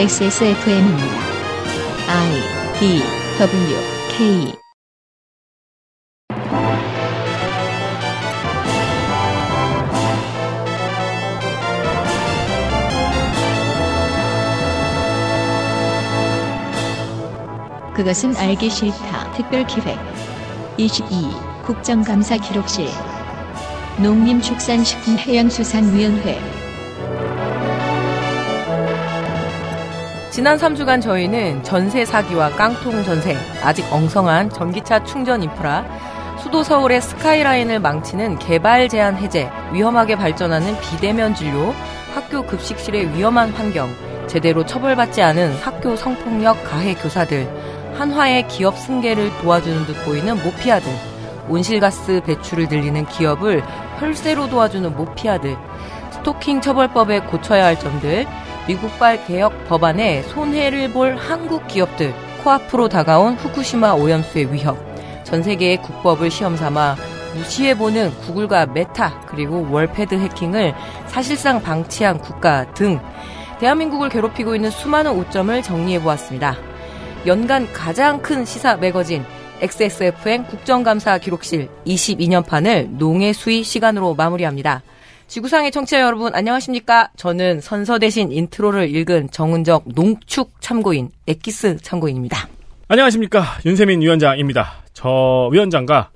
XSFM입니다. I D W K e. 그것은 알기 싫다. 특별 기획 22 국정감사 기록실 농림축산식품해양수산위원회 지난 3주간 저희는 전세 사기와 깡통 전세, 아직 엉성한 전기차 충전 인프라, 수도 서울의 스카이라인을 망치는 개발 제한 해제, 위험하게 발전하는 비대면 진료, 학교 급식실의 위험한 환경, 제대로 처벌받지 않은 학교 성폭력 가해 교사들, 한화의 기업 승계를 도와주는 듯 보이는 모피아들, 온실가스 배출을 늘리는 기업을 혈세로 도와주는 모피아들, 스토킹 처벌법에 고쳐야 할 점들, 미국발 개혁 법안에 손해를 볼 한국 기업들 코앞으로 다가온 후쿠시마 오염수의 위협 전 세계의 국법을 시험 삼아 무시해보는 구글과 메타 그리고 월패드 해킹을 사실상 방치한 국가 등 대한민국을 괴롭히고 있는 수많은 오점을 정리해보았습니다. 연간 가장 큰 시사 매거진 XSFM 국정감사 기록실 22년판을 농해 수위 시간으로 마무리합니다. 지구상의 청취자 여러분 안녕하십니까? 저는 선서 대신 인트로를 읽은 정은적 농축 참고인 엑기스 참고인입니다. 안녕하십니까? 윤세민 위원장입니다. 저 위원장과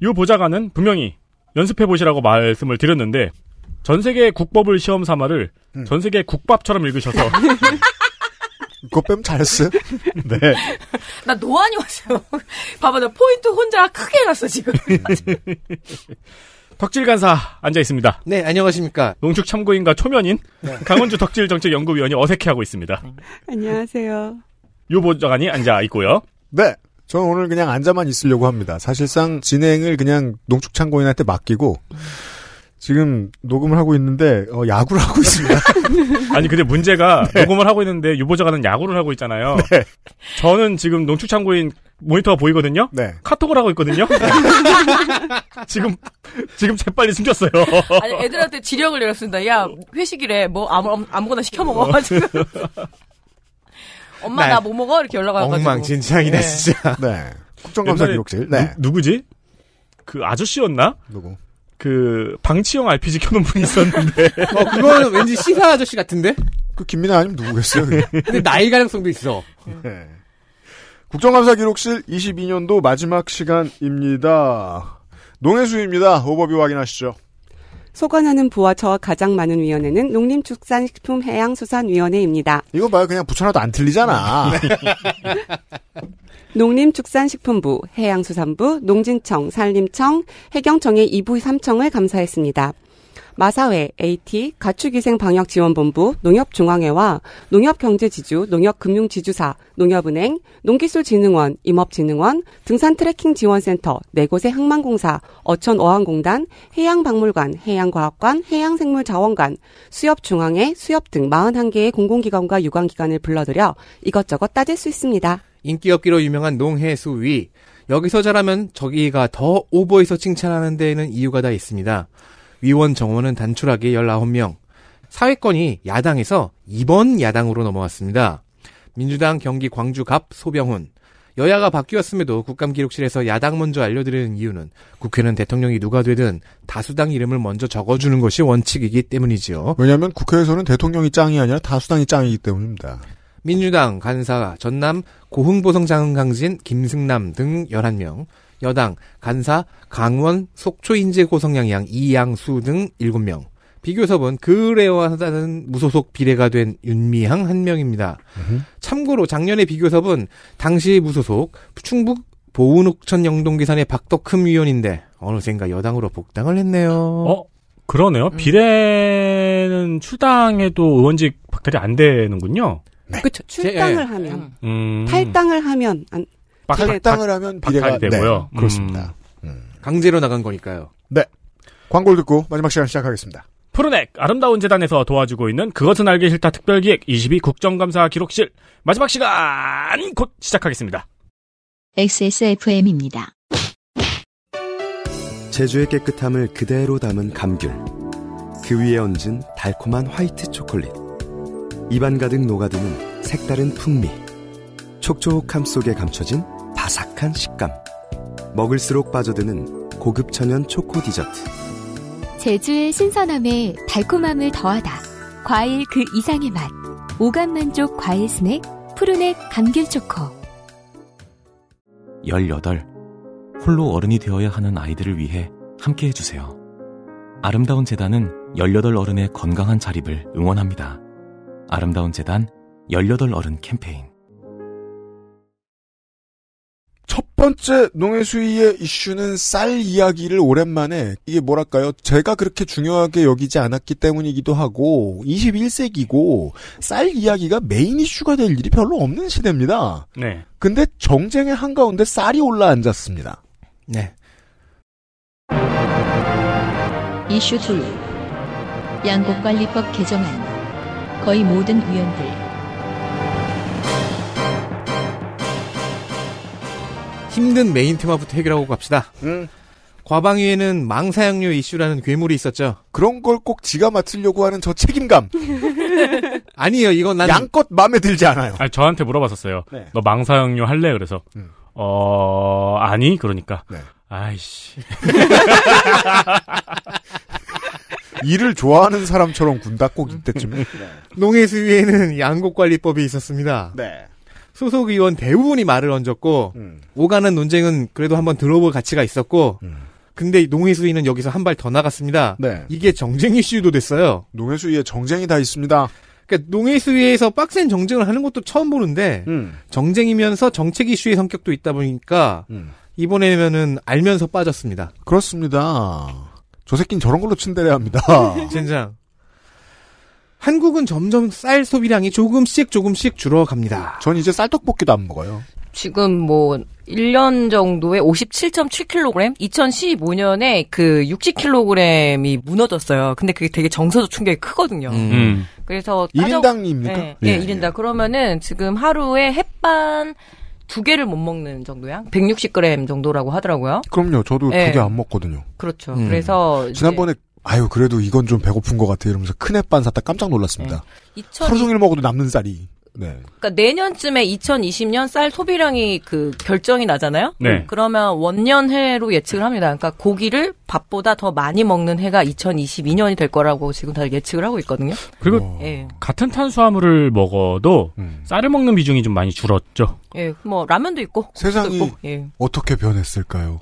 유 보좌관은 분명히 연습해 보시라고 말씀을 드렸는데 전 세계 국법을 시험 삼아를 음. 전 세계 국밥처럼 읽으셔서 그거 빼면 잘했어요. 네. 나 노안이 왔어요. 봐봐, 나 포인트 혼자 크게 해놨어, 지금. 덕질 간사 앉아 있습니다. 네, 안녕하십니까. 농축 참고인과 초면인 네. 강원주 덕질 정책 연구위원이 어색해하고 있습니다. 네. 안녕하세요. 유보좌관이 앉아 있고요. 네. 저는 오늘 그냥 앉아만 있으려고 합니다. 사실상 진행을 그냥 농축 참고인한테 맡기고 지금 녹음을 하고 있는데 어, 야구를 하고 있습니다. 아니 근데 문제가 네. 녹음을 하고 있는데 유보자가는 야구를 하고 있잖아요. 네. 저는 지금 농축 참고인 모니터가 보이거든요. 네. 카톡을 하고 있거든요. 지금 지금 재빨리 숨겼어요. 아니 애들한테 지령을 내렸습니다. 야 회식이래 뭐 아무 아무거나 시켜 먹어. 어. 엄마 나뭐 네. 먹어 이렇게 연락 와가지고. 엉망진창이네 네. 진짜. 네. 국정감사 기록실. 네. 누, 누구지? 그 아저씨였나? 누구? 그 방치형 RPG 켜놓은 분이 있었는데. 어, 그거는 왠지 시사 아저씨 같은데? 그 김민아 아니면 누구겠어요? 근데 나이 가능성도 있어. 네. 국정감사 기록실 22년도 마지막 시간입니다. 농해수입니다. 오버뷰 확인하시죠. 소관하는 부와저와 가장 많은 위원회는 농림축산식품해양수산위원회입니다. 이거 봐요. 그냥 붙여놔도 안 틀리잖아. 농림축산식품부, 해양수산부, 농진청, 산림청, 해경청의 2부 3청을 감사했습니다. 마사회, AT, 가축위생 방역지원본부, 농협중앙회와 농협경제지주, 농협금융지주사, 농협은행, 농기술진흥원, 임업진흥원, 등산트레킹지원센터 네 곳의 항만공사, 어촌어항공단, 해양박물관, 해양과학관, 해양생물자원관, 수협중앙회, 수협 등 41개의 공공기관과 유관기관을 불러들여 이것저것 따질 수 있습니다. 인기업기로 유명한 농해수위. 여기서 잘하면 저기가 더 오버해서 칭찬하는 데에는 이유가 다 있습니다. 위원 정원은 단출하게 19명. 사회권이 야당에서 2번 야당으로 넘어왔습니다. 민주당 경기 광주갑 소병훈. 여야가 바뀌었음에도 국감 기록실에서 야당 먼저 알려드리는 이유는 국회는 대통령이 누가 되든 다수당 이름을 먼저 적어주는 것이 원칙이기 때문이지요. 왜냐하면 국회에서는 대통령이 짱이 아니라 다수당이 짱이기 때문입니다. 민주당 간사 전남 고흥보성 장흥강진 김승남 등 11명 여당, 간사, 강원, 속초 인재 고성 양양, 이양수 등 7명. 비교섭은 그래와 하다는 무소속 비례가 된 윤미향 한 명입니다. 으흠. 참고로 작년에 비교섭은 당시 무소속 충북 보은옥천 영동기산의 박덕흠 위원인데 어느샌가 여당으로 복당을 했네요. 어? 그러네요. 음. 비례는 출당해도 의원직 박탈이 안 되는군요. 네. 그렇죠. 출당을 제, 하면 음. 탈당을 하면 안, 박 탈당을 하면 비례가 되고요. 네, 그렇습니다. 음. 음. 강제로 나간 거니까요. 네. 광고를 듣고 마지막 시간 시작하겠습니다. 푸른넥 아름다운 재단에서 도와주고 있는 그것은 알기 싫다 특별기획 22 국정감사 기록실 마지막 시간 곧 시작하겠습니다. XSFM입니다. 제주의 깨끗함을 그대로 담은 감귤. 그 위에 얹은 달콤한 화이트 초콜릿. 입안 가득 녹아드는 색다른 풍미. 촉촉함 속에 감춰진 바삭한 식감. 먹을수록 빠져드는 고급 천연 초코 디저트. 제주의 신선함에 달콤함을 더하다. 과일 그 이상의 맛. 오감 만족 과일 스낵 푸르넥 감귤 초코. 18. 홀로 어른이 되어야 하는 아이들을 위해 함께 해주세요. 아름다운 재단은 18 어른의 건강한 자립을 응원합니다. 아름다운 재단 18 어른 캠페인. 첫 번째 농해수위의 이슈는 쌀 이야기를 오랜만에 이게 뭐랄까요? 제가 그렇게 중요하게 여기지 않았기 때문이기도 하고 21세기고 쌀 이야기가 메인 이슈가 될 일이 별로 없는 시대입니다. 네. 근데 정쟁의 한가운데 쌀이 올라앉았습니다. 네. 이슈 2. 양곡관리법 개정안. 거의 모든 위원들 힘든 메인 테마부터 해결하고 갑시다. 음. 과방위에는 망사양료 이슈라는 괴물이 있었죠. 그런 걸 꼭 지가 맡으려고 하는 저 책임감. 아니에요, 이건 난 양껏 마음에 들지 않아요. 아니, 저한테 물어봤었어요. 네. 너 망사양료 할래? 그래서 음. 어 아니 그러니까 네. 아이씨. 일을 좋아하는 사람처럼 군다 꼭 이때쯤에. 네. 농해수위에는 양곡관리법이 있었습니다. 네. 소속 의원 대부분이 말을 얹었고 음. 오가는 논쟁은 그래도 한번 들어볼 가치가 있었고 음. 근데 농해수위는 여기서 한 발 더 나갔습니다. 네. 이게 정쟁 이슈도 됐어요. 농해수위에 정쟁이 다 있습니다. 그러니까 농해수위에서 빡센 정쟁을 하는 것도 처음 보는데 음. 정쟁이면서 정책 이슈의 성격도 있다 보니까 음. 이번에는 알면서 빠졌습니다. 그렇습니다. 저 새끼는 저런 걸로 친대래 합니다. 진장 한국은 점점 쌀 소비량이 조금씩 조금씩 줄어갑니다. 전 이제 쌀떡볶이도 안 먹어요. 지금 뭐 1년 정도에 57.7kg? 2015년에 그 60kg이 무너졌어요. 근데 그게 되게 정서적 충격이 크거든요. 음. 음. 그래서 1인당입니까? 네, 네, 네, 1인당. 그러면은 지금 하루에 햇반 두 개를 못 먹는 정도야? 160g 정도라고 하더라고요. 그럼요. 저도 네. 두개 예. 안 먹거든요. 그렇죠. 음. 그래서 지난번에 아유 그래도 이건 좀 배고픈 것 같아 이러면서 큰 햇반 샀다 깜짝 놀랐습니다. 네. 2000... 하루 종일 먹어도 남는 쌀이. 네. 그러니까 내년쯤에 2020년 쌀 소비량이 그 결정이 나잖아요. 네. 그러면 원년 해로 예측을 합니다. 그러니까 고기를 밥보다 더 많이 먹는 해가 2022년이 될 거라고 지금 다들 예측을 하고 있거든요. 그리고 네. 같은 탄수화물을 먹어도 음. 쌀을 먹는 비중이 좀 많이 줄었죠. 예, 네. 뭐 라면도 있고 세상이 있고. 예. 어떻게 변했을까요?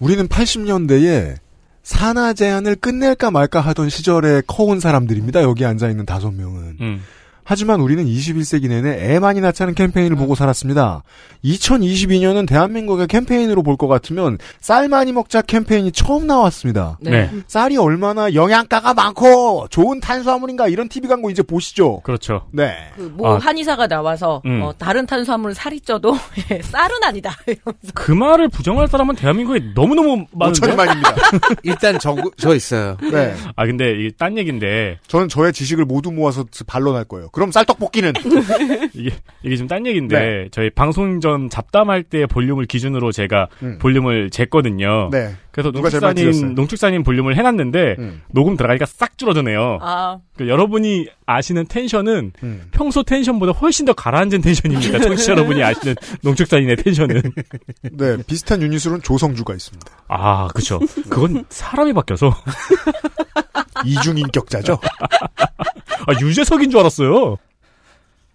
우리는 80년대에 산하 제한을 끝낼까 말까 하던 시절에 커온 사람들입니다. 여기 앉아 있는 다섯 명은. 음. 하지만 우리는 21세기 내내 애 많이 낳자는 캠페인을 보고 살았습니다. 2022년은 대한민국의 캠페인으로 볼 것 같으면 쌀 많이 먹자 캠페인이 처음 나왔습니다. 네. 네. 쌀이 얼마나 영양가가 많고 좋은 탄수화물인가 이런 TV 광고 이제 보시죠. 그렇죠. 네. 그모 아, 한의사가 나와서 음. 어, 다른 탄수화물 살이 쪄도 예, 쌀은 아니다. 이러면서. 그 말을 부정할 사람은 대한민국에 너무너무 많은데. 입니다 일단 정저 있어요. 네. 아 근데 이딴 얘기인데 저는 저의 지식을 모두 모아서 반론할 거예요. 그럼 쌀떡볶이는 네. 이게 이게 좀 딴 얘기인데 네. 저희 방송 전 잡담할 때 볼륨을 기준으로 제가 음. 볼륨을 쟀거든요. 네. 그래서 농축산인 농축산인 볼륨을 해놨는데 음. 녹음 들어가니까 싹 줄어드네요. 아. 그러니까 여러분이 아시는 텐션은 음. 평소 텐션보다 훨씬 더 가라앉은 텐션입니다. 청취자 여러분이 아시는 농축산인의 텐션은. 네, 비슷한 유닛으로는 조성주가 있습니다. 아, 그렇죠. 그건 사람이 바뀌어서 이중인격자죠. 아, 유재석인 줄 알았어요.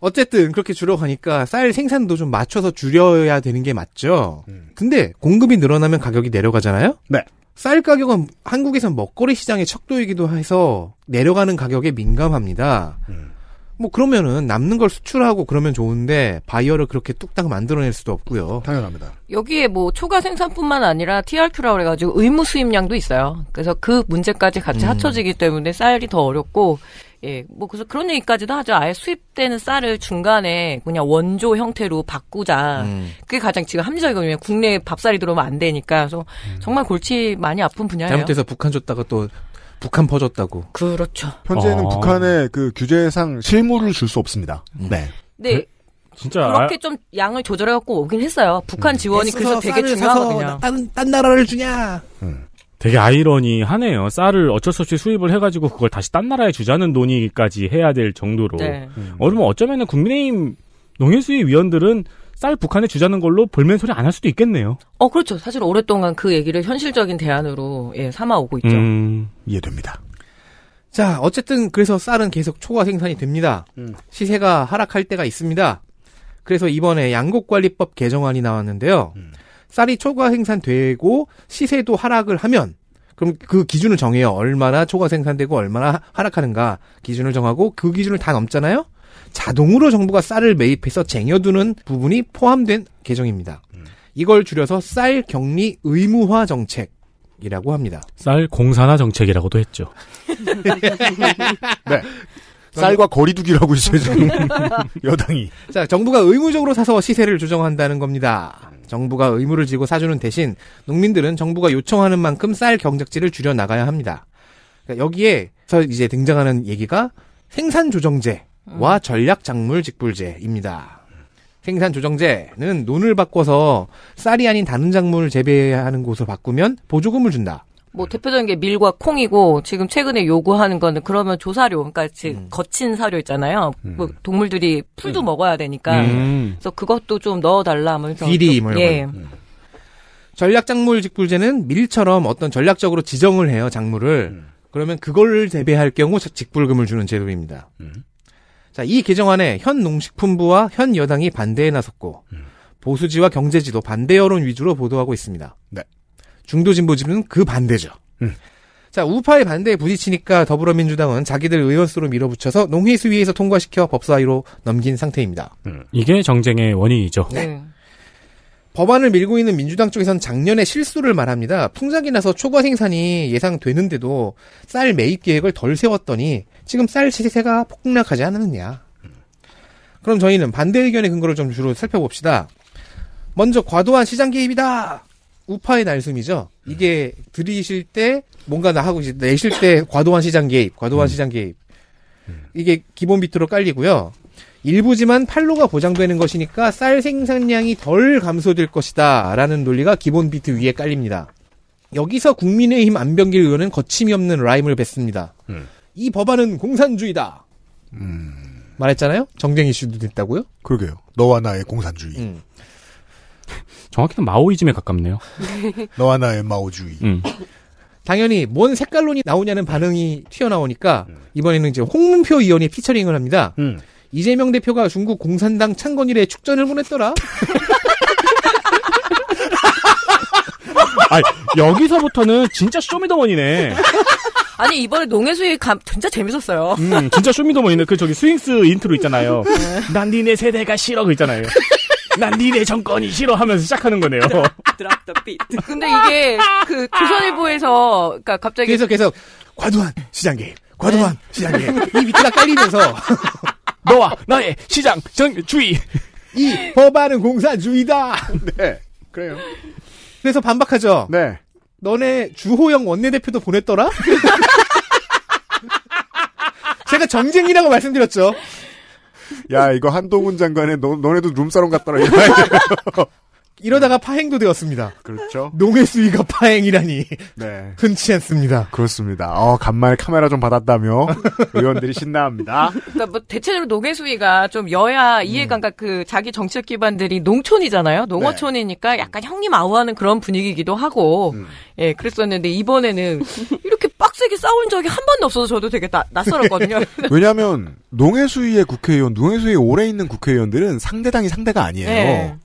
어쨌든 그렇게 줄어가니까 쌀 생산도 좀 맞춰서 줄여야 되는 게 맞죠. 음. 근데 공급이 늘어나면 가격이 내려가잖아요. 네. 쌀 가격은 한국에선 먹거리 시장의 척도이기도 해서 내려가는 가격에 민감합니다. 음. 뭐 그러면은 남는 걸 수출하고 그러면 좋은데 바이어를 그렇게 뚝딱 만들어낼 수도 없고요. 당연합니다. 여기에 뭐 초과 생산뿐만 아니라 TRQ라고 그래가지고 의무 수입량도 있어요. 그래서 그 문제까지 같이 음. 합쳐지기 때문에 쌀이 더 어렵고 예, 뭐 그래서 그런 얘기까지도 하죠. 아예 수입되는 쌀을 중간에 그냥 원조 형태로 바꾸자. 음. 그게 가장 지금 합리적이거든요. 국내 밥쌀이 들어오면 안 되니까. 그래서 음. 정말 골치 많이 아픈 분야예요. 잘못해서 북한 줬다가 또 북한 퍼졌다고. 그렇죠. 현재는 어. 북한의 그 규제상 실물을 줄 수 없습니다. 음. 네. 네. 그, 진짜 그렇게 좀 양을 조절해갖고 오긴 했어요. 북한 음. 지원이 음. 그래서 되게 중요하거든요. 딴, 딴 나라를 주냐. 음. 되게 아이러니하네요. 쌀을 어쩔 수 없이 수입을 해가지고 그걸 다시 딴 나라에 주자는 논의까지 해야 될 정도로. 네. 음. 어쩌면 어쩌면은 국민의힘 농일수위 위원들은 쌀 북한에 주자는 걸로 볼멘 소리 안 할 수도 있겠네요. 어, 그렇죠. 사실 오랫동안 그 얘기를 현실적인 대안으로 예, 삼아오고 있죠. 음, 이해됩니다. 자, 어쨌든 그래서 쌀은 계속 초과 생산이 됩니다. 음. 시세가 하락할 때가 있습니다. 그래서 이번에 양곡관리법 개정안이 나왔는데요. 음. 쌀이 초과 생산되고 시세도 하락을 하면 그럼 그 기준을 정해요. 얼마나 초과 생산되고 얼마나 하락하는가 기준을 정하고 그 기준을 다 넘잖아요. 자동으로 정부가 쌀을 매입해서 쟁여두는 부분이 포함된 계정입니다. 이걸 줄여서 쌀 격리 의무화 정책이라고 합니다. 쌀 공산화 정책이라고도 했죠. 네. 쌀과 거리두기라고 있어요 지금 음. 여당이. 자 정부가 의무적으로 사서 시세를 조정한다는 겁니다. 정부가 의무를 지고 사주는 대신 농민들은 정부가 요청하는 만큼 쌀 경작지를 줄여 나가야 합니다. 그러니까 여기에서 이제 등장하는 얘기가 생산 조정제와 음. 전략 작물 직불제입니다. 생산 조정제는 논을 바꿔서 쌀이 아닌 다른 작물을 재배하는 곳으로 바꾸면 보조금을 준다. 뭐 대표적인 게 밀과 콩이고 지금 최근에 요구하는 거는 그러면 조사료 그러니까 지금 음. 거친 사료 있잖아요. 음. 뭐 동물들이 풀도 음. 먹어야 되니까 음. 그래서 그것도 좀 넣어달라 하면서 비리 뭐 예. 음. 전략작물 직불제는 밀처럼 어떤 전략적으로 지정을 해요 작물을 음. 그러면 그걸 대비할 경우 직불금을 주는 제도입니다. 자 이 개정안에 현 농식품부와 현 여당이 반대에 나섰고 보수지와 경제지도 반대 여론 위주로 보도하고 있습니다. 네. 중도 진보 집은 그 반대죠. 음. 자, 우파의 반대에 부딪히니까 더불어민주당은 자기들 의원수로 밀어붙여서 농해수위에서 통과시켜 법사위로 넘긴 상태입니다. 음, 이게 정쟁의 원인이죠. 네. 음. 법안을 밀고 있는 민주당 쪽에선 작년에 실수를 말합니다. 풍작이 나서 초과 생산이 예상되는데도 쌀 매입 계획을 덜 세웠더니 지금 쌀 시세가 폭락하지 않았느냐. 그럼 저희는 반대 의견의 근거를 좀 주로 살펴봅시다. 먼저 과도한 시장 개입이다. 우파의 날숨이죠. 이게 들이실 때 뭔가 나하고 내실 때 과도한 시장 개입, 과도한 음. 시장 개입. 음. 이게 기본 비트로 깔리고요. 일부지만 팔로가 보장되는 것이니까 쌀 생산량이 덜 감소될 것이다. 라는 논리가 기본 비트 위에 깔립니다. 여기서 국민의힘 안병길 의원은 거침이 없는 라임을 뱉습니다. 음. 이 법안은 공산주의다. 음. 말했잖아요? 정쟁 이슈도 됐다고요? 그러게요. 너와 나의 공산주의. 음. 정확히는 마오이즘에 가깝네요. 네. 너와 나의 마오주의. 음. 당연히 뭔 색깔론이 나오냐는 반응이 튀어나오니까 음. 이번에는 이제 홍문표 의원이 피처링을 합니다. 음. 이재명 대표가 중국 공산당 창건일에 축전을 보냈더라. 아, 여기서부터는 진짜 쇼미더머니네. 아니 이번에 농해수의 감 진짜 재밌었어요. 음, 진짜 쇼미더머니네. 그 저기 스윙스 인트로 있잖아요. 네. 난 니네 세대가 싫어 그 있잖아요. 난 니네 정권이 싫어하면서 시작하는 거네요. 드랍 더 비트. 근데 이게 그 조선일보에서 그러니까 갑자기 계속 계속 과도한 시장 개입, 과도한 네. 시장 개입 이 밑에다 깔리면서 너와 나의 시장 정주의 이 법안은 공산주의다. 네, 그래요. 그래서 반박하죠. 네. 너네 주호영 원내대표도 보냈더라? 제가 정쟁이라고 말씀드렸죠. 야 이거 한동훈 장관의 너, 너네도 룸사롱 갔더라 이거 이러다가 파행도 되었습니다. 그렇죠. 농해 수위가 파행이라니. 네. 흔치 않습니다. 그렇습니다. 어, 간말 카메라 좀 받았다며 의원들이 신나합니다. 그러니까 뭐 대체적으로 농해 수위가 좀 여야 이해가 음. 그러그 자기 정책 기반들이 농촌이잖아요. 농어촌이니까 네. 약간 형님 아우하는 그런 분위기이기도 하고. 음. 예, 그랬었는데 이번에는 이렇게 빡세게 싸운 적이 한 번도 없어서 저도 되게 나, 낯설었거든요. 왜냐하면 농해 수위의 국회의원, 농해 수위에 오래 있는 국회의원들은 상대당이 상대가 아니에요. 네.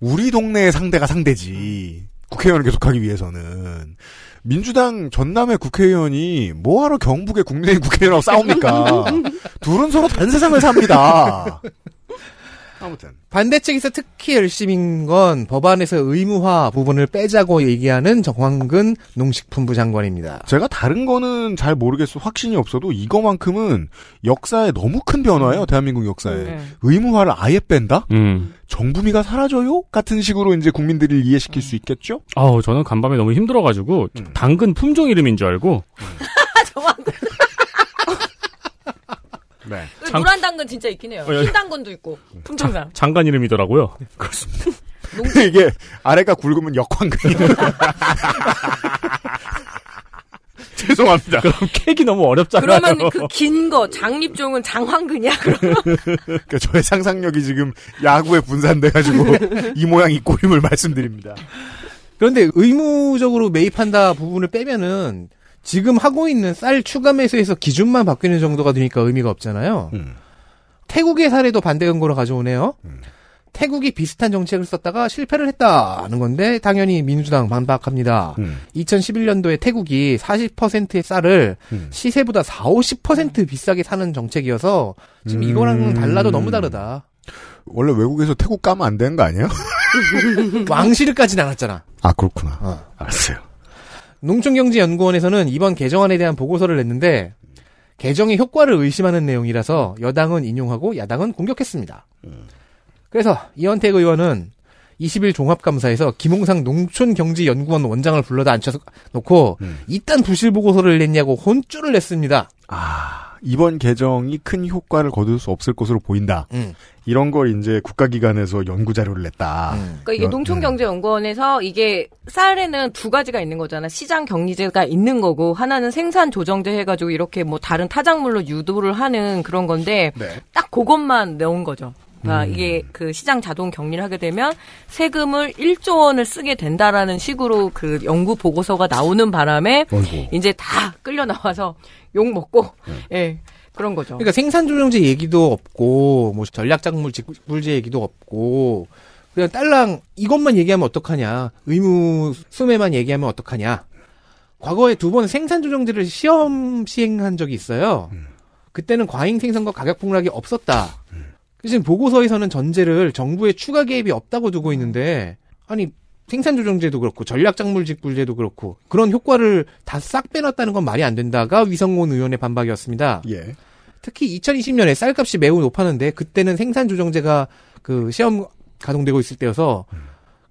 우리 동네의 상대가 상대지. 국회의원을 계속하기 위해서는 민주당 전남의 국회의원이 뭐하러 경북의 국민의힘 국회의원하고 싸웁니까? 둘은 서로 다른 세상을 삽니다. 아무튼 반대 측에서 특히 열심인 건 법안에서 의무화 부분을 빼자고 얘기하는 정황근 농식품부 장관입니다. 제가 다른 거는 잘 모르겠어 확신이 없어도 이거만큼은 역사에 너무 큰 변화예요 음. 대한민국 역사에 네. 의무화를 아예 뺀다. 음. 정부미가 사라져요? 같은 식으로 이제 국민들을 이해시킬 음. 수 있겠죠? 아우 저는 간밤에 너무 힘들어가지고 음. 당근 품종 이름인 줄 알고. 음. 정황 네. 장... 노란 당근 진짜 있긴 해요. 어, 흰 당근도 있고. 품종상. 장관 이름이더라고요. 네. 그렇습니다. 이게 아래가 굵으면 역광근이 요 죄송합니다. 그럼 캐기 너무 어렵잖아요. 그러면 그 긴 거 장립종은 장황근이야. 그럼. 그러니까 저의 상상력이 지금 야구에 분산돼가지고 이 모양 이꼬임을 말씀드립니다. 그런데 의무적으로 매입한다 부분을 빼면은 지금 하고 있는 쌀 추가 매수에서 기준만 바뀌는 정도가 되니까 의미가 없잖아요. 음. 태국의 사례도 반대 근거로 가져오네요. 음. 태국이 비슷한 정책을 썼다가 실패를 했다는 건데 당연히 민주당 반박합니다. 음. 2011년도에 태국이 40%의 쌀을 음. 시세보다 4, 50% 비싸게 사는 정책이어서 지금 음. 이거랑 달라도 너무 다르다. 원래 외국에서 태국 까면 안 되는 거 아니에요? 왕실까지 나갔잖아. 아 그렇구나. 어. 알았어요. 농촌경제연구원에서는 이번 개정안에 대한 보고서를 냈는데 개정의 효과를 의심하는 내용이라서 여당은 인용하고 야당은 공격했습니다. 그래서 이현택 의원은 20일 종합감사에서 김홍상 농촌경제연구원 원장을 불러다 앉혀놓고 서 음. 이딴 부실 보고서를 냈냐고 혼쭐을 냈습니다. 아 이번 개정이 큰 효과를 거둘 수 없을 것으로 보인다. 음. 이런 걸 이제 국가기관에서 연구자료를 냈다. 음. 그러니까 이게 농촌경제연구원에서 이게 쌀에는 두 가지가 있는 거잖아. 시장 격리제가 있는 거고 하나는 생산 조정제 해가지고 이렇게 뭐 다른 타작물로 유도를 하는 그런 건데 네. 딱 그것만 넣은 거죠. 그니까 음. 이게 그 시장 자동 격리를 하게 되면 세금을 1조 원을 쓰게 된다라는 식으로 그 연구 보고서가 나오는 바람에 어이고. 이제 다 끌려 나와서 욕 먹고 네. 예. 네. 네. 그런 거죠. 그러니까 생산 조정제 얘기도 없고 뭐 전략 작물 직불제 얘기도 없고 그냥 딸랑 이것만 얘기하면 어떡하냐 의무 수매만 얘기하면 어떡하냐 과거에 두 번 생산 조정제를 시험 시행한 적이 있어요. 그때는 과잉 생산과 가격 폭락이 없었다. 음. 지금 보고서에서는 전제를 정부의 추가 개입이 없다고 두고 있는데 아니 생산 조정제도 그렇고 전략 작물 직불제도 그렇고 그런 효과를 다 싹 빼놨다는 건 말이 안 된다가 위성곤 의원의 반박이었습니다. 예. 특히 2020년에 쌀값이 매우 높았는데 그때는 생산 조정제가 그 시험 가동되고 있을 때여서 음.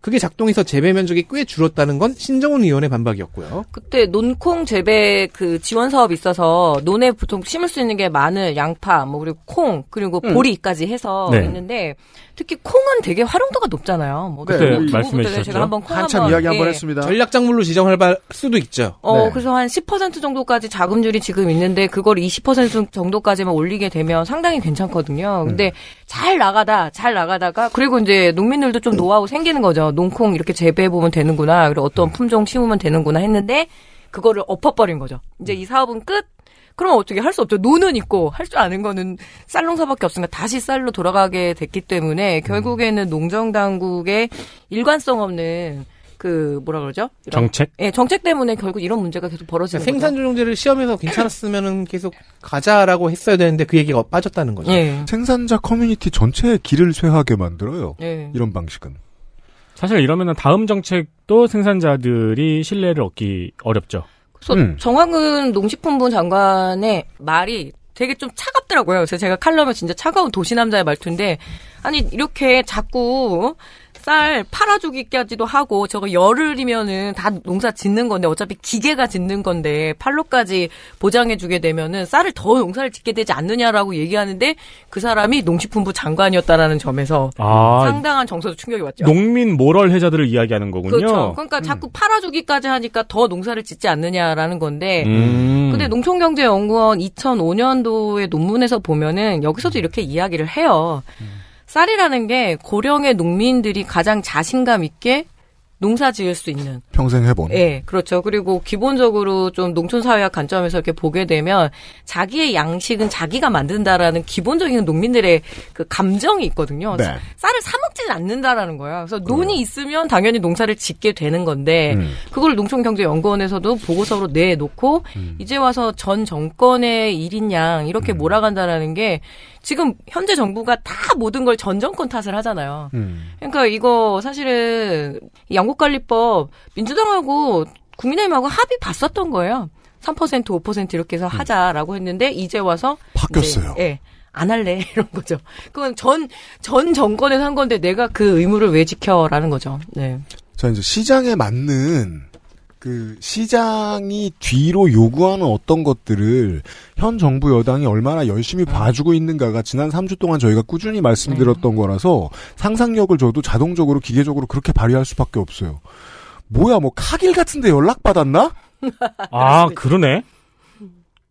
그게 작동해서 재배 면적이 꽤 줄었다는 건 신정훈 의원의 반박이었고요. 그때 논콩 재배 그 지원 사업 이 있어서 논에 보통 심을 수 있는 게 마늘, 양파, 뭐 그리고 콩 그리고 음. 보리까지 해서 네. 있는데 특히 콩은 되게 활용도가 높잖아요. 뭐 그때 네. 말씀해 주셨죠. 제가 한번 콩 한참 한번, 이야기 한번 예. 했습니다. 전략작물로 지정할 수도 있죠. 어, 네. 그래서 한 10% 정도까지 자금줄이 지금 있는데 그걸 20% 정도까지만 올리게 되면 상당히 괜찮거든요. 근데 음. 잘 나가다 잘 나가다가 그리고 이제 농민들도 좀 노하우 생기는 거죠. 농콩 이렇게 재배해 보면 되는구나. 그리고 어떤 음. 품종 심으면 되는구나 했는데 그거를 엎어버린 거죠. 이제 음. 이 사업은 끝. 그러면 어떻게 할 수 없죠. 눈은 있고 할 줄 아는 거는 쌀 농사밖에 없으니까 다시 쌀로 돌아가게 됐기 때문에 음. 결국에는 농정 당국의 일관성 없는 그 뭐라 그러죠? 이런, 정책? 예, 정책 때문에 결국 이런 문제가 계속 벌어지는 그러니까 생산 조정제를 시험해서 괜찮았으면은 계속 가자라고 했어야 되는데 그 얘기가 빠졌다는 거죠. 예. 생산자 커뮤니티 전체의 길을 쇠하게 만들어요. 예. 이런 방식은. 사실 이러면 다음 정책도 생산자들이 신뢰를 얻기 어렵죠. 그래서 음. 정황은 농식품부 장관의 말이 되게 좀 차갑더라고요. 그래서 제가 칼럼을 진짜 차가운 도시 남자의 말투인데 아니 이렇게 자꾸 쌀 팔아주기까지도 하고 저거 열흘이면은 다 농사 짓는 건데 어차피 기계가 짓는 건데 팔로까지 보장해주게 되면은 쌀을 더 농사를 짓게 되지 않느냐라고 얘기하는데 그 사람이 농식품부 장관이었다라는 점에서 아, 상당한 정서적 충격이 왔죠. 농민 모럴 해자들을 이야기하는 거군요. 그렇죠. 그러니까 음. 자꾸 팔아주기까지 하니까 더 농사를 짓지 않느냐라는 건데 음. 근데 농촌경제연구원 2 0 0 5년도에 논문에서 보면은 여기서도 이렇게 이야기를 해요. 음. 쌀이라는 게 고령의 농민들이 가장 자신감 있게 농사 지을 수 있는 평생 해본. 예, 그렇죠. 그리고 기본적으로 좀 농촌 사회학 관점에서 이렇게 보게 되면 자기의 양식은 자기가 만든다라는 기본적인 농민들의 그 감정이 있거든요. 네. 쌀을 사 먹지는 않는다라는 거야. 그래서 그래요. 논이 있으면 당연히 농사를 짓게 되는 건데 음. 그걸 농촌경제연구원에서도 보고서로 내놓고 음. 이제 와서 전 정권의 1인양 이렇게 음. 몰아간다라는 게 지금 현재 정부가 다 모든 걸 전 정권 탓을 하잖아요. 음. 그러니까 이거 사실은 양국관리법 민주당하고 국민의힘하고 합의 봤었던 거예요. 3% 5% 이렇게 해서 음. 하자라고 했는데 이제 와서 바뀌었어요. 이제, 예. 안 할래 이런 거죠. 그건 전 전 정권에서 한 건데 내가 그 의무를 왜 지켜라는 거죠. 네. 자 이제 시장에 맞는 그 시장이 뒤로 요구하는 어떤 것들을 현 정부 여당이 얼마나 열심히 네. 봐주고 있는가가 지난 3주 동안 저희가 꾸준히 말씀드렸던 네. 거라서 상상력을 줘도 자동적으로 기계적으로 그렇게 발휘할 수밖에 없어요. 뭐야 뭐 카길 같은데 연락 받았나? 아 그러네.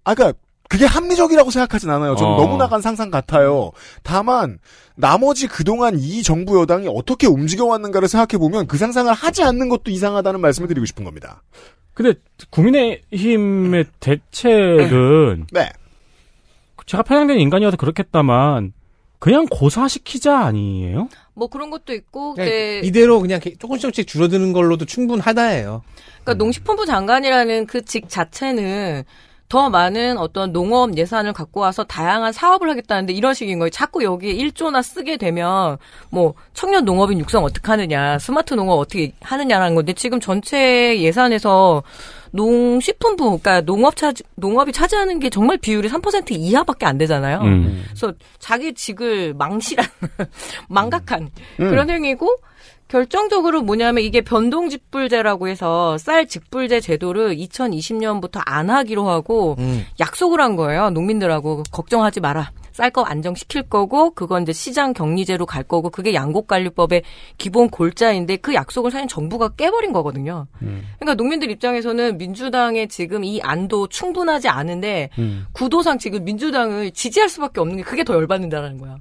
아 그러니까 그게 합리적이라고 생각하진 않아요. 좀 어. 너무 나간 상상 같아요. 다만 나머지 그동안 이 정부 여당이 어떻게 움직여왔는가를 생각해보면 그 상상을 하지 않는 것도 이상하다는 말씀을 드리고 싶은 겁니다. 근데 국민의힘의 대책은 네. 제가 편향된 인간이어서 그렇겠다만 그냥 고사시키자 아니에요? 뭐 그런 것도 있고 네. 이대로 그냥 조금씩 조금씩 줄어드는 걸로도 충분하다예요. 그러니까 음. 농식품부 장관이라는 그 직 자체는 더 많은 어떤 농업 예산을 갖고 와서 다양한 사업을 하겠다는데 이런 식인 거예요. 자꾸 여기에 1조나 쓰게 되면 뭐 청년 농업인 육성 어떻게 하느냐, 스마트 농업 어떻게 하느냐라는 건데 지금 전체 예산에서 농식품부, 그러니까 농업 차 농업이 차지하는 게 정말 비율이 3% 이하밖에 안 되잖아요. 음. 그래서 자기 직을 망실한, 망각한 음. 그런 행위고 결정적으로 뭐냐면 이게 변동 직불제라고 해서 쌀 직불제 제도를 2020년부터 안 하기로 하고 음. 약속을 한 거예요. 농민들하고 걱정하지 마라. 쌀값 안정시킬 거고 그건 이제 시장 격리제로 갈 거고 그게 양곡관리법의 기본 골자인데 그 약속을 사실 정부가 깨버린 거거든요. 음. 그러니까 농민들 입장에서는 민주당의 지금 이 안도 충분하지 않은데 음. 구도상 지금 민주당을 지지할 수밖에 없는 게 그게 더 열받는다라는 거야.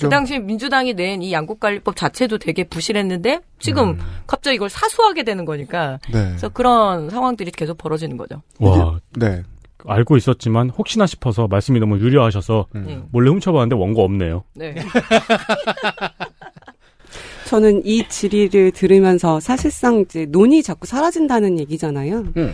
그 당시에 민주당이 낸 이 양국관리법 자체도 되게 부실했는데 지금 음. 갑자기 이걸 사수하게 되는 거니까 네. 그래서 그런 상황들이 계속 벌어지는 거죠. 와, 네. 알고 있었지만 혹시나 싶어서 말씀이 너무 유려하셔서 음. 네. 몰래 훔쳐봤는데 원고 없네요. 네. 저는 이 질의를 들으면서 사실상 이제 논이 자꾸 사라진다는 얘기잖아요. 음.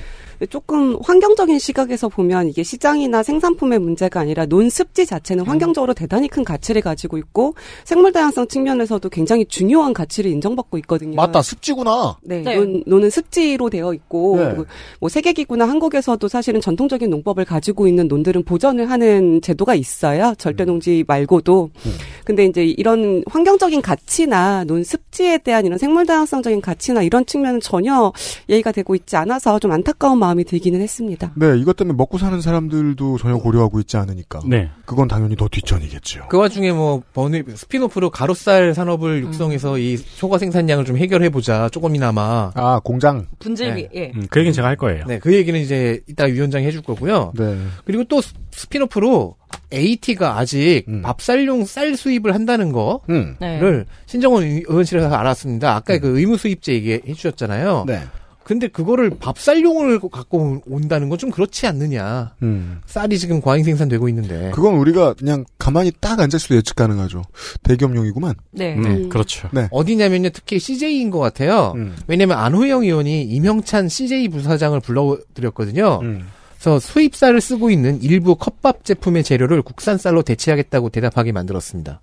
조금 환경적인 시각에서 보면 이게 시장이나 생산품의 문제가 아니라 논습지 자체는 음. 환경적으로 대단히 큰 가치를 가지고 있고 생물 다양성 측면에서도 굉장히 중요한 가치를 인정받고 있거든요. 맞다, 습지구나. 네, 네. 논, 논은 습지로 되어 있고 네. 뭐 세계기구나 한국에서도 사실은 전통적인 농법을 가지고 있는 논들은 보전을 하는 제도가 있어요. 절대농지 음. 말고도. 음. 근데 이제 이런 환경적인 가치나 논 습지에 대한 이런 생물 다양성적인 가치나 이런 측면은 전혀 예의가 되고 있지 않아서 좀 안타까운 마음. 마음이 들기는 했습니다. 네, 이것 때문에 먹고 사는 사람들도 전혀 고려하고 있지 않으니까. 네. 그건 당연히 더 뒷전이겠죠. 그 와중에 뭐 번외 스피노프로 가로쌀 산업을 음. 육성해서 음. 이 초과 생산량을 좀 해결해 보자. 조금이나마. 아, 공장 분질 네. 예. 음, 그 얘기는 제가 할 거예요. 네, 그 얘기는 이제 이따 위원장이 해줄 거고요. 네. 그리고 또 스피노프로 AT가 아직 음. 밥쌀용 쌀 수입을 한다는 거를 음. 네. 신정원 의원실에서 알았습니다. 아까 음. 그 의무 수입제 얘기해 주셨잖아요. 네. 근데 그거를 밥쌀용을 갖고 온다는 건 좀 그렇지 않느냐. 음. 쌀이 지금 과잉 생산되고 있는데. 그건 우리가 그냥 가만히 딱 앉아있어도 예측 가능하죠. 대기업용이구만. 네. 음. 음. 그렇죠. 네. 어디냐면요. 특히 CJ인 것 같아요. 음. 왜냐면 안호영 의원이 임형찬 CJ 부사장을 불러드렸거든요. 음. 그래서 수입쌀을 쓰고 있는 일부 컵밥 제품의 재료를 국산쌀로 대체하겠다고 대답하게 만들었습니다.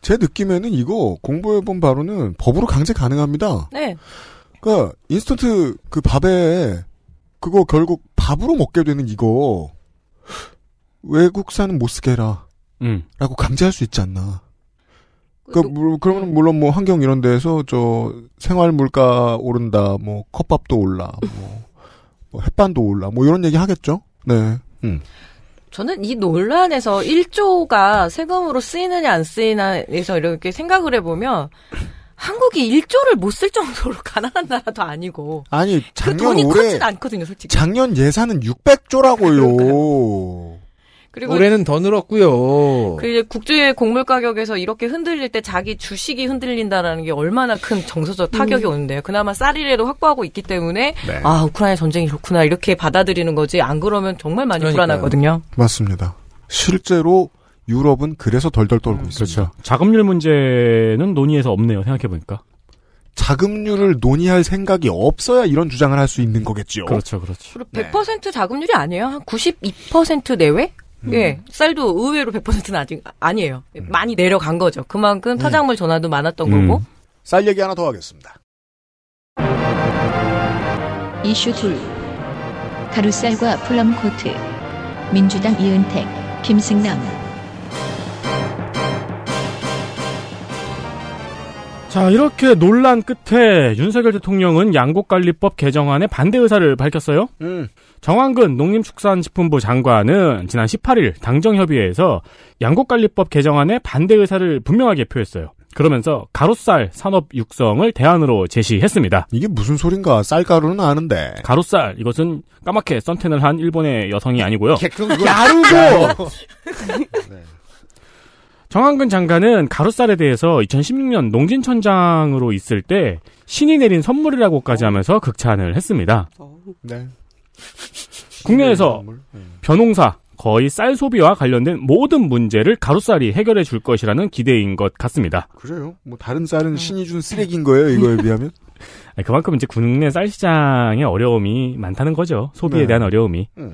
제 느낌에는 이거 공부해본 바로는 법으로 강제 가능합니다. 네. 그러니까 인스턴트 그 밥에 그거 결국 밥으로 먹게 되는 이거 외국산은 못 쓰게 해라. 음. 라고 강제할 수 있지 않나. 그러니까 그러면 물론 뭐 환경 이런 데에서 저 생활 물가 오른다, 뭐 컵밥도 올라, 뭐, 뭐 햇반도 올라, 뭐 이런 얘기 하겠죠. 네. 음. 저는 이 논란에서 1조가 세금으로 쓰이느냐 안 쓰이느냐에서 이렇게 생각을 해보면 한국이 1조를 못 쓸 정도로 가난한 나라도 아니고. 아니, 작년 그 돈이 올해, 크진 않거든요, 솔직히. 작년 예산은 600조라고요. 그리고 올해는 더 늘었고요. 그제 국제 곡물 가격에서 이렇게 흔들릴 때 자기 주식이 흔들린다라는 게 얼마나 큰 정서적 음. 타격이 음. 오는데요. 그나마 쌀이라도 확보하고 있기 때문에 네. 아 우크라이나 전쟁이 좋구나 이렇게 받아들이는 거지 안 그러면 정말 많이 그러니까요. 불안하거든요. 맞습니다. 실제로 유럽은 그래서 덜덜 떨고 음, 있습니다. 그렇죠. 자금률 문제는 논의에서 없네요. 생각해 보니까. 자금률을 논의할 생각이 없어야 이런 주장을 할 수 있는 거겠죠. 그렇죠, 그렇죠. 그리고 100% 네. 자금률이 아니에요. 한 92% 내외? 음. 예, 쌀도 의외로 100%는 아직 아니에요. 음. 많이 내려간 거죠. 그만큼 터작물 음. 전화도 많았던 거고. 음. 쌀 얘기 하나 더 하겠습니다. 이슈 둘 가루쌀과 플럼 코트 민주당 이은택 김승남 자, 이렇게 논란 끝에 윤석열 대통령은 양곡관리법 개정안에 반대 의사를 밝혔어요. 음. 정황근 농림축산식품부 장관은 지난 18일 당정협의회에서 양곡관리법 개정안에 반대 의사를 분명하게 표했어요. 그러면서 가로쌀 산업 육성을 대안으로 제시했습니다. 이게 무슨 소린가? 쌀가루는 아는데. 가로쌀 이것은 까맣게 썬텐을한 일본의 여성이 아니고요. 야루고. 네. 정한근 장관은 가루살에 대해서 2016년 농진천장으로 있을 때 신이 내린 선물이라고까지 하면서 극찬을 했습니다. 네. 국내에서 네. 변농사 거의 쌀 소비와 관련된 모든 문제를 가루쌀이 해결해 줄 것이라는 기대인 것 같습니다. 그래요? 뭐 다른 쌀은 음. 신이 준 쓰레기인 거예요, 이거에 비하면? 그만큼 이제 국내 쌀 시장의 어려움이 많다는 거죠. 소비에 네. 대한 어려움이. 음.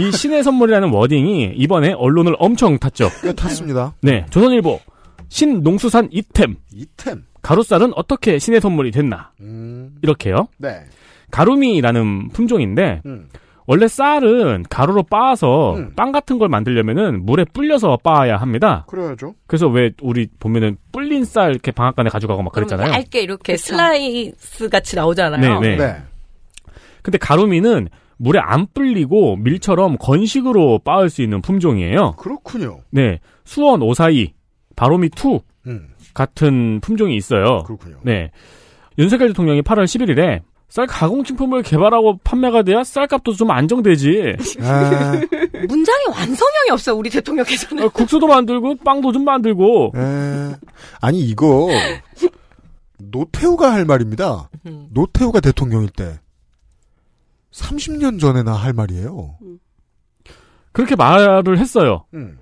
이 신의 선물이라는 워딩이 이번에 언론을 엄청 탔죠. 네, 탔습니다. 네, 조선일보 신농수산 이템. 이템. 가루쌀은 어떻게 신의 선물이 됐나? 음... 이렇게요. 네. 가루미라는 품종인데 음. 원래 쌀은 가루로 빻아서 음. 빵 같은 걸 만들려면은 물에 불려서 빻아야 합니다. 그래야죠. 그래서 왜 우리 보면은 불린 쌀 이렇게 방앗간에 가져가고 막 그랬잖아요. 얇게 이렇게 그렇죠. 네, 슬라이스 같이 나오잖아요. 네, 네. 네. 근데 가루미는 물에 안 불리고 밀처럼 건식으로 빻을 수 있는 품종이에요. 그렇군요. 네. 수원 오사이 바로미 투 음. 같은 품종이 있어요. 그렇군요. 네. 윤석열 대통령이 8월 11일에 쌀 가공식품을 개발하고 판매가 돼야 쌀값도 좀 안정되지. 아... 문장이 완성형이 없어 우리 대통령께서는. 아, 국수도 만들고 빵도 좀 만들고. 아... 아니 이거 노태우가 할 말입니다. 음. 노태우가 대통령일 때 30년 전에나 할 말이에요. 음. 그렇게 말을 했어요. 음.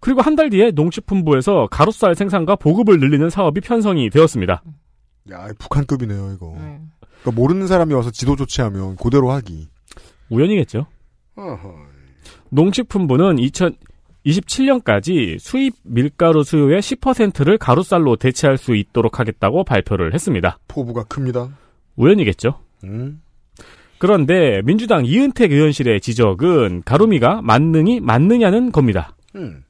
그리고 한 달 뒤에 농식품부에서 가로쌀 생산과 보급을 늘리는 사업이 편성이 되었습니다. 야, 북한급이네요, 이거. 음. 그러니까 모르는 사람이 와서 지도 조치하면 그대로 하기. 우연이겠죠. 어허. 농식품부는 2027년까지 수입 밀가루 수요의 10%를 가루쌀로 대체할 수 있도록 하겠다고 발표를 했습니다. 포부가 큽니다. 우연이겠죠. 음. 그런데 민주당 이은택 의원실의 지적은 가로미가 만능이 맞느냐는 겁니다. 음.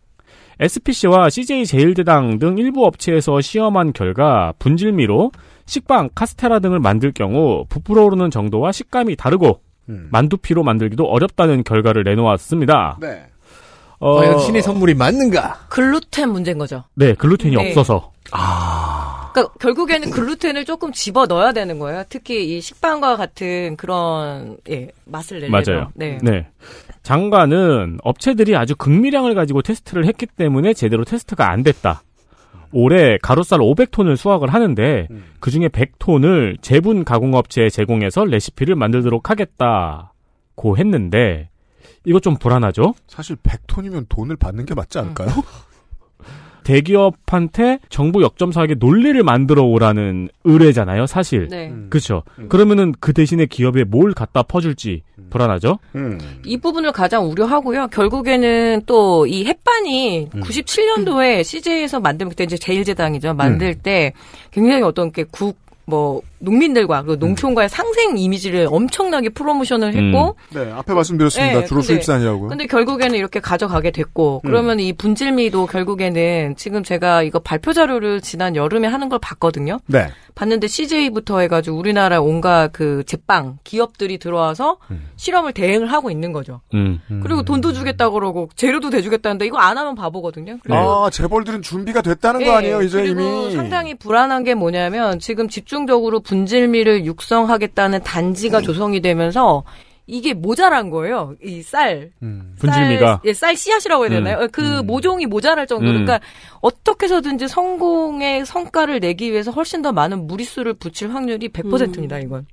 SPC와 CJ제일대당 등 일부 업체에서 시험한 결과 분질미로 식빵, 카스테라 등을 만들 경우 부풀어오르는 정도와 식감이 다르고 음. 만두피로 만들기도 어렵다는 결과를 내놓았습니다. 네. 어... 과연 신의 선물이 맞는가? 글루텐 문제인 거죠. 네, 글루텐이 네. 없어서. 아. 그러니까 결국에는 글루텐을 조금 집어 넣어야 되는 거예요. 특히 이 식빵과 같은 그런 예, 맛을 내려면. 맞아요. 네. 네. 장관은 업체들이 아주 극미량을 가지고 테스트를 했기 때문에 제대로 테스트가 안 됐다. 올해 가로쌀 500톤을 수확을 하는데 음. 그 중에 100톤을 제분 가공업체에 제공해서 레시피를 만들도록 하겠다고 했는데 이거 좀 불안하죠? 사실 100톤이면 돈을 받는 게 맞지 않을까요? 음. 대기업한테 정부 역점 사업의 논리를 만들어 오라는 의뢰잖아요, 사실. 네. 음. 그렇죠. 음. 그러면은 그 대신에 기업에 뭘 갖다 퍼줄지 음. 불안하죠. 음. 이 부분을 가장 우려하고요. 결국에는 또 이 햇반이 97년도에 음. CJ에서 만들면 그때 이제 제일재당이죠 만들 음. 때 굉장히 어떤 게 국, 뭐 농민들과 그 음. 농촌과의 상생 이미지를 엄청나게 프로모션을 음. 했고 네 앞에 말씀드렸습니다 네, 주로 근데, 수입산이라고 요 근데 결국에는 이렇게 가져가게 됐고 음. 그러면 이 분질미도 결국에는 지금 제가 이거 발표 자료를 지난 여름에 하는 걸 봤거든요 네. 봤는데 CJ부터 해가지고 우리나라 온갖 그 제빵 기업들이 들어와서 음. 실험을 대행을 하고 있는 거죠. 음, 음, 그리고 돈도 주겠다 그러고 재료도 대주겠다는데 이거 안 하면 바보거든요. 아 재벌들은 준비가 됐다는 네, 거 아니에요 이제 이미. 상당히 불안한 게 뭐냐면 지금 집중적으로 분 분질미를 육성하겠다는 단지가 음. 조성이 되면서 이게 모자란 거예요. 이 쌀. 음, 분질미가. 쌀, 예, 쌀 씨앗이라고 해야 네. 되나요? 음, 그 음. 모종이 모자랄 정도로. 음. 그러니까 어떻게 해서든지 성공의 성과를 내기 위해서 훨씬 더 많은 무리수를 붙일 확률이 100%입니다, 음. 이건.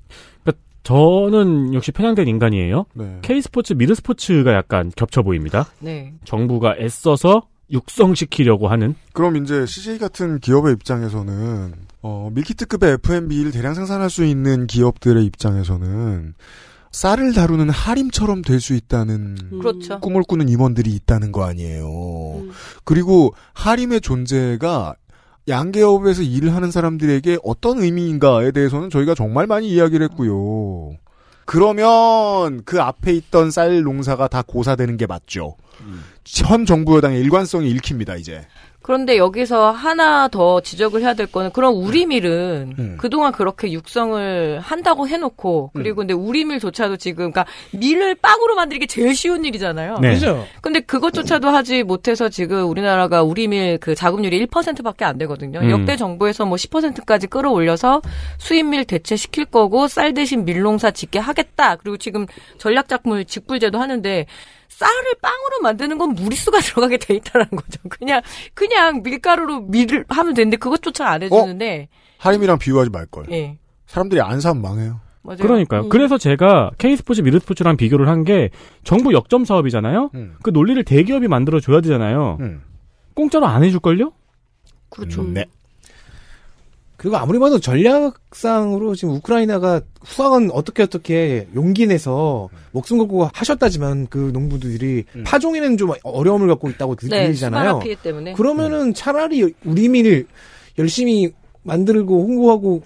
그러니까 저는 역시 편향된 인간이에요. 네. K스포츠, 미드스포츠가 약간 겹쳐 보입니다. 네. 정부가 애써서 육성시키려고 하는. 그럼 이제 CJ 같은 기업의 입장에서는 어, 밀키트급의 F&B를 대량 생산할 수 있는 기업들의 입장에서는 쌀을 다루는 하림처럼 될 수 있다는 음. 그렇죠. 꿈을 꾸는 임원들이 있다는 거 아니에요. 음. 그리고 하림의 존재가 양계업에서 일을 하는 사람들에게 어떤 의미인가에 대해서는 저희가 정말 많이 이야기를 했고요. 그러면 그 앞에 있던 쌀 농사가 다 고사되는 게 맞죠. 음. 현 정부 여당의 일관성이 읽힙니다, 이제. 그런데 여기서 하나 더 지적을 해야 될 거는 그런 우리밀은 음. 음. 그동안 그렇게 육성을 한다고 해놓고 음. 그리고 근데 우리밀조차도 지금 그러니까 밀을 빵으로 만들기 제일 쉬운 일이잖아요. 네. 그죠. 근데 그것조차도 하지 못해서 지금 우리나라가 우리밀 그자금률이 1%밖에 안 되거든요. 음. 역대 정부에서 뭐 10%까지 끌어올려서 수입밀 대체시킬 거고 쌀 대신 밀농사 짓게 하겠다. 그리고 지금 전략작물 직불제도 하는데 쌀을 빵으로 만드는 건 무리수가 들어가게 돼 있다는 라 거죠. 그냥 그냥 밀가루로 밀을 하면 되는데 그것조차 안 해주는데 어? 하임이랑 비교하지 말걸. 예. 사람들이 안 사면 망해요. 맞아요. 그러니까요. 음. 그래서 제가 K스포츠, 미르스포츠랑 비교를 한 게 정부 역점 사업이잖아요. 음. 그 논리를 대기업이 만들어줘야 되잖아요. 음. 공짜로 안 해줄걸요? 그렇죠. 네. 그리고 아무리 봐도 전략상으로 지금 우크라이나가 후방은 어떻게 어떻게 용기 내서 목숨 걸고 하셨다지만 그 농부들이 음. 파종에는 좀 어려움을 갖고 있다고 네, 들리잖아요. 피 때문에. 그러면은 차라리 우리 민을 열심히 만들고 홍보하고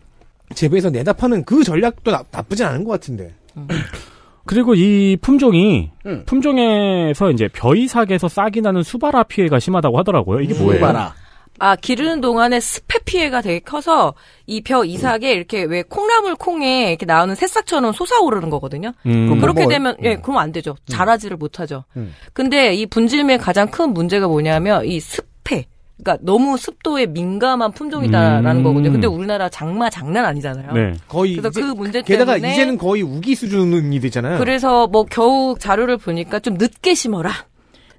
재배해서 내다 파는 그 전략도 나, 나쁘진 않은 것 같은데. 음. 그리고 이 품종이 음. 품종에서 이제 벼이삭에서 싹이 나는 수바라 피해가 심하다고 하더라고요. 이게 뭐예요? 수바라. 아 기르는 동안에 습해 피해가 되게 커서 이 벼 이삭에 이렇게 왜 콩나물 콩에 이렇게 나오는 새싹처럼 솟아오르는 거거든요. 음. 그렇게 되면 예 음. 그럼 안 되죠. 음. 자라지를 못하죠. 음. 근데 이 분질매의 가장 큰 문제가 뭐냐면 이 습해 그러니까 너무 습도에 민감한 품종이다라는 음. 거거든요. 근데 우리나라 장마 장난 아니잖아요. 네. 거의 그래서 그 문제 게다가 때문에 이제는 거의 우기 수준이 되잖아요. 그래서 뭐 겨우 자료를 보니까 좀 늦게 심어라.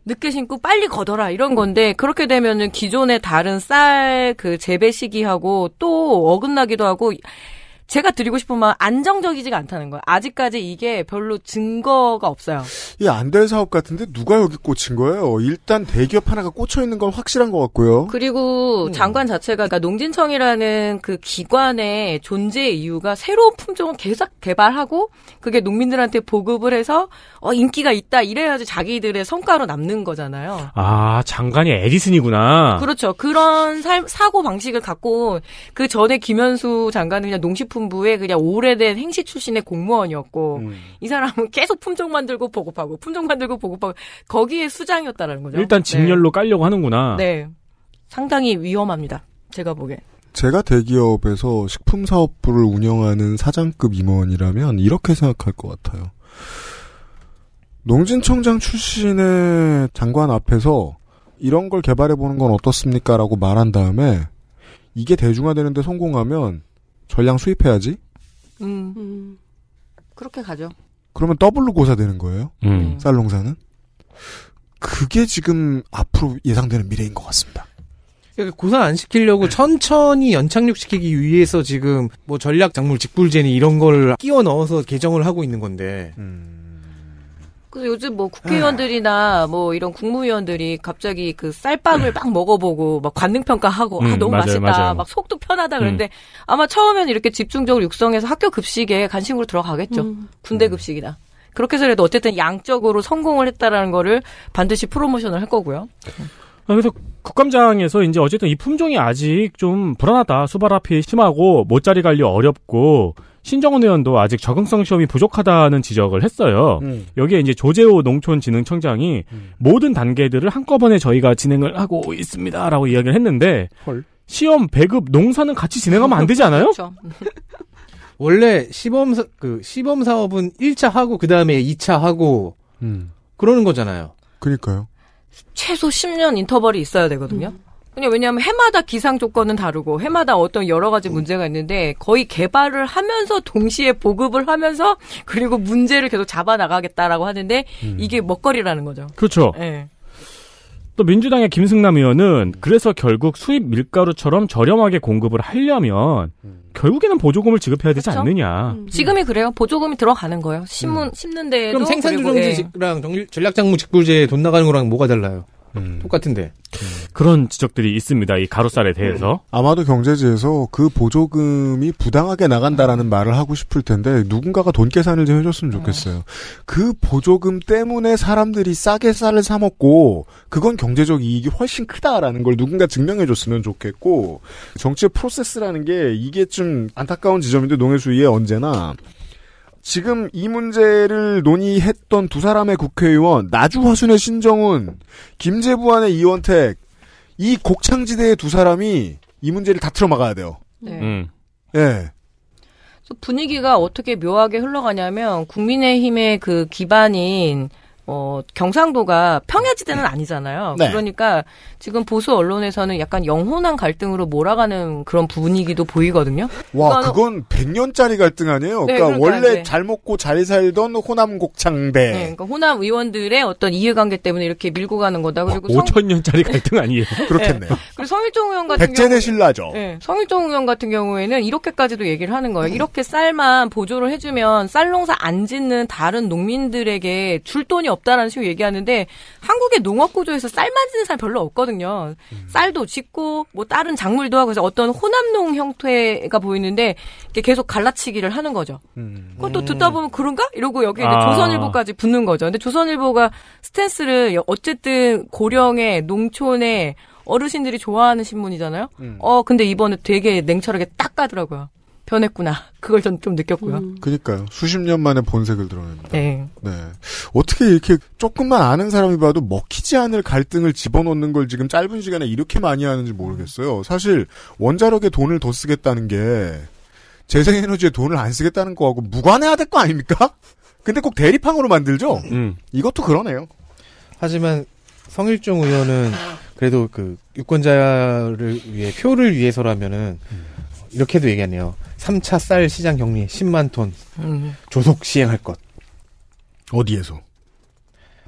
늦게 신고 빨리 걷어라 이런 건데 그렇게 되면은 기존의 다른 쌀 그 재배 시기하고 또 어긋나기도 하고 제가 드리고 싶은 말 안정적이지가 않다는 거예요. 아직까지 이게 별로 증거가 없어요. 이안될 사업 같은데 누가 여기 꽂힌 거예요? 일단 대기업 하나가 꽂혀 있는 건 확실한 것 같고요. 그리고 음. 장관 자체가 그러니까 농진청이라는 그 기관의 존재 이유가 새로운 품종을 계속 개발하고 그게 농민들한테 보급을 해서 어, 인기가 있다 이래야지 자기들의 성과로 남는 거잖아요. 아 장관이 에디슨이구나. 그렇죠. 그런 사, 사고 방식을 갖고 그 전에 김현수 장관은 그냥 농식품 품부의 그냥 오래된 행시 출신의 공무원이었고 음. 이 사람은 계속 품종 만들고 보급하고 품종 만들고 보급하고 거기에 수장이었다라는 거죠. 일단 네. 직렬로 네. 깔려고 하는구나. 네. 상당히 위험합니다. 제가 보기엔. 제가 대기업에서 식품 사업부를 운영하는 사장급 임원이라면 이렇게 생각할 것 같아요. 농진청장 출신의 장관 앞에서 이런 걸 개발해보는 건 어떻습니까? 라고 말한 다음에 이게 대중화되는데 성공하면 전량 수입해야지. 음. 음. 그렇게 가죠. 그러면 더블로 고사되는 거예요. 음. 네. 쌀농사는. 그게 지금 앞으로 예상되는 미래인 것 같습니다. 그러니까 고사 안 시키려고 네. 천천히 연착륙시키기 위해서 지금 뭐 전략 작물 직불제니 이런 걸 끼워 넣어서 개정을 하고 있는 건데. 음. 그래서 요즘 뭐 국회의원들이나 뭐 이런 국무위원들이 갑자기 그 쌀밥을 막 먹어보고 막 관능평가하고 아, 음, 아 너무 맞아요, 맛있다 맞아요. 막 속도 편하다 그런데 음. 아마 처음엔 이렇게 집중적으로 육성해서 학교 급식에 간식으로 들어가겠죠 음. 군대 음. 급식이나 그렇게 해서라도 어쨌든 양적으로 성공을 했다라는 거를 반드시 프로모션을 할 거고요. 아, 그래서 국감장에서 이제 어쨌든 이 품종이 아직 좀 불안하다 수발 앞이 심하고 못자리 관리 어렵고 신정원 의원도 아직 적응성 시험이 부족하다는 지적을 했어요. 음. 여기에 이제 조재호 농촌진흥청장이 음. 모든 단계들을 한꺼번에 저희가 진행을 하고 있습니다라고 이야기를 했는데 헐. 시험 배급 농사는 같이 진행하면 안 되지 않아요? 그렇죠. 원래 시범 그 시범 사업은 1차 하고 그다음에 2차 하고 음. 그러는 거잖아요. 그니까요. 러 최소 10년 인터벌이 있어야 되거든요. 음. 그냥 왜냐하면 해마다 기상 조건은 다르고 해마다 어떤 여러 가지 문제가 있는데 거의 개발을 하면서 동시에 보급을 하면서 그리고 문제를 계속 잡아 나가겠다라고 하는데 음. 이게 먹거리라는 거죠. 그렇죠. 네. 또 민주당의 김승남 의원은 그래서 결국 수입 밀가루처럼 저렴하게 공급을 하려면 음. 결국에는 보조금을 지급해야 되지 그렇죠? 않느냐. 음. 지금이 그래요. 보조금이 들어가는 거예요. 심은 음. 심는 데 그럼 생산조정제랑 예. 전략작물 직불제 돈 나가는 거랑 뭐가 달라요? 음. 똑같은데. 그런 지적들이 있습니다. 이 가로살에 대해서. 아마도 경제지에서 그 보조금이 부당하게 나간다라는 말을 하고 싶을 텐데 누군가가 돈 계산을 좀 해줬으면 좋겠어요. 그 보조금 때문에 사람들이 싸게 쌀을 사 먹고 그건 경제적 이익이 훨씬 크다라는 걸 누군가 증명해줬으면 좋겠고 정치의 프로세스라는 게 이게 좀 안타까운 지점인데 농해수위에 언제나 지금 이 문제를 논의했던 두 사람의 국회의원 나주화순의 신정훈, 김재부안의 이원택 이 곡창지대의 두 사람이 이 문제를 다 틀어막아야 돼요. 네. 음. 예. 분위기가 어떻게 묘하게 흘러가냐면 국민의힘의 그 기반인 어, 경상도가 평야지대는 네. 아니잖아요. 네. 그러니까 지금 보수 언론에서는 약간 영혼한 갈등으로 몰아가는 그런 분위기도 보이거든요. 와, 그건 100년짜리 갈등 아니에요? 네, 그러니까, 그러니까, 원래 이잘 먹고 잘 살던 호남 곡창대. 네, 그러니까 호남 의원들의 어떤 이해관계 때문에 이렇게 밀고 가는 거다. 아, 그리고 성... 5 0년짜리 갈등 아니에요? 그렇겠네요. 네. 그리고 성일종 의원 같은 백제네 신라죠. 네, 성일종 의원 같은 경우에는 이렇게까지도 얘기를 하는 거예요. 이렇게 쌀만 보조를 해주면 쌀 농사 안 짓는 다른 농민들에게 줄 돈이 없 없다라는 식으로 얘기하는데 한국의 농업 구조에서 쌀만지는 사람 별로 없거든요. 음. 쌀도 짓고 뭐 다른 작물도 하고 해서 어떤 혼합농 형태가 보이는데 계속 갈라치기를 하는 거죠. 음. 그것도 듣다 보면 그런가? 이러고 여기 아. 조선일보까지 붙는 거죠. 근데 조선일보가 스탠스를 어쨌든 고령의 농촌의 어르신들이 좋아하는 신문이잖아요. 음. 어 근데 이번에 되게 냉철하게 딱 가더라고요. 변했구나. 그걸 전 좀 느꼈고요. 음. 그니까요. 수십 년 만에 본색을 드러냅니다. 네. 네. 어떻게 이렇게 조금만 아는 사람이 봐도 먹히지 않을 갈등을 집어넣는 걸 지금 짧은 시간에 이렇게 많이 하는지 모르겠어요. 사실 원자력에 돈을 더 쓰겠다는 게 재생에너지에 돈을 안 쓰겠다는 거하고 무관해야 될 거 아닙니까? 근데 꼭 대리팡으로 만들죠? 음. 이것도 그러네요. 하지만 성일종 의원은 그래도 그 유권자를 위해 표를 위해서라면은 음. 이렇게도 얘기하네요. 3차 쌀 시장 격리 10만 톤 음. 조속 시행할 것. 어디에서?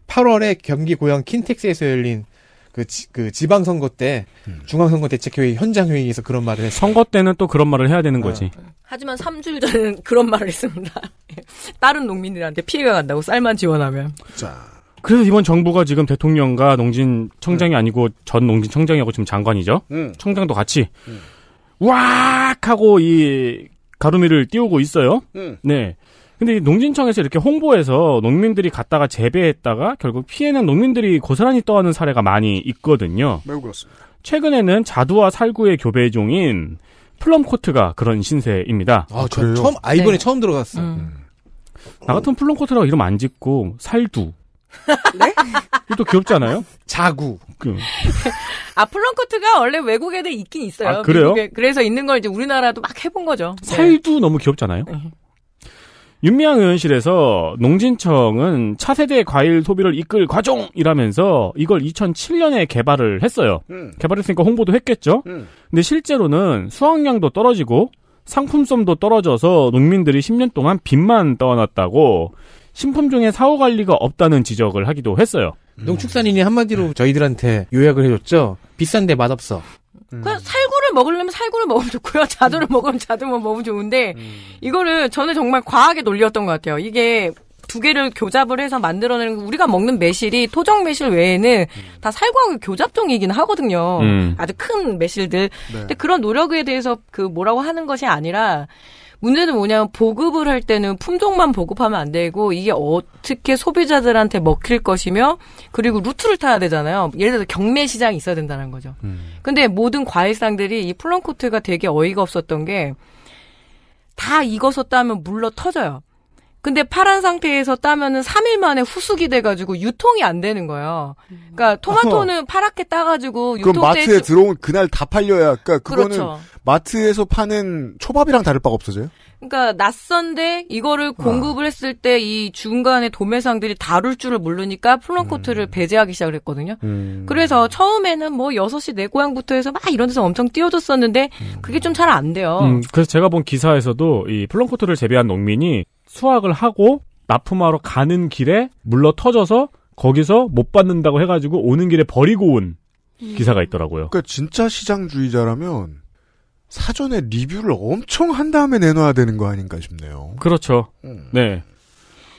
8월에 경기 고향 킨텍스에서 열린 그, 지, 그 지방선거 때 음. 중앙선거 대책회의 현장회의에서 그런 말을 했어요. 선거 때는 또 그런 말을 해야 되는 거지. 어. 하지만 3주 전에는 그런 말을 했습니다. 다른 농민들한테 피해가 간다고 쌀만 지원하면. 자. 그래서 이번 정부가 지금 대통령과 농진청장이 음. 아니고 전 농진청장이하고 지금 장관이죠. 음. 청장도 같이 음. 와악 하고 이 가루미를 띄우고 있어요. 음. 네. 근데 농진청에서 이렇게 홍보해서 농민들이 갔다가 재배했다가 결국 피해는 농민들이 고스란히 떠하는 사례가 많이 있거든요. 매우 그렇습니다. 최근에는 자두와 살구의 교배종인 플럼코트가 그런 신세입니다. 아, 저 아, 처음, 아, 이번에 네. 처음 들어갔어요. 음. 나 같은 플럼코트라고 이름 안 짓고 살두, 네? 이것도 귀엽잖아요. 자구. 그. 아 플렁커트가 원래 외국에도 있긴 있어요. 아, 그래요? 미국에. 그래서 있는 걸 이제 우리나라도 막 해본 거죠. 네. 살도 네. 너무 귀엽잖아요. 윤미향 의원실에서 농진청은 차세대 과일 소비를 이끌 과정이라면서 이걸 2007년에 개발을 했어요. 음. 개발했으니까 홍보도 했겠죠. 음. 근데 실제로는 수확량도 떨어지고 상품성도 떨어져서 농민들이 10년 동안 빚만 떠안았다고 신품 중에 사후 관리가 없다는 지적을 하기도 했어요. 음. 농축산인이 한마디로 저희들한테 요약을 해줬죠. 비싼데 맛없어. 음. 그냥 살구를 먹으려면 살구를 먹으면 좋고요. 음. 자두를 먹으면 자두만 먹으면 좋은데 이거는 저는 정말 과하게 놀렸던것 같아요. 이게 두 개를 교잡을 해서 만들어내는 우리가 먹는 매실이 토종 매실 외에는 다 살구하고 교잡종이긴 하거든요. 음. 아주 큰 매실들. 네. 근데 그런 노력에 대해서 그 뭐라고 하는 것이 아니라 문제는 뭐냐면 보급을 할 때는 품종만 보급하면 안 되고 이게 어떻게 소비자들한테 먹힐 것이며 그리고 루트를 타야 되잖아요. 예를 들어서 경매 시장이 있어야 된다는 거죠. 음. 근데 모든 과일상들이 이 플럼코트가 되게 어이가 없었던 게 다 익어서 따면 물러 터져요. 근데 파란 상태에서 따면은 3일 만에 후숙이 돼가지고 유통이 안 되는 거예요. 그러니까 음. 토마토는 파랗게 따가지고 유통 그럼 마트에 주... 들어온 그날 다 팔려야. 그러니까 그거는 그렇죠. 마트에서 파는 초밥이랑 다를 바가 없어져요? 그러니까 낯선데 이거를 아. 공급을 아. 했을 때 이 중간에 도매상들이 다룰 줄을 모르니까 플런코트를 음. 배제하기 시작을 했거든요. 음. 그래서 처음에는 뭐 6시 내 고향부터 해서 막 이런 데서 엄청 뛰어줬었는데 음. 그게 좀 잘 안 돼요. 음, 그래서 제가 본 기사에서도 이 플런코트를 재배한 농민이 수확을 하고 납품하러 가는 길에 물러 터져서 거기서 못 받는다고 해가지고 오는 길에 버리고 온 음. 기사가 있더라고요. 그러니까 진짜 시장주의자라면 사전에 리뷰를 엄청 한 다음에 내놔야 되는 거 아닌가 싶네요. 그렇죠. 음. 네.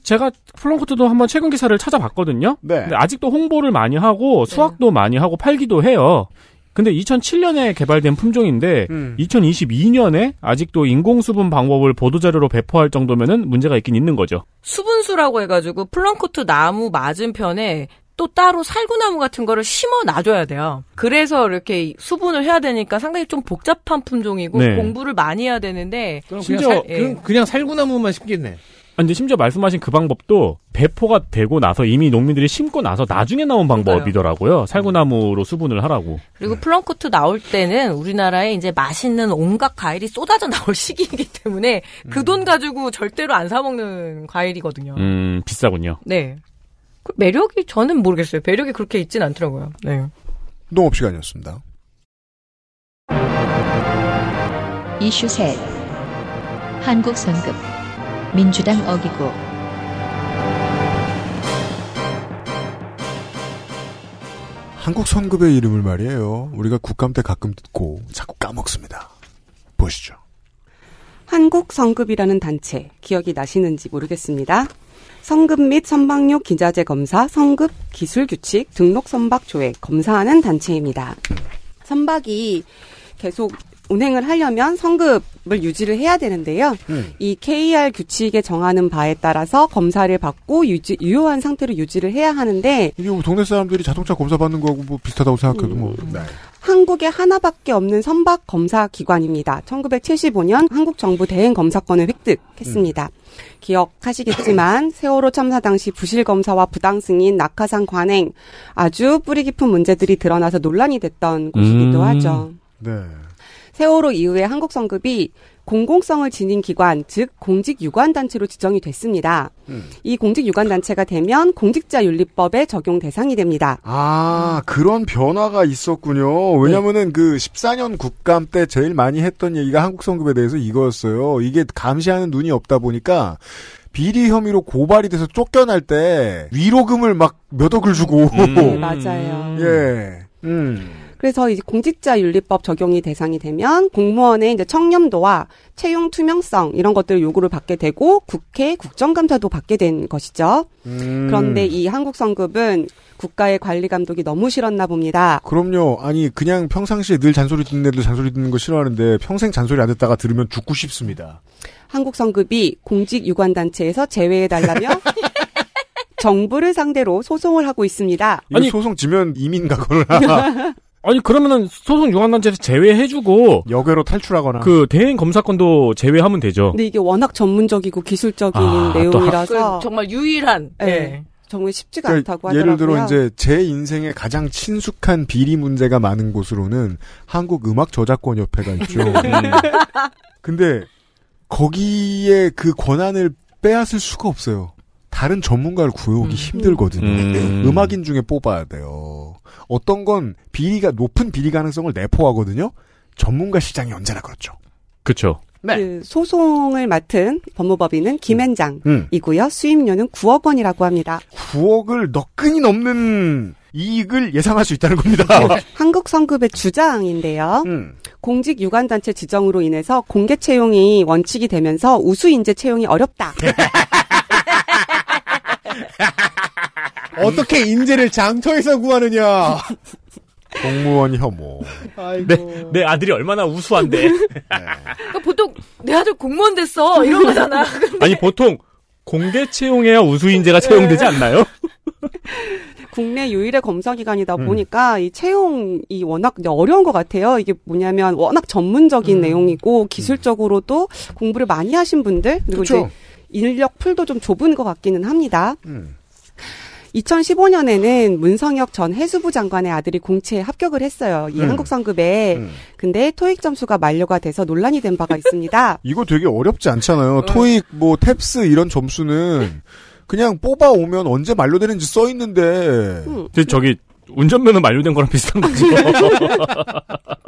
제가 플렁코트도 한번 최근 기사를 찾아봤거든요. 네. 근데 아직도 홍보를 많이 하고 수확도 네. 많이 하고 팔기도 해요. 근데 2007년에 개발된 품종인데 음. 2022년에 아직도 인공수분 방법을 보도자료로 배포할 정도면은 문제가 있긴 있는 거죠. 수분수라고 해가지고 플렁크트 나무 맞은편에 또 따로 살구나무 같은 거를 심어 놔줘야 돼요. 그래서 이렇게 수분을 해야 되니까 상당히 좀 복잡한 품종이고 네. 공부를 많이 해야 되는데 그냥 심지어 살, 예. 그냥 살구나무만 심겠네. 근데 심지어 말씀하신 그 방법도 배포가 되고 나서 이미 농민들이 심고 나서 나중에 나온 방법이더라고요. 요 음. 살구나무로 수분을 하라고. 그리고 네. 플럼코트 나올 때는 우리나라에 이제 맛있는 온갖 과일이 쏟아져 나올 시기이기 때문에 그돈 음. 가지고 절대로 안 사먹는 과일이거든요. 음, 비싸군요. 네. 매력이 저는 모르겠어요. 매력이 그렇게 있진 않더라고요. 네. 농업 시간이었습니다. 이슈 셋 한국 선급 민주당 어기고 한국 선급의 이름을 말이에요. 우리가 국감 때 가끔 듣고 자꾸 까먹습니다. 보시죠. 한국 선급이라는 단체 기억이 나시는지 모르겠습니다. 성급 및 선박료 기자재 검사, 성급 기술 규칙, 등록 선박 조액 검사하는 단체입니다. 선박이 계속 운행을 하려면 성급을 유지를 해야 되는데요. 음. 이 KR 규칙에 정하는 바에 따라서 검사를 받고 유지, 유효한 상태로 유지를 해야 하는데 이게 뭐 동네 사람들이 자동차 검사 받는 거하고 뭐 비슷하다고 생각해도 뭐. 음. 뭐 네. 한국에 하나밖에 없는 선박 검사 기관입니다. 1975년 한국 정부 대행 검사권을 획득했습니다. 음. 기억하시겠지만 세월호 참사 당시 부실 검사와 부당 승인, 낙하산 관행 아주 뿌리 깊은 문제들이 드러나서 논란이 됐던 곳이기도 음. 하죠. 네. 세월호 이후에 한국 성급이 공공성을 지닌 기관, 즉 공직 유관 단체로 지정이 됐습니다. 음. 이 공직 유관 단체가 되면 공직자 윤리법에 적용 대상이 됩니다. 아, 그런 변화가 있었군요. 왜냐면은 네. 그 14년 국감 때 제일 많이 했던 얘기가 한국 성급에 대해서 이거였어요. 이게 감시하는 눈이 없다 보니까 비리 혐의로 고발이 돼서 쫓겨날 때 위로금을 막 몇 억을 주고 음. 네, 맞아요. 예. 음. 그래서 이제 공직자 윤리법 적용이 대상이 되면 공무원의 이제 청렴도와 채용 투명성 이런 것들 요구를 받게 되고 국회 국정감사도 받게 된 것이죠. 음. 그런데 이 한국 성급은 국가의 관리 감독이 너무 싫었나 봅니다. 그럼요. 아니 그냥 평상시에 늘 잔소리 듣는 애들 잔소리 듣는 거 싫어하는데 평생 잔소리 안 듣다가 들으면 죽고 싶습니다. 한국 성급이 공직 유관 단체에서 제외해 달라며 정부를 상대로 소송을 하고 있습니다. 아니 소송 지면 이민 가거나 아니 그러면은 소송 유관단체에서 제외해주고 여외로 탈출하거나 그 대행 검사권도 제외하면 되죠. 근데 이게 워낙 전문적이고 기술적인 아, 내용이라서 하... 그 정말 유일한. 네. 네. 정말 쉽지가 그러니까 않다고 하더라고요. 예를 들어 이제 제 인생에 가장 친숙한 비리 문제가 많은 곳으로는 한국 음악 저작권 협회가 있죠. 네. 근데 거기에 그 권한을 빼앗을 수가 없어요. 다른 전문가를 구해오기 음. 힘들거든요. 음. 네. 악인 중에 뽑아야 돼요. 어떤 건 비리가 높은 비리 가능성을 내포하거든요. 전문가 시장이 언제나 그렇죠. 그렇죠. 네. 그 소송을 맡은 법무법인은 김앤장이고요. 음. 음. 수임료는 9억 원이라고 합니다. 9억을 너끈이 넘는 이익을 예상할 수 있다는 겁니다. 네. 한국성급의 주장인데요. 음. 공직 유관단체 지정으로 인해서 공개 채용이 원칙이 되면서 우수인재 채용이 어렵다. 어떻게 인재를 장터에서 구하느냐. 공무원 혐오. 아이고. 내, 내 아들이 얼마나 우수한데. 네. 그러니까 보통 내 아들 공무원 됐어 이런 거잖아. 근데. 아니 보통 공개 채용해야 우수 인재가 채용되지 네. 않나요? 국내 유일의 검사기관이다 음. 보니까 이 채용이 워낙 어려운 것 같아요. 이게 뭐냐면 워낙 전문적인 음. 내용이고 기술적으로도 공부를 많이 하신 분들 그리고 그쵸. 이제 인력 풀도 좀 좁은 것 같기는 합니다. 음. 2015년에는 문성혁 전 해수부 장관의 아들이 공채에 합격을 했어요. 이 음. 한국상급에. 음. 근데 토익 점수가 만료가 돼서 논란이 된 바가 있습니다. 이거 되게 어렵지 않잖아요. 토익, 뭐, 탭스 이런 점수는 그냥 뽑아오면 언제 만료되는지 써있는데. 음. 저기 운전면허 만료된 거랑 비슷한 거죠.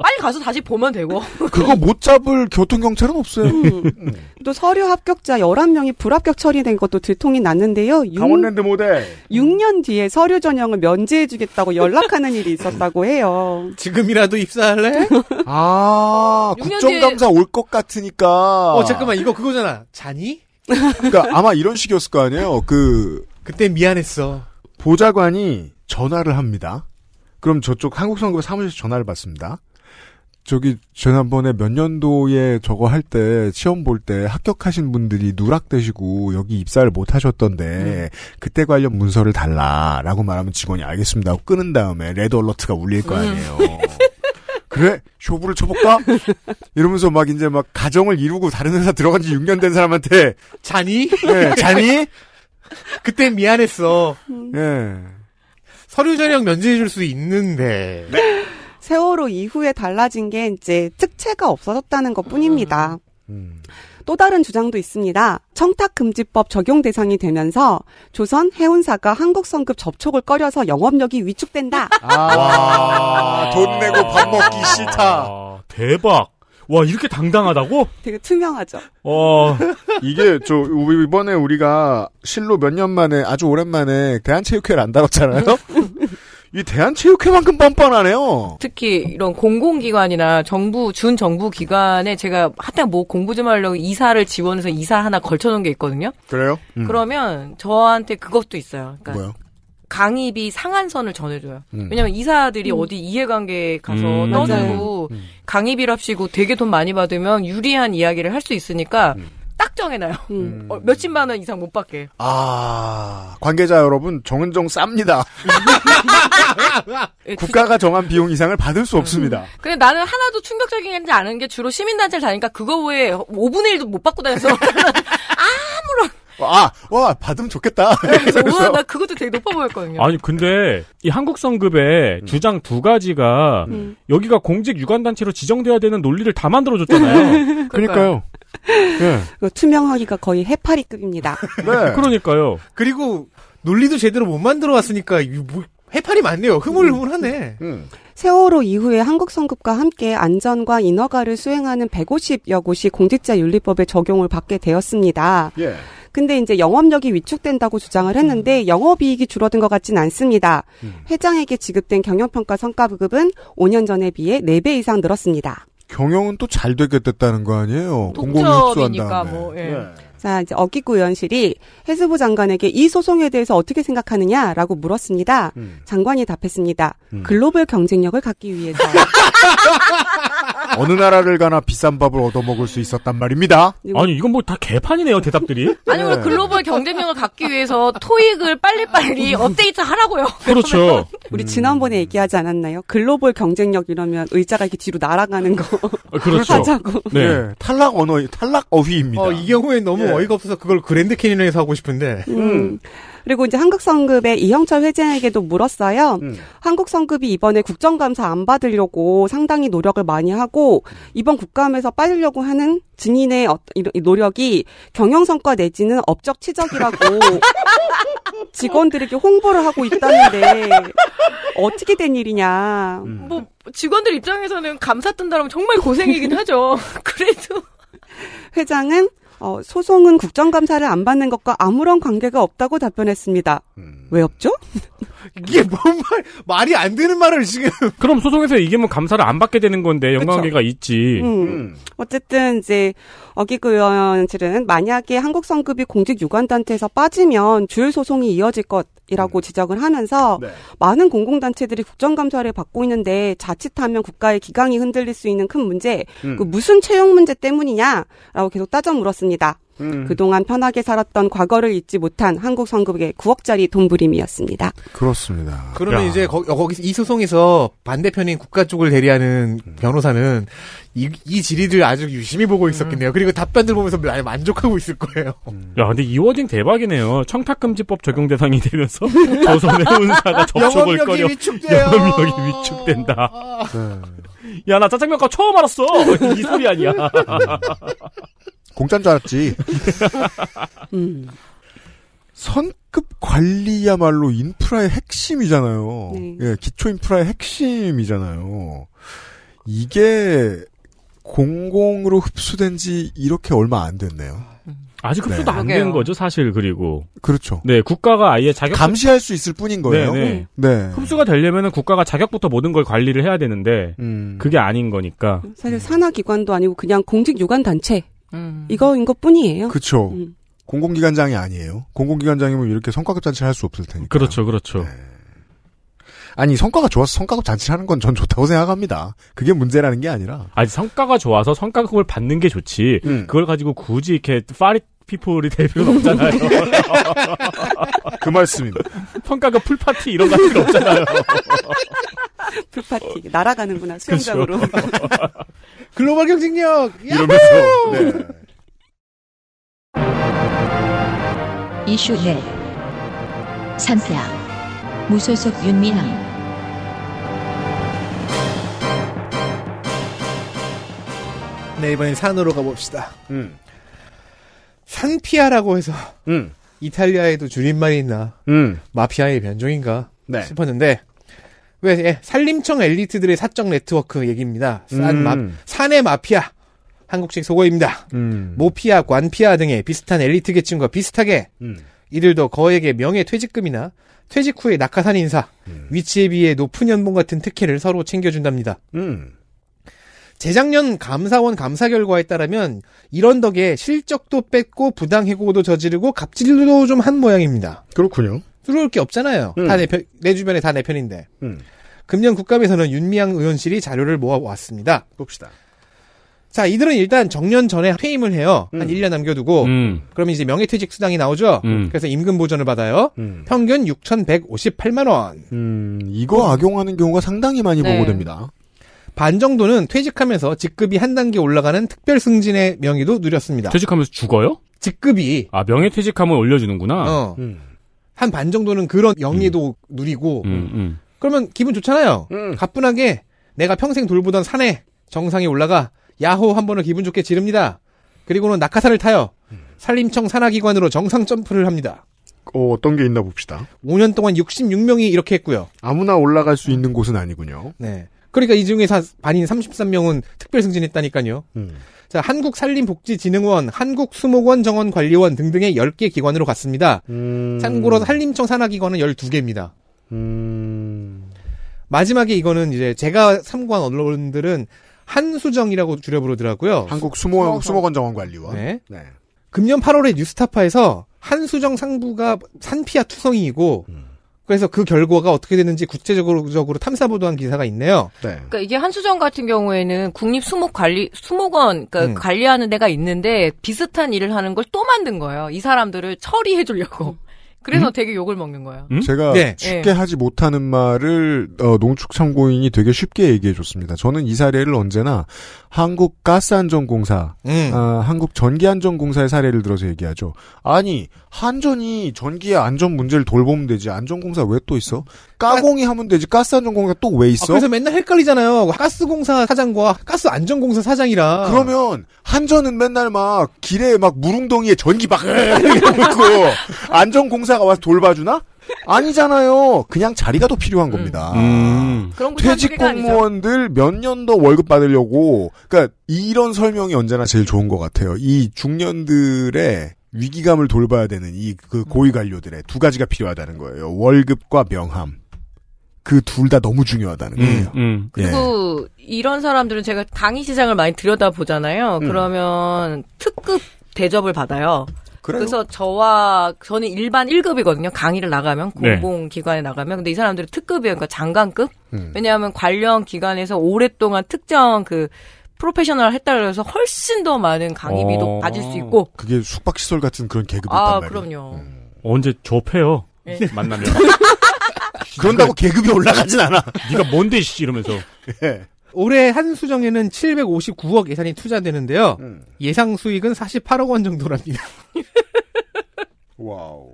빨리 가서 다시 보면 되고. 그거 못 잡을 교통경찰은 없어요. 음. 또 서류 합격자 11명이 불합격 처리된 것도 들통이 났는데요. 6, 강원랜드 모델. 6년 뒤에 서류 전형을 면제해주겠다고 연락하는 일이 있었다고 해요. 지금이라도 입사할래? 아, 국정감사 뒤에... 올것 같으니까. 어, 잠깐만, 이거 그거잖아. 자니? 그러니까 아마 이런 식이었을 거 아니에요. 그. 그때 미안했어. 보좌관이 전화를 합니다. 그럼 저쪽 한국선거 사무실 전화를 받습니다. 저기 지난번에 몇 년도에 저거 할 때 시험 볼 때 합격하신 분들이 누락되시고 여기 입사를 못 하셨던데 네. 그때 관련 문서를 달라라고 말하면 직원이 알겠습니다 하고 끄는 다음에 레드 얼러트가 울릴 거 음. 아니에요. 그래 쇼부를 쳐볼까 이러면서 막 이제 막 가정을 이루고 다른 회사 들어간 지 6년 된 사람한테 자니? 네, 자니? 그때 미안했어. 예. 네. 서류 전형 면제해줄 수 있는데. 네. 세월호 이후에 달라진 게 이제 특채가 없어졌다는 것 뿐입니다. 음. 음. 또 다른 주장도 있습니다. 청탁금지법 적용 대상이 되면서 조선 해운사가 한국성급 접촉을 꺼려서 영업력이 위축된다. 아, 와, 돈 내고 밥 먹기 싫다. 아, 대박. 와 이렇게 당당하다고? 되게 투명하죠. 어 이게 저 우리 이번에 우리가 실로 몇 년 만에 아주 오랜만에 대한체육회를 안 다뤘잖아요. 이 대한체육회만큼 뻔뻔하네요. 특히 이런 공공기관이나 정부 준정부 기관에 제가 하여튼 뭐 공부 좀 하려고 이사를 지원해서 이사 하나 걸쳐놓은 게 있거든요. 그래요? 음. 그러면 저한테 그것도 있어요. 그러니까 뭐요? 강입이 상한선을 전해줘요. 음. 왜냐면 이사들이 음. 어디 이해관계 가서 음. 떠들고 음. 강입이랍시고 되게 돈 많이 받으면 유리한 이야기를 할 수 있으니까 음. 딱 정해놔요. 음. 음. 어, 몇십만 원 이상 못 받게. 아 관계자 여러분 정은정 쌉니다. 예, 국가가 정한 비용 이상을 받을 수 없습니다. 근데 나는 하나도 충격적인지 않은 게 주로 시민단체를 다니까 그거 외에 5분의 1도 못 받고 다녀서 아무런 어, 아, 와, 받으면 좋겠다. 네, 우와, 나 그것도 되게 높아 보였거든요. 아니, 근데 이 한국 성급의 음. 주장 두 가지가 음. 여기가 공직 유관 단체로 지정돼야 되는 논리를 다 만들어 줬잖아요. 그러니까요. 네. 투명하기가 거의 해파리급입니다. 네. 그러니까요. 그리고 논리도 제대로 못 만들어 왔으니까 해파리 많네요. 흐물흐물하네. 음. 음. 세월호 이후에 한국 성급과 함께 안전과 인허가를 수행하는 150여 곳이 공직자 윤리법의 적용을 받게 되었습니다. 예. 근데 이제 영업력이 위축된다고 주장을 했는데 음. 영업이익이 줄어든 것 같진 않습니다. 음. 회장에게 지급된 경영평가 성과부급은 5년 전에 비해 4배 이상 늘었습니다. 경영은 또 잘 되게 됐다는 거 아니에요? 공공이 흡수한 다 뭐, 예. 네. 자, 이제 어기구 의원실이 해수부 장관에게 이 소송에 대해서 어떻게 생각하느냐라고 물었습니다. 음. 장관이 답했습니다. 음. 글로벌 경쟁력을 갖기 위해서. 어느 나라를 가나 비싼 밥을 얻어먹을 수 있었단 말입니다. 네, 아니, 이건 뭐 다 개판이네요, 대답들이. 아니, 우리 네. 글로벌 경쟁력을 갖기 위해서 토익을 빨리빨리 음. 업데이트 하라고요. 그렇죠. 우리 지난번에 음. 얘기하지 않았나요? 글로벌 경쟁력 이러면 의자가 이렇게 뒤로 날아가는 거. 아, 그렇죠. 하자고. 네. 네. 탈락 언어, 탈락 어휘입니다. 어, 이 경우에 너무 너무 네. 어이가 없어서 그걸 그랜드 캐니언에서 하고 싶은데. 음. 음. 그리고 이제 한국 성급의 이형철 회장에게도 물었어요. 음. 한국 성급이 이번에 국정감사 안 받으려고 상당히 노력을 많이 하고 이번 국감에서 빠지려고 하는 증인의 어, 노력이 경영 성과 내지는 업적 치적이라고 직원들에게 홍보를 하고 있다는데 어떻게 된 일이냐. 음. 뭐 직원들 입장에서는 감사 뜬다면 정말 고생이긴 하죠. 그래도 회장은 어, 소송은 국정감사를 안 받는 것과 아무런 관계가 없다고 답변했습니다. 음. 왜 없죠? 이게 뭔 말, 말이 안 되는 말을 지금. 그럼 소송에서 이기면 뭐 감사를 안 받게 되는 건데, 연관계가 있지. 음. 음. 어쨌든 이제, 어기구 의원실은 만약에 한국 성급이 공직 유관단체에서 빠지면 주요 소송이 이어질 것이라고 음. 지적을 하면서 네. 많은 공공단체들이 국정감사를 받고 있는데 자칫하면 국가의 기강이 흔들릴 수 있는 큰 문제, 그 음. 그 무슨 채용 문제 때문이냐라고 계속 따져 물었습니다. 음. 그동안 편하게 살았던 과거를 잊지 못한 한국 선급의 9억짜리 돈부림이었습니다. 그렇습니다. 그러면 야. 이제 거, 어, 거기서 이 소송에서 반대편인 국가 쪽을 대리하는 음. 변호사는 이, 이 질의를 아주 유심히 보고 음. 있었겠네요. 음. 그리고 답변들 보면서 많이 만족하고 있을 거예요. 음. 야, 근데 이 워딩 대박이네요. 청탁금지법 적용 대상이 되면서 조선의 운사가 접촉을 꺼려 영업력이 위축된다. 네. 야, 나짜장면과 처음 알았어! 이 소리 아니야. 공짜인 줄 알았지. 음. 선급 관리야말로 인프라의 핵심이잖아요. 네. 예, 기초 인프라의 핵심이잖아요. 이게 공공으로 흡수된 지 이렇게 얼마 안 됐네요. 음. 아직 흡수도 네. 안된 거죠, 사실 그리고 그렇죠. 네, 국가가 아예 자격 감시할 수 있을 뿐인 거예요. 네네. 네. 네. 네. 흡수가 되려면 국가가 자격부터 모든 걸 관리를 해야 되는데 음. 그게 아닌 거니까. 사실 산하 기관도 아니고 그냥 공직 유관 단체. 음. 이거인 것 뿐이에요. 그렇죠. 음. 공공기관장이 아니에요. 공공기관장이면 이렇게 성과급 잔치를 할 수 없을 테니까. 그렇죠, 그렇죠. 네. 아니 성과가 좋아서 성과급 잔치를 하는 건 전 좋다고 생각합니다. 그게 문제라는 게 아니라. 아니 성과가 좋아서 성과급을 받는 게 좋지. 음. 그걸 가지고 굳이 이렇게 파리 피플이 될 필요는 없잖아요. 그 말씀입니다. 평가가 풀파티 이런 같은 거 없잖아요. 풀파티. 날아가는구나, 수영장으로. 글로벌 경쟁력! 이러면서. 네. 이슈 1 산태아 무소속 윤미아 네, 이번엔 산으로 가봅시다. 음. 산피아라고 해서 음. 이탈리아에도 줄임말이 있나 음. 마피아의 변종인가 네. 싶었는데 왜 예, 산림청 엘리트들의 사적 네트워크 얘기입니다. 산 음. 마, 산의 마피아 한국식 소고입니다. 음. 모피아, 관피아 등의 비슷한 엘리트 계층과 비슷하게 음. 이들도 거액의 명예 퇴직금이나 퇴직 후의 낙하산 인사, 위치에 비해 높은 연봉 같은 특혜를 서로 챙겨준답니다. 음. 재작년 감사원 감사 결과에 따르면 이런 덕에 실적도 뺏고 부당 해고도 저지르고 갑질도 좀 한 모양입니다. 그렇군요. 들어올 게 없잖아요. 음. 다내 편, 내 주변에 다 내 편인데. 음. 금년 국감에서는 윤미향 의원실이 자료를 모아왔습니다. 봅시다. 자, 이들은 일단 정년 전에 퇴임을 해요. 음. 한 1년 남겨두고. 음. 그러면 이제 명예퇴직 수당이 나오죠? 음. 그래서 임금 보전을 받아요. 음. 평균 6,158만원. 음, 이거 악용하는 경우가 상당히 많이 네. 보고됩니다. 반 정도는 퇴직하면서 직급이 한 단계 올라가는 특별 승진의 명의도 누렸습니다. 퇴직하면서 죽어요? 직급이 아 명예 퇴직하면 올려주는구나. 어. 음. 한반 정도는 그런 영예도 음. 누리고 음, 음, 그러면 기분 좋잖아요. 음. 가뿐하게 내가 평생 돌보던 산에 정상에 올라가 야호 한 번을 기분 좋게 지릅니다. 그리고는 낙하산을 타요. 산림청 산하기관으로 정상 점프를 합니다. 어, 어떤 게 있나 봅시다. 5년 동안 66명이 이렇게 했고요. 아무나 올라갈 수 있는 곳은 아니군요. 네. 그러니까 이 중에 사, 반인 33명은 특별 승진했다니까요. 음. 자, 한국산림복지진흥원, 한국수목원 정원관리원 등등의 10개 기관으로 갔습니다. 음. 참고로 산림청 산하기관은 12개입니다. 음. 마지막에 이거는 이제 제가 참고한 언론들은 한수정이라고 줄여 부르더라고요. 한국 수모, 수목 정원관리원. 네. 네. 금년 8월에 뉴스타파에서 한수정 상부가 산피아 투성이이고 음. 그래서 그 결과가 어떻게 되는지 국제적으로 탐사 보도한 기사가 있네요. 네. 그러니까 이게 한수정 같은 경우에는 국립 수목 관리 수목원 그러니까 음. 관리하는 데가 있는데 비슷한 일을 하는 걸 또 만든 거예요. 이 사람들을 처리해 주려고. 음? 그래서 음? 되게 욕을 먹는 거예요. 음? 제가 네. 쉽게 예. 하지 못하는 말을 어, 농축 참고인이 되게 쉽게 얘기해 줬습니다. 저는 이 사례를 언제나 한국가스안전공사, 음. 예. 어, 아, 한국전기안전공사의 사례를 들어서 얘기하죠. 아니 한전이 전기의 안전 문제를 돌보면 되지 안전공사 왜 또 있어? 까공이 하면 되지 가스안전공사 또 왜 있어? 아, 그래서 맨날 헷갈리잖아요. 가스공사 사장과 가스안전공사 사장이라. 그러면 한전은 맨날 막 길에 막무릉덩이에 전기 막 이러고 안전공사가 와서 돌봐주나? 아니잖아요. 그냥 자리가 더 필요한 음. 겁니다. 음. 퇴직 공무원들 몇 년 더 월급 받으려고 그러니까 이런 설명이 언제나 제일 좋은 것 같아요. 이 중년들의 위기감을 돌봐야 되는 이 그 고위 관료들의 두 가지가 필요하다는 거예요. 월급과 명함. 그 둘 다 너무 중요하다는 음, 거예요. 음, 예. 그리고 예. 이런 사람들은 제가 당의 시장을 많이 들여다 보잖아요. 음. 그러면 특급 대접을 받아요. 그래요? 그래서 저와 저는 일반 1급이거든요. 강의를 나가면 네. 공공기관에 나가면 근데 이사람들이 특급이에요. 그러니까 장관급. 음. 왜냐하면 관련 기관에서 오랫동안 특정 그 프로페셔널 했다그래서 훨씬 더 많은 강의비도 어... 받을 수 있고 그게 숙박 시설 같은 그런 계급이 아, 있단 말이에요. 그럼요. 음. 언제 접해요. 네. 만나면. 그런다고 계급이 올라가진 않아. 네가 뭔데 씨 이러면서. 예. 올해 한수정에는 759억 예산이 투자되는데요. 음. 예상 수익은 48억 원 정도랍니다. 와우.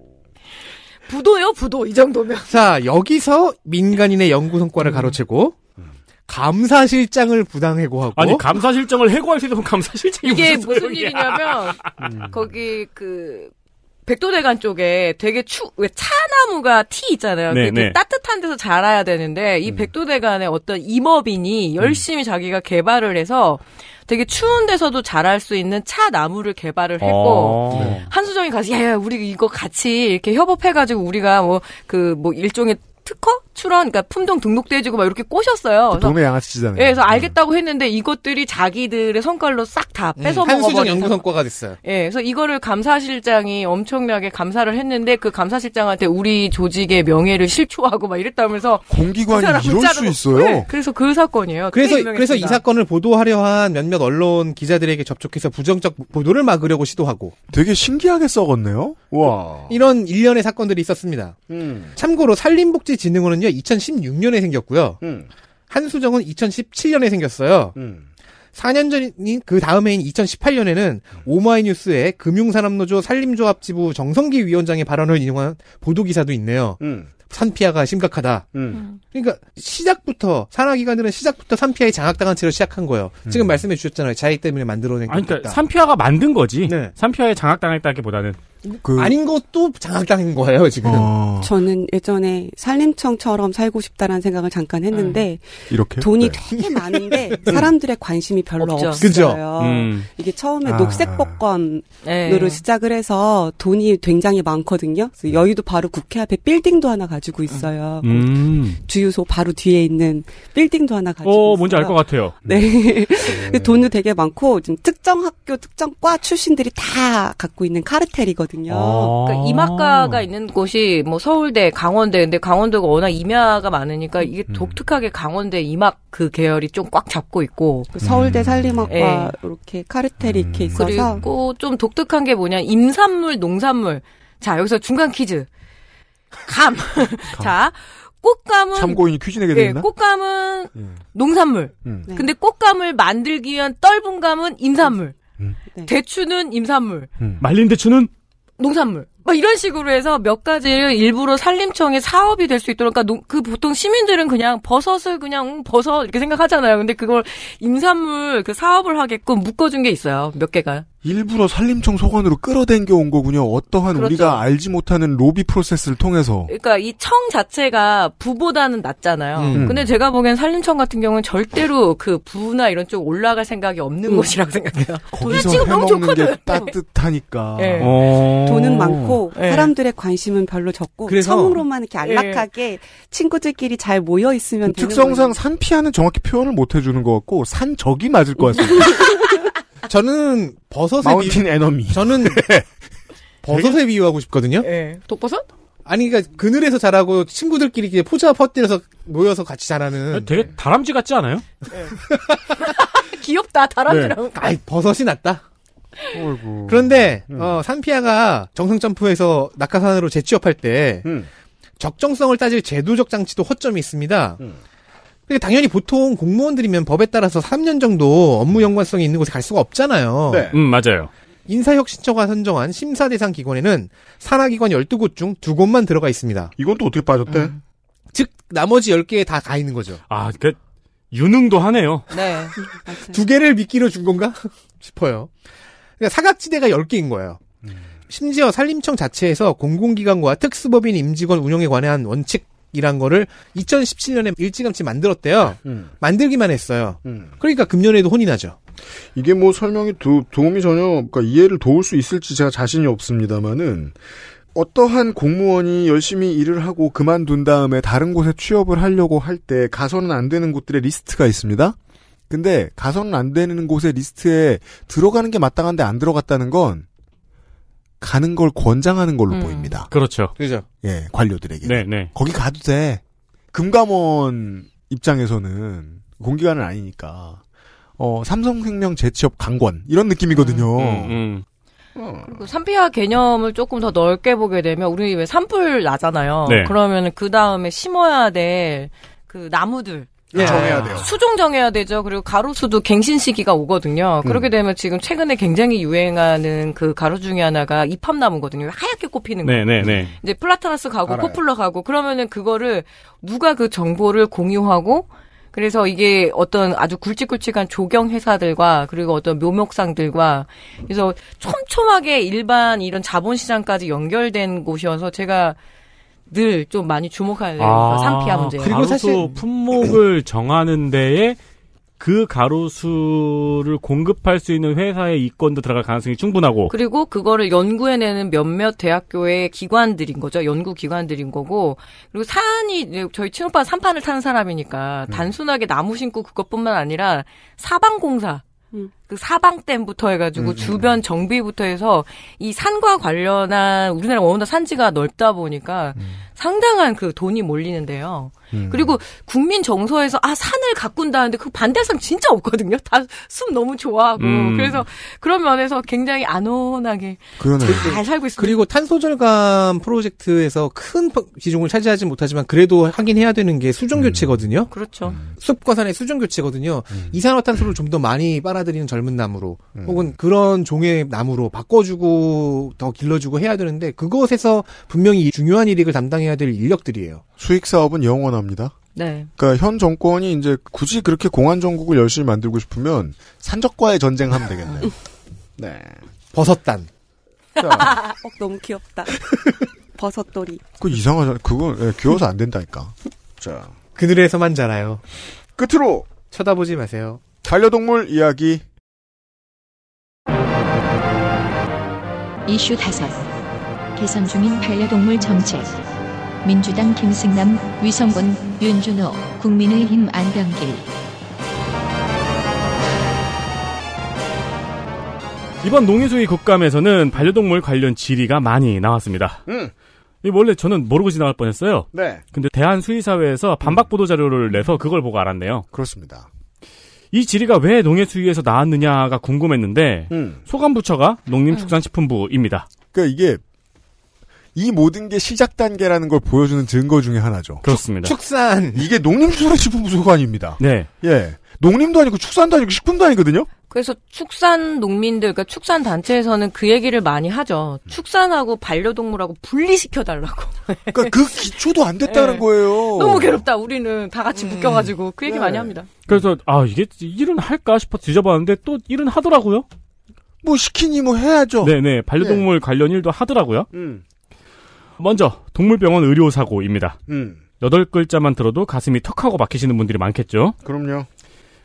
부도요, 부도. 이 정도면. 자, 여기서 민간인의 연구 성과를 음. 가로채고 음. 감사실장을 부당해고하고 아니 감사실장을 해고할 수 있는 감사실장이 이게 무슨, 무슨 일이냐면 음. 거기 그 백도대간 쪽에 되게 추, 왜 차나무가 티 있잖아요. 네, 네. 따뜻한 데서 자라야 되는데 이 음. 백도대간의 어떤 임업인이 열심히 음. 자기가 개발을 해서 되게 추운 데서도 자랄 수 있는 차나무를 개발을 했고 아~ 한수정이 가서 야야 우리 이거 같이 이렇게 협업해가지고 우리가 뭐 그뭐 그 뭐 일종의 특허 출원 그니까 품종 등록돼지고막 이렇게 꼬셨어요. 그 동네 양아치잖아요. 예, 그래서 네. 알겠다고 했는데 이것들이 자기들의 성깔로 싹다 네, 뺏어 음, 먹어버린 한수정 연구 성과가 됐어요. 예, 그래서 이거를 감사실장이 엄청나게 감사를 했는데 그 감사실장한테 우리 조직의 명예를 실추하고 막 이랬다면서 공기관이 그 이럴 수 있어요. 네, 그래서 그 사건이에요. 그래서 그래서 이 사건을 보도하려 한 몇몇 언론 기자들에게 접촉해서 부정적 보도를 막으려고 시도하고 되게 신기하게 썩었네요. 와 이런 일련의 사건들이 있었습니다. 음. 참고로 산림복지 지능원은요 2016년에 생겼고요. 음. 한수정은 2017년에 생겼어요. 음. 4년 전인 그 다음해인 2018년에는 음. 오마이뉴스의 금융산업노조 산림조합지부 정성기 위원장의 발언을 인용한 보도기사도 있네요. 음. 산피아가 심각하다. 음. 그러니까 시작부터 산화기관들은 시작부터 산피아의 장악당한 채로 시작한 거예요. 음. 지금 말씀해 주셨잖아요. 자기 때문에 만들어낸 거다. 그러니까 산피아가 만든 거지. 네. 산피아의 장악당했다기보다는 그... 아닌 것도 장악당인 거예요 지금. 어... 저는 예전에 산림청처럼 살고 싶다라는 생각을 잠깐 했는데 음. 이렇게 돈이 네. 되게 많은데 음. 사람들의 관심이 별로 없죠. 없어요 음. 이게 처음에 아... 녹색 복권으로 네. 시작을 해서 돈이 굉장히 많거든요. 그래서 음. 여의도 바로 국회 앞에 빌딩도 하나 가. 가지고 음. 있어요. 어, 음. 주유소 바로 뒤에 있는 빌딩도 하나 어, 가지고 있어요. 뭔지 알 것 같아요. 네. 네. 그 돈도 되게 많고 지금 특정 학교 특정 과 출신들이 다 갖고 있는 카르텔이거든요. 아. 그러니까 이마과가 있는 곳이 뭐 서울대, 강원대 근데 강원대가 워낙 임야가 많으니까 이게 음. 독특하게 강원대 이막 그 계열이 좀 꽉 잡고 있고 그 음. 서울대 살림학과 네. 예. 이렇게 카르텔이 이렇게 음. 있어서 그리고 좀 독특한 게 뭐냐 임산물, 농산물 자, 여기서 중간 퀴즈. 감. 감. 자, 꽃감은 참고인이 퀴즈 내게 되나? 예, 네, 꽃감은 음. 농산물. 음. 네. 근데 꽃감을 만들기 위한 떫은 감은 인산물. 음. 네. 대추는 임산물. 음. 말린 대추는 농산물. 막 뭐 이런 식으로 해서 몇 가지를 일부러 산림청의 사업이 될 수 있도록 그러니까 그 보통 시민들은 그냥 버섯을 그냥 음, 버섯 이렇게 생각하잖아요. 근데 그걸 임산물 그 사업을 하게끔 묶어준 게 있어요. 몇 개가. 일부러 산림청 소관으로 끌어당겨 온 거군요. 어떠한 그렇죠. 우리가 알지 못하는 로비 프로세스를 통해서. 그러니까 이 청 자체가 부보다는 낮잖아요. 음. 근데 제가 보기엔 산림청 같은 경우는 절대로 그 부나 이런 쪽 올라갈 생각이 없는 음. 곳이라고 생각해요. 거기서 지금 너무 좋거든. 따뜻하니까. 네. 돈은 많고 예. 사람들의 관심은 별로 적고 그래서 처음으로만 이렇게 안락하게 네. 친구들끼리 잘 모여 있으면 특성상 산피아는 정확히 표현을 못 해주는 것 같고 산적이 맞을 것 같습니다. 저는 버섯에 마운틴 비... 에너미. 저는 네. 버섯에 비유하고 싶거든요. 네. 독버섯? 아니 그러니까 그늘에서 자라고 친구들끼리 포자 퍼뜨려서 모여서 같이 자라는 아, 되게 네. 다람쥐 같지 않아요? 예. 귀엽다 다람쥐랑. 네. 아이 버섯이 낫다. 어이구. 그런데 음. 어, 산피아가 정상 점프에서 낙하산으로 재취업할 때 음. 적정성을 따질 제도적 장치도 허점이 있습니다. 음. 그러니까 당연히 보통 공무원들이면 법에 따라서 3년 정도 업무 연관성이 있는 곳에 갈 수가 없잖아요. 네. 음, 맞아요. 인사혁신처가 선정한 심사 대상 기관에는 산하기관 12곳 중 2곳만 들어가 있습니다. 이건 또 어떻게 빠졌대? 음. 즉, 나머지 10개에 다 가 있는 거죠. 아, 그, 유능도 하네요. 네. 두 개를 미끼로 준 건가? 싶어요. 그러니까 사각지대가 10개인 거예요. 음. 심지어 산림청 자체에서 공공기관과 특수법인 임직원 운영에 관한 원칙 이란 거를 2017년에 일찌감치 만들었대요. 네. 음. 만들기만 했어요. 음. 그러니까 금년에도 혼이 나죠. 이게 뭐 설명이 도, 움이 전혀 그러니까 이해를 도울 수 있을지 제가 자신이 없습니다만은 어떠한 공무원이 열심히 일을 하고 그만둔 다음에 다른 곳에 취업을 하려고 할 때 가서는 안 되는 곳들의 리스트가 있습니다. 근데 가서는 안 되는 곳의 리스트에 들어가는 게 마땅한데 안 들어갔다는 건 가는 걸 권장하는 걸로 음. 보입니다. 그렇죠. 그죠. 예, 관료들에게. 네, 네. 거기 가도 돼. 금감원 입장에서는 공기관은 아니니까 어, 삼성생명 재취업 강권 이런 느낌이거든요. 음, 음, 음. 어. 그리고 산피아 개념을 조금 더 넓게 보게 되면 우리 왜 산불 나잖아요. 네. 그러면 그 다음에 심어야 될 그 나무들 예. 정해야 돼요. 수종 정해야 되죠. 그리고 가로수도 갱신 시기가 오거든요. 음. 그렇게 되면 지금 최근에 굉장히 유행하는 그 가로 중에 하나가 이팝나무거든요. 하얗게 꽃피는 거. 네네네. 네, 네. 이제 플라타나스 가고 알아요. 포플러 가고 그러면은 그거를 누가 그 정보를 공유하고 그래서 이게 어떤 아주 굵직굵직한 조경 회사들과 그리고 어떤 묘목상들과 그래서 촘촘하게 일반 이런 자본시장까지 연결된 곳이어서 제가 늘좀 많이 주목할 아, 상피아 문제예요. 그리고 사실 품목을 정하는 데에 그 가로수를 공급할 수 있는 회사의 이권도 들어갈 가능성이 충분하고 그리고 그거를 연구해내는 몇몇 대학교의 기관들인 거죠 연구 기관들인 거고 그리고 산이 저희 친오빠 산판을 타는 사람이니까 음. 단순하게 나무 심고 그것뿐만 아니라 사방공사 그 사방댐부터 해가지고 음, 음, 주변 정비부터 해서 이 산과 관련한 우리나라 워낙 산지가 넓다 보니까 음. 상당한 그 돈이 몰리는데요. 음. 그리고 국민 정서에서 아 산을 가꾼다는데 그 반대상 진짜 없거든요. 다 숲 너무 좋아하고 음. 그래서 그런 면에서 굉장히 안온하게 그러네. 잘 살고 있습니다. 그리고 탄소절감 프로젝트에서 큰 비중을 차지하지 못하지만 그래도 하긴 해야 되는 게 수중 음. 교체거든요. 그렇죠. 음. 그렇죠. 숲과 산의 수중 교체거든요. 음. 이산화탄소를 좀 더 많이 빨아들이는 젊은 나무로 음. 혹은 그런 종의 나무로 바꿔주고 더 길러주고 해야 되는데 그것에서 분명히 중요한 일익을 담당해야 될 인력들이에요. 수익 사업은 영원한 불편합니다. 네. 그러니까 현 정권이 이제 굳이 그렇게 공안 정국을 열심히 만들고 싶으면 산적과의 전쟁하면 되겠네요. 네. 버섯단. 어, 너무 귀엽다. 버섯돌이. 그 이상하잖아. 그건 예, 귀여워서 안 된다니까. 자. 그늘에서만 자라요. 끝으로 쳐다보지 마세요. 반려동물 이야기. 이슈 다섯. 개선 중인 반려동물 정책. 민주당 김승남 위성군, 윤준호, 국민의힘 안병길. 이번 농해수의 국감에서는 반려동물 관련 질의가 많이 나왔습니다. 음. 이 원래 저는 모르고 지나갈 뻔했어요. 네. 근데 대한수의사회에서 반박 보도 자료를 내서 그걸 보고 알았네요. 그렇습니다. 이 질의가 왜 농해수위에서 나왔느냐가 궁금했는데 음. 소감부처가 농림축산식품부입니다. 그러니까 이게 이 모든 게 시작 단계라는 걸 보여주는 증거 중에 하나죠. 그렇습니다. 축, 산 이게 농림축산식품부소관입니다. 네. 예. 농림도 아니고 축산도 아니고 식품도 아니거든요. 그래서 축산 농민들, 그러니까 축산 단체에서는 그 얘기를 많이 하죠. 축산하고 반려동물하고 분리시켜 달라고. 그러니까 그 기초도 안 됐다는 네. 거예요. 너무 괴롭다. 우리는 다 같이 음. 묶여가지고 그 얘기 네. 많이 합니다. 그래서 아 이게 일은 할까 싶어 뒤져봤는데 또 일은 하더라고요. 뭐 시키니 뭐 해야죠. 네네 네. 반려동물 네. 관련 일도 하더라고요. 음. 먼저 동물병원 의료 사고입니다. 음. 여덟 글자만 들어도 가슴이 턱하고 막히시는 분들이 많겠죠. 그럼요.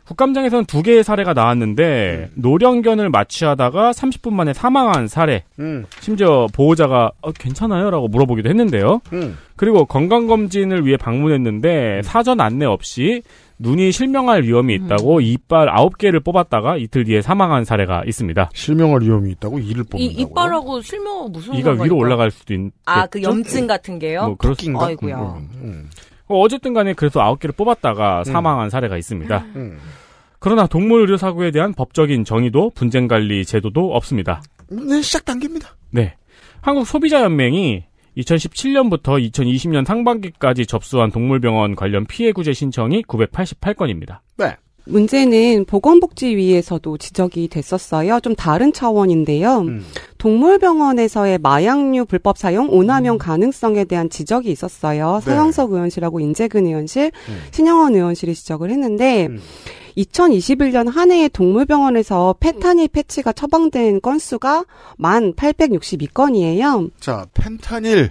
국감장에서는 두 개의 사례가 나왔는데 음. 노령견을 마취하다가 30분 만에 사망한 사례. 음. 심지어 보호자가 어, 괜찮아요라고 물어보기도 했는데요. 음. 그리고 건강검진을 위해 방문했는데 음. 사전 안내 없이 눈이 실명할 위험이 음. 있다고 음. 이빨 9개를 뽑았다가 이틀 뒤에 사망한 사례가 있습니다. 실명할 위험이 있다고 이를 뽑는다고요? 이, 이빨하고 실명 무슨 이가 위로 올라갈 수도 있는 아, 그 염증 같은 게요? 뭐그렇수 아이고야. 음. 어, 어쨌든 간에 그래서 9개를 뽑았다가 음. 사망한 사례가 있습니다. 음. 그러나 동물 의료 사고에 대한 법적인 정의도 분쟁 관리 제도도 없습니다. 네, 시작 단계입니다. 네. 한국 소비자 연맹이 2017년부터 2020년 상반기까지 접수한 동물병원 관련 피해 구제 신청이 988건입니다. 네. 문제는 보건복지위에서도 지적이 됐었어요. 좀 다른 차원인데요. 음. 동물병원에서의 마약류 불법 사용 오남용 음. 가능성에 대한 지적이 있었어요. 네. 서영석 의원실하고 인재근 의원실, 음. 신영원 의원실이 지적을 했는데 음. 2021년 한 해에 동물병원에서 펜타닐 패치가 처방된 건수가 1862건이에요. 자, 펜타닐.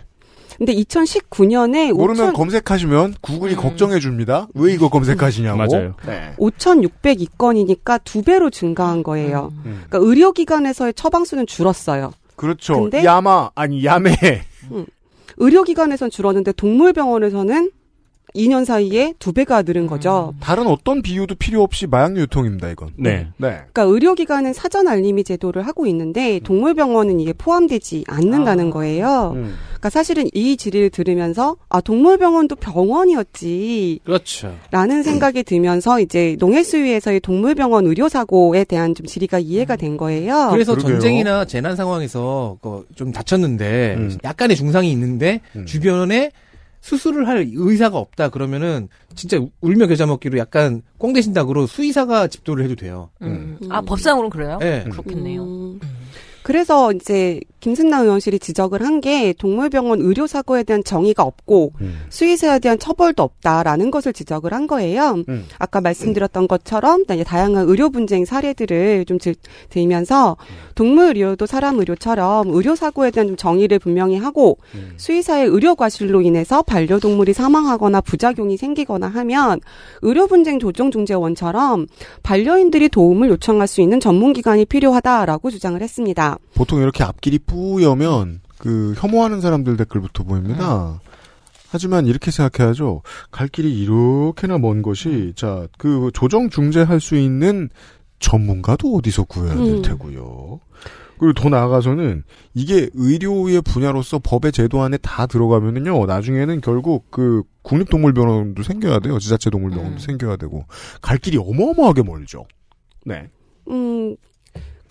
근데 2019년에 모르면 5천... 검색하시면 구글이 음. 걱정해 줍니다. 왜 이거 검색하시냐고. 맞아요. 네. 5,602건이니까 두 배로 증가한 거예요. 음. 음. 그러니까 의료기관에서의 처방 수는 줄었어요. 그렇죠. 근데... 야마 아니 야매. 음. 의료기관에선 줄었는데 동물병원에서는 2년 사이에 두 배가 늘은 거죠. 음, 다른 어떤 비유도 필요 없이 마약 유통입니다, 이건. 네. 네. 그러니까 의료기관은 사전 알림이 제도를 하고 있는데 음. 동물병원은 이게 포함되지 않는다는 아. 거예요. 음. 그러니까 사실은 이 질의를 들으면서 아 동물병원도 병원이었지. 그렇죠. 라는 음. 생각이 들면서 이제 농해수위에서의 동물병원 의료 사고에 대한 좀 질의가 이해가 된 거예요. 그래서 그러게요. 전쟁이나 재난 상황에서 그 좀 다쳤는데 음. 약간의 중상이 있는데 음. 주변에 수술을 할 의사가 없다 그러면은 진짜 울며 겨자 먹기로 약간 꽁대신다으로 수의사가 집도를 해도 돼요. 음. 음. 아 법상으로는 그래요? 네. 그렇겠네요. 음. 그래서 이제 김승남 의원실이 지적을 한 게 동물병원 의료 사고에 대한 정의가 없고 음. 수의사에 대한 처벌도 없다라는 것을 지적을 한 거예요. 음. 아까 말씀드렸던 것처럼 다양한 의료 분쟁 사례들을 좀 들면서 동물 의료도 사람 의료처럼 의료 사고에 대한 좀 정의를 분명히 하고 음. 수의사의 의료 과실로 인해서 반려동물이 사망하거나 부작용이 생기거나 하면 의료 분쟁 조정 중재원처럼 반려인들이 도움을 요청할 수 있는 전문 기관이 필요하다라고 주장을 했습니다. 보통 이렇게 앞길이 뿌여면 그 혐오하는 사람들 댓글부터 보입니다. 음. 하지만 이렇게 생각해야죠. 갈 길이 이렇게나 먼 것이 음. 자그 조정 중재할 수 있는 전문가도 어디서 구해야 될 음. 테고요. 그리고 더 나아가서는 이게 의료의 분야로서 법의 제도 안에 다 들어가면은요 나중에는 결국 그 국립동물병원도 생겨야 돼요 지자체 동물병원도 음. 네. 생겨야 되고 갈 길이 어마어마하게 멀죠. 네. 음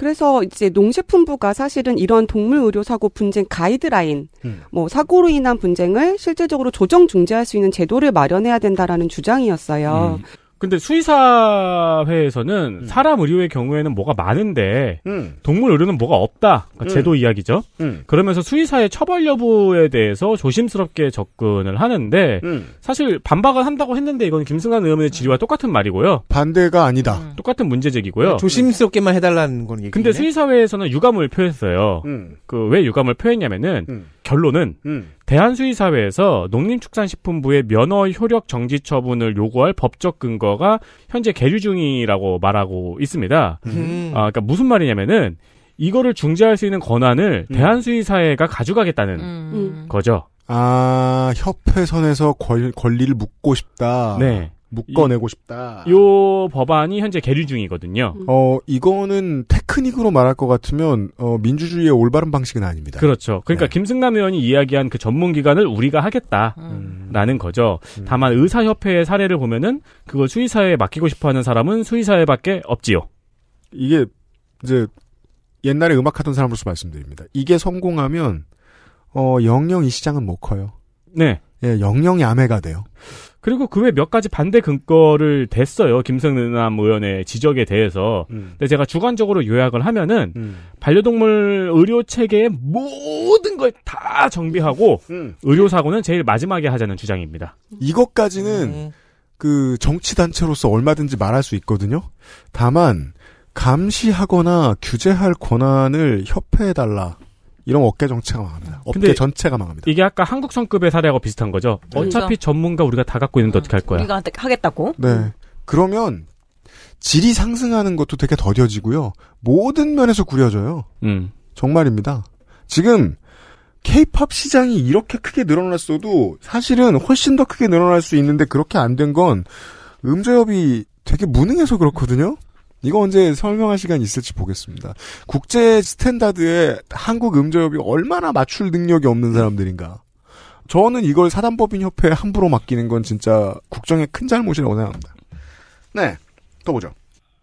그래서 이제 농식품부가 사실은 이런 동물 의료 사고 분쟁 가이드라인, 음. 뭐 사고로 인한 분쟁을 실제적으로 조정 중재할 수 있는 제도를 마련해야 된다라는 주장이었어요. 음. 근데 수의사회에서는 음. 사람 의료의 경우에는 뭐가 많은데 음. 동물 의료는 뭐가 없다. 그러니까 음. 제도 이야기죠. 음. 그러면서 수의사의 처벌 여부에 대해서 조심스럽게 접근을 하는데 음. 사실 반박을 한다고 했는데 이건 김승환 의원의 질의와 똑같은 말이고요. 반대가 아니다. 음. 똑같은 문제제기고요. 조심스럽게만 해달라는 건 얘기. 근데 수의사회에서는 유감을 표했어요. 그 왜 유감을 표했냐면은. 결론은 음. 대한수의사회에서 농림축산식품부의 면허 효력 정지 처분을 요구할 법적 근거가 현재 계류 중이라고 말하고 있습니다. 음. 음. 아, 그러니까 무슨 말이냐면은 이거를 중재할 수 있는 권한을 음. 대한수의사회가 가져가겠다는 음. 거죠. 아, 협회 선에서 권, 권리를 묻고 싶다. 네. 묶어내고 이, 싶다. 요 법안이 현재 계류 중이거든요. 음. 어, 이거는 테크닉으로 말할 것 같으면 어, 민주주의의 올바른 방식은 아닙니다. 그렇죠. 그러니까 네. 김승남 의원이 이야기한 그 전문 기관을 우리가 하겠다라는 음. 거죠. 음. 다만 의사 협회의 사례를 보면은 그걸 수의사에 회 맡기고 싶어 하는 사람은 수의사회밖에 없지요. 이게 이제 옛날에 음악하던 사람으로서 말씀드립니다. 이게 성공하면 어, 영영 이 시장은 못 커요. 네. 예, 영영이 암해가 돼요. 그리고 그 외 몇 가지 반대 근거를 댔어요. 김승남 의원의 지적에 대해서. 음. 근데 제가 주관적으로 요약을 하면은 음. 반려동물 의료 체계의 모든 걸 다 정비하고 음. 의료 사고는 제일 마지막에 하자는 주장입니다. 이것까지는 네. 그 정치 단체로서 얼마든지 말할 수 있거든요. 다만 감시하거나 규제할 권한을 협회에 달라. 이런 업계 정체가 망합니다. 업계 전체가 망합니다. 이게 아까 한국성급의 사례하고 비슷한 거죠. 네. 어차피 전문가 우리가 다 갖고 있는데 어, 어떻게 할 거야? 우리가 하겠다고? 네. 그러면 질이 상승하는 것도 되게 더뎌지고요. 모든 면에서 구려져요. 음. 정말입니다. 지금 케이팝 시장이 이렇게 크게 늘어났어도 사실은 훨씬 더 크게 늘어날 수 있는데 그렇게 안 된 건 음저협이 되게 무능해서 그렇거든요. 이거 언제 설명할 시간이 있을지 보겠습니다. 국제 스탠다드에 한국 음저협이 얼마나 맞출 능력이 없는 사람들인가. 저는 이걸 사단법인협회에 함부로 맡기는 건 진짜 국정의 큰 잘못이라고 생각합니다. 네. 또 보죠.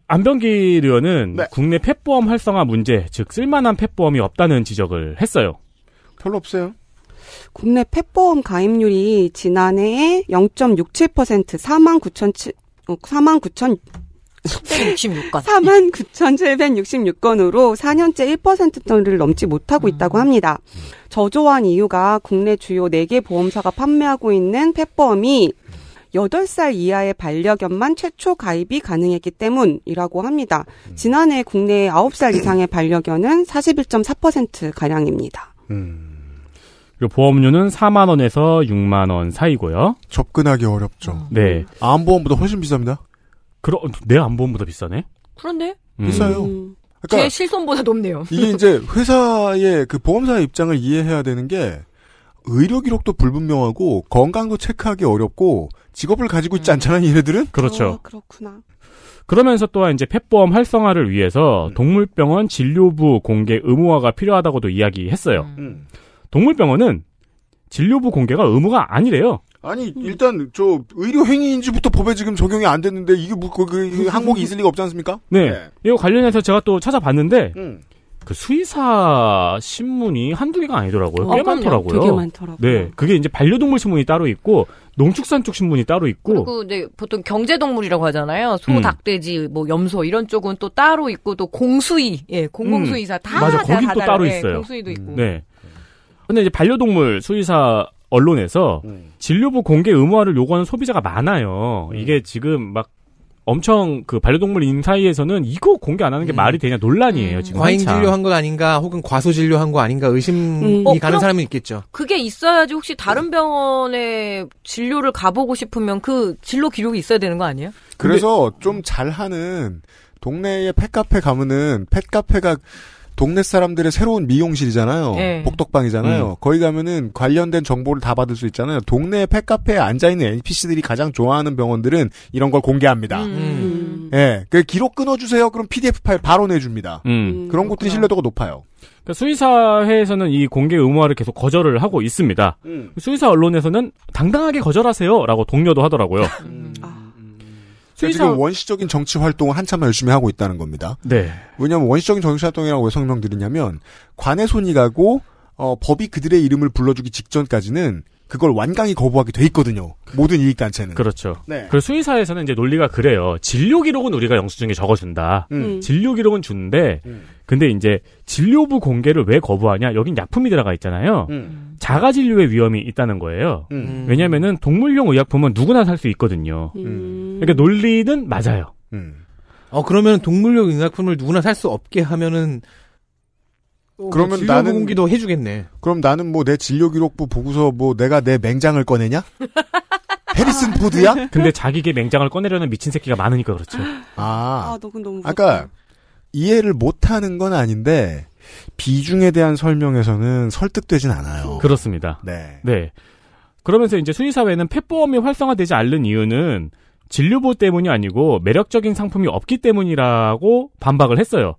안병기 의원은 네. 국내 폐보험 활성화 문제, 즉 쓸만한 폐보험이 없다는 지적을 했어요. 별로 없어요. 국내 폐보험 가입률이 지난해에 0.67% 4만 9 0 0 4만 9천 1 7 4 9,766건으로 4년째 1%대를 넘지 못하고 음. 있다고 합니다. 저조한 이유가 국내 주요 4개 보험사가 판매하고 있는 펫보험이 8살 이하의 반려견만 최초 가입이 가능했기 때문이라고 합니다. 음. 지난해 국내 9살 이상의 반려견은 41.4%가량입니다. 음. 그리고 보험료는 4만 원에서 6만 원 사이고요. 접근하기 어렵죠. 네. 암보험보다 훨씬 비쌉니다. 그럼 내 안보험보다 비싸네? 그런데? 음. 비싸요. 음. 그러니까 제 실손보다 높네요. 이게 이제 회사의 그 보험사의 입장을 이해해야 되는 게 의료 기록도 불분명하고 건강도 체크하기 어렵고 직업을 가지고 있지 음. 않잖아요, 얘네들은. 그렇죠. 어, 그렇구나. 그러면서 또한 이제 펫보험 활성화를 위해서 음. 동물병원 진료부 공개 의무화가 필요하다고도 이야기했어요. 동물병원은 진료부 공개가 의무가 아니래요. 아니 음. 일단 저 의료 행위인지부터 법에 지금 적용이 안 됐는데 이게 뭐그 그, 그 항목이 있을 리가 없지 않습니까? 네. 네. 이거 관련해서 제가 또 찾아봤는데 음. 그 수의사 신문이 한두 개가 아니더라고요. 어, 많더라고요. 되게 많더라고요. 네. 그게 이제 반려동물 신문이 따로 있고 농축산 쪽 신문이 따로 있고 그리고 네, 보통 경제동물이라고 하잖아요. 소, 음. 닭돼지, 뭐 염소 이런 쪽은 또 따로 있고 또 공수의, 예, 공공수의사 음. 다 맞아. 거기 또 따로 예, 있어요. 공수의도 있고. 네. 근데 이제 반려동물 수의사 언론에서 음. 진료부 공개 의무화를 요구하는 소비자가 많아요. 음. 이게 지금 막 엄청 그 반려동물 인 사이에서는 이거 공개 안 하는 게 음. 말이 되냐 논란이에요 음. 지금 과잉 진료한 것 아닌가 혹은 과소 진료한 거 아닌가 의심이 음. 어, 가는 사람은 있겠죠. 그게 있어야지 혹시 다른 병원에 진료를 가보고 싶으면 그 진료 기록이 있어야 되는 거 아니에요? 그래서 좀 잘하는 동네에 펫카페 가면은 펫카페가 동네 사람들의 새로운 미용실이잖아요. 네. 복덕방이잖아요. 음. 거기 가면은 관련된 정보를 다 받을 수 있잖아요. 동네 펫카페에 앉아 있는 NPC들이 가장 좋아하는 병원들은 이런 걸 공개합니다. 음. 음. 예, 그 기록 끊어주세요. 그럼 PDF 파일 바로 내줍니다. 음. 그런 곳들이 신뢰도가 높아요. 그러니까 수의사회에서는 이 공개 의무화를 계속 거절을 하고 있습니다. 음. 수의사 언론에서는 당당하게 거절하세요라고 독려도 하더라고요. 음. 아. 네, 수의사... 지금 원시적인 정치 활동을 한참 열심히 하고 있다는 겁니다. 네. 왜냐하면 원시적인 정치 활동이라고 왜 설명드리냐면 관의 손이 가고 어, 법이 그들의 이름을 불러주기 직전까지는 그걸 완강히 거부하게 돼 있거든요. 모든 이익 단체는. 그렇죠. 네. 그 수의사에서는 이제 논리가 그래요. 진료 기록은 우리가 영수증에 적어준다. 음. 음. 진료 기록은 주는데, 음. 근데 이제 진료부 공개를 왜 거부하냐? 여긴 약품이 들어가 있잖아요. 음. 자가 진료의 위험이 있다는 거예요. 음. 음. 왜냐면은 동물용 의약품은 누구나 살 수 있거든요. 그러니까 논리는 맞아요. 어 그러면 동물용 의약품을 누구나 살 수 없게 하면은 뭐 그러면 진료 나는 공기도 해주겠네. 그럼 나는 뭐 내 진료 기록부 보고서 뭐 내가 내 맹장을 꺼내냐? 해리슨 포드야? 근데 자기게 맹장을 꺼내려는 미친 새끼가 많으니까 그렇죠. 아, 아 너무 너무. 아까 이해를 못하는 건 아닌데 비중에 대한 설명에서는 설득되진 않아요. 그렇습니다. 네. 네. 그러면서 이제 순위 사회는 펫보험이 활성화되지 않는 이유는 진료보 때문이 아니고 매력적인 상품이 없기 때문이라고 반박을 했어요.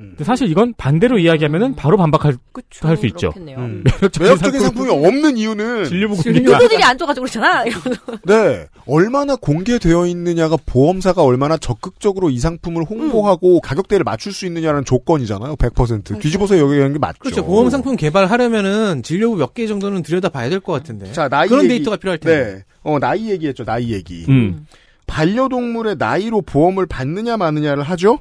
음. 사실 이건 반대로 이야기하면은 바로 반박할 할수 있죠. 음. 매력적인 상품이 없는 이유는 진료부들이 안 줘가지고 그렇잖아. 네, 얼마나 공개되어 있느냐가 보험사가 얼마나 적극적으로 이 상품을 홍보하고 음. 가격대를 맞출 수 있느냐는 조건이잖아요. 100% 그렇죠. 뒤집어서 여기는 게 맞죠. 그렇죠. 보험 상품 개발하려면은 진료부 몇 개 정도는 들여다봐야 될 것 같은데. 자, 나이 그런 얘기, 데이터가 필요할 텐데. 네, 어 나이 얘기했죠. 나이 얘기. 음. 음. 반려동물의 나이로 보험을 받느냐 마느냐를 하죠.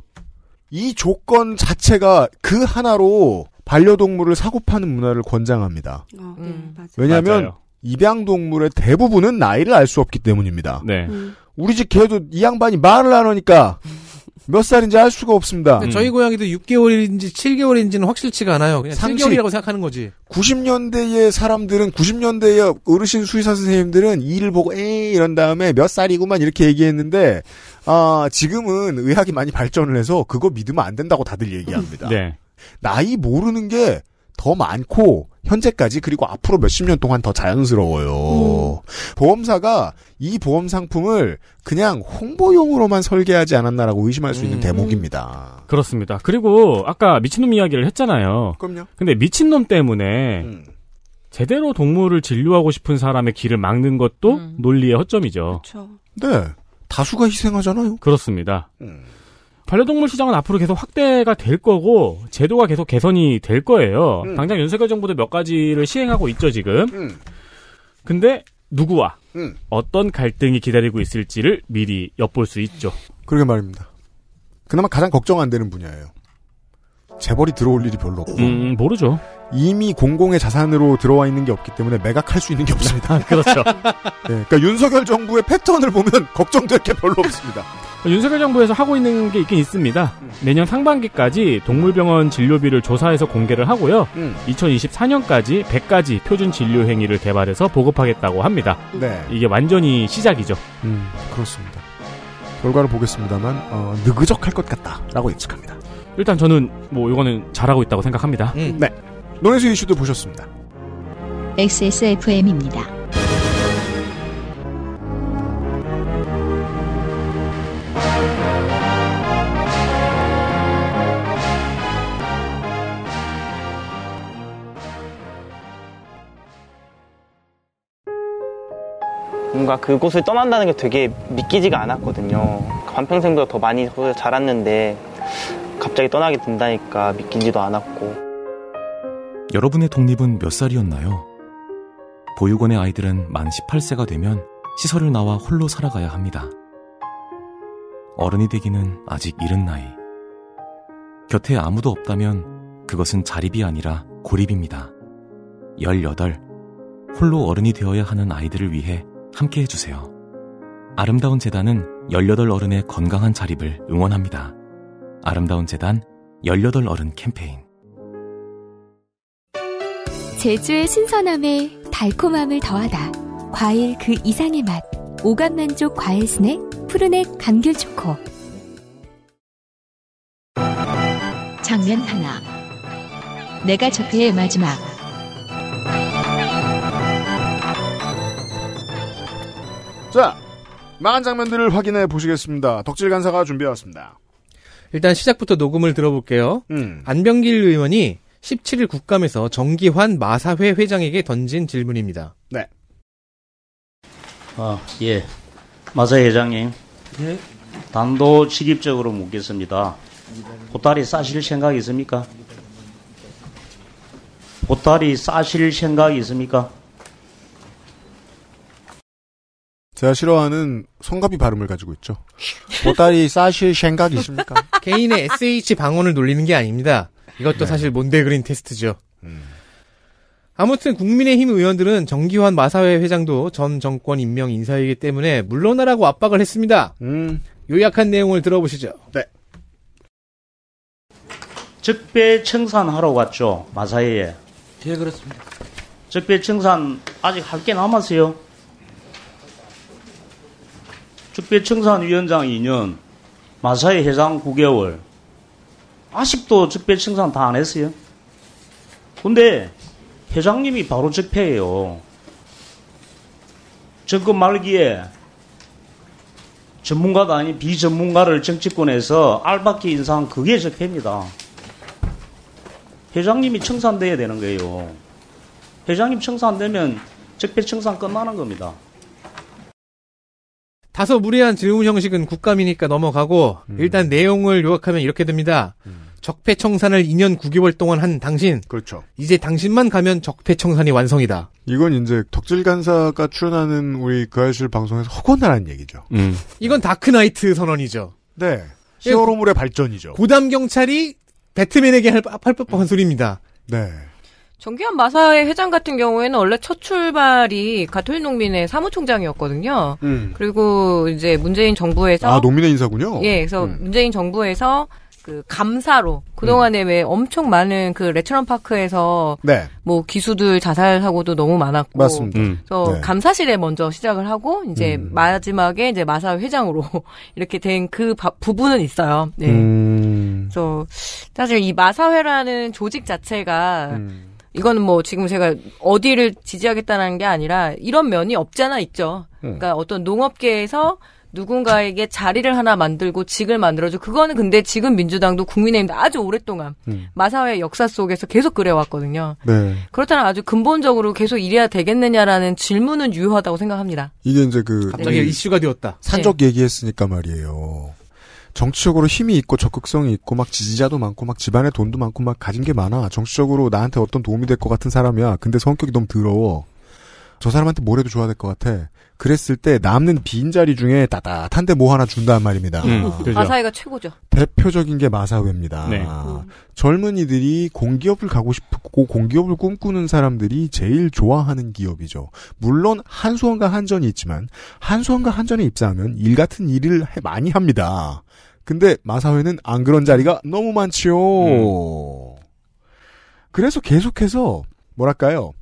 이 조건 자체가 그 하나로 반려동물을 사고 파는 문화를 권장합니다. 어, 네, 음. 왜냐하면 입양 동물의 대부분은 나이를 알 수 없기 때문입니다. 네. 음. 우리 집 개도 이 양반이 말을 안 하니까 음. 몇 살인지 알 수가 없습니다. 음. 저희 고양이도 6개월인지 7개월인지는 확실치가 않아요. 그냥 7개월이라고 생각하는 거지. 90년대의 사람들은 90년대의 어르신 수의사 선생님들은 이를 보고 에이 이런 다음에 몇 살이구만 이렇게 얘기했는데 아 지금은 의학이 많이 발전을 해서 그거 믿으면 안 된다고 다들 얘기합니다. 네. 나이 모르는 게더 많고 현재까지 그리고 앞으로 몇십 년 동안 더 자연스러워요. 음. 보험사가 이 보험 상품을 그냥 홍보용으로만 설계하지 않았나라고 의심할 수 있는 음. 대목입니다. 그렇습니다. 그리고 아까 미친놈 이야기를 했잖아요. 그럼요. 근데 미친놈 때문에 음. 제대로 동물을 진료하고 싶은 사람의 길을 막는 것도 음. 논리의 허점이죠. 그렇죠. 네. 다수가 희생하잖아요. 그렇습니다. 음. 반려동물 시장은 앞으로 계속 확대가 될 거고 제도가 계속 개선이 될 거예요. 음. 당장 윤석열 정부도 몇 가지를 시행하고 있죠 지금. 음. 근데 누구와 음. 어떤 갈등이 기다리고 있을지를 미리 엿볼 수 있죠. 그러게 말입니다. 그나마 가장 걱정 안 되는 분야예요. 재벌이 들어올 일이 별로 없고 음, 모르죠. 이미 공공의 자산으로 들어와 있는 게 없기 때문에 매각할 수 있는 게 없습니다. 그렇죠. 네, 그러니까 윤석열 정부의 패턴을 보면 걱정될 게 별로 없습니다. 윤석열 정부에서 하고 있는 게 있긴 있습니다. 내년 상반기까지 동물병원 진료비를 조사해서 공개를 하고요. 음. 2024년까지 100가지 표준 진료 행위를 개발해서 보급하겠다고 합니다. 네. 이게 완전히 시작이죠. 음, 그렇습니다. 결과를 보겠습니다만 어, 느그적할 것 같다라고 예측합니다. 일단 저는 뭐 이거는 잘하고 있다고 생각합니다. 음. 네. 논의수 이슈도 보셨습니다. XSFM입니다. 뭔가 그곳을 떠난다는 게 되게 믿기지가 않았거든요. 반평생보다 더 많이 자랐는데 갑자기 떠나게 된다니까 믿기지도 않았고. 여러분의 독립은 몇 살이었나요? 보육원의 아이들은 만 18세가 되면 시설을 나와 홀로 살아가야 합니다. 어른이 되기는 아직 이른 나이. 곁에 아무도 없다면 그것은 자립이 아니라 고립입니다. 18. 홀로 어른이 되어야 하는 아이들을 위해 함께 해주세요. 아름다운 재단은 18 어른의 건강한 자립을 응원합니다. 아름다운 재단 18 어른 캠페인 제주의 신선함에 달콤함을 더하다. 과일 그 이상의 맛. 오감 만족 과일 스낵 푸르넥 감귤 초코. 장면 하나. 내가 적폐의 마지막. 자, 망한 장면들을 확인해 보시겠습니다. 덕질 간사가 준비해왔습니다. 일단 시작부터 녹음을 들어볼게요. 음. 안병길 의원이 17일 국감에서 정기환 마사회 회장에게 던진 질문입니다. 네. 아, 예. 마사회 회장님. 예. 단도 직입적으로 묻겠습니다. 보따리 싸실 생각 있습니까? 보따리 싸실 생각 있습니까? 제가 싫어하는 성가비 발음을 가지고 있죠. 보따리 뭐 싸실 생각 있습니까? 개인의 SH 방언을 놀리는 게 아닙니다. 이것도 네. 사실 몬데그린 테스트죠. 음. 아무튼 국민의힘 의원들은 정기환 마사회 회장도 전 정권 임명 인사이기 때문에 물러나라고 압박을 했습니다. 음. 요약한 내용을 들어보시죠. 네. 적폐 청산하러 갔죠 마사회에. 예, 그렇습니다. 적폐 청산 아직 할 게 남았어요. 특별청산위원장 2년, 마사의 회장 9개월. 아직도 특별청산다 안 했어요. 근데 회장님이 바로 적폐예요. 정권 말기에 전문가도 아닌 비전문가를 정치권에서 알바끼 인상 그게 적폐입니다. 회장님이 청산돼야 되는 거예요. 회장님 청산되면 적폐 청산 끝나는 겁니다. 다소 무례한 질문 형식은 국감이니까 넘어가고 음. 일단 내용을 요약하면 이렇게 됩니다. 음. 적폐청산을 2년 9개월 동안 한 당신. 그렇죠. 이제 당신만 가면 적폐청산이 완성이다. 이건 이제 덕질 간사가 출연하는 우리 그 아실 방송에서 허건나는 얘기죠. 음. 이건 다크나이트 선언이죠. 네. 히어로물의 발전이죠. 고담 경찰이 배트맨에게 할, 할 법한 소리입니다. 네. 정기현 마사회 회장 같은 경우에는 원래 첫 출발이 가톨릭 농민의 사무총장이었거든요. 음. 그리고 이제 문재인 정부에서 아 농민의 인사군요. 예, 그래서 음. 문재인 정부에서 그 감사로 그동안에 음. 왜 엄청 많은 그레트럼 파크에서 네. 뭐 기수들 자살 사고도 너무 많았고 맞습니다. 음. 그래서 네. 감사실에 먼저 시작을 하고 이제 음. 마지막에 이제 마사 회장으로 이렇게 된 그 부분은 있어요. 네. 음. 그래서 사실 이 마사회라는 조직 자체가 음. 이거는 뭐 지금 제가 어디를 지지하겠다는 게 아니라 이런 면이 없잖아 있죠. 음. 그러니까 어떤 농업계에서 누군가에게 자리를 하나 만들고 직을 만들어줘. 그거는 근데 지금 민주당도 국민의힘도 아주 오랫동안 음. 마사회 역사 속에서 계속 그래왔거든요. 네. 그렇다면 아주 근본적으로 계속 이래야 되겠느냐라는 질문은 유효하다고 생각합니다. 이게 이제 그 갑자기 네. 이슈가 되었다. 산적 네. 얘기했으니까 말이에요. 정치적으로 힘이 있고 적극성이 있고 막 지지자도 많고 막 집안에 돈도 많고 막 가진 게 많아. 정치적으로 나한테 어떤 도움이 될 것 같은 사람이야. 근데 성격이 너무 더러워. 저 사람한테 뭘 해도 좋아될것 같아. 그랬을 때 남는 빈자리 중에 따뜻한데 뭐 하나 준단 말입니다. 음, 아. 그렇죠. 마사회가 최고죠. 대표적인 게 마사회입니다. 네. 음. 젊은이들이 공기업을 가고 싶고 공기업을 꿈꾸는 사람들이 제일 좋아하는 기업이죠. 물론 한수원과 한전이 있지만 한수원과 한전에 입사하면 일 같은 일을 많이 합니다. 근데 마사회는 안 그런 자리가 너무 많지요. 음. 그래서 계속해서 뭐랄까요?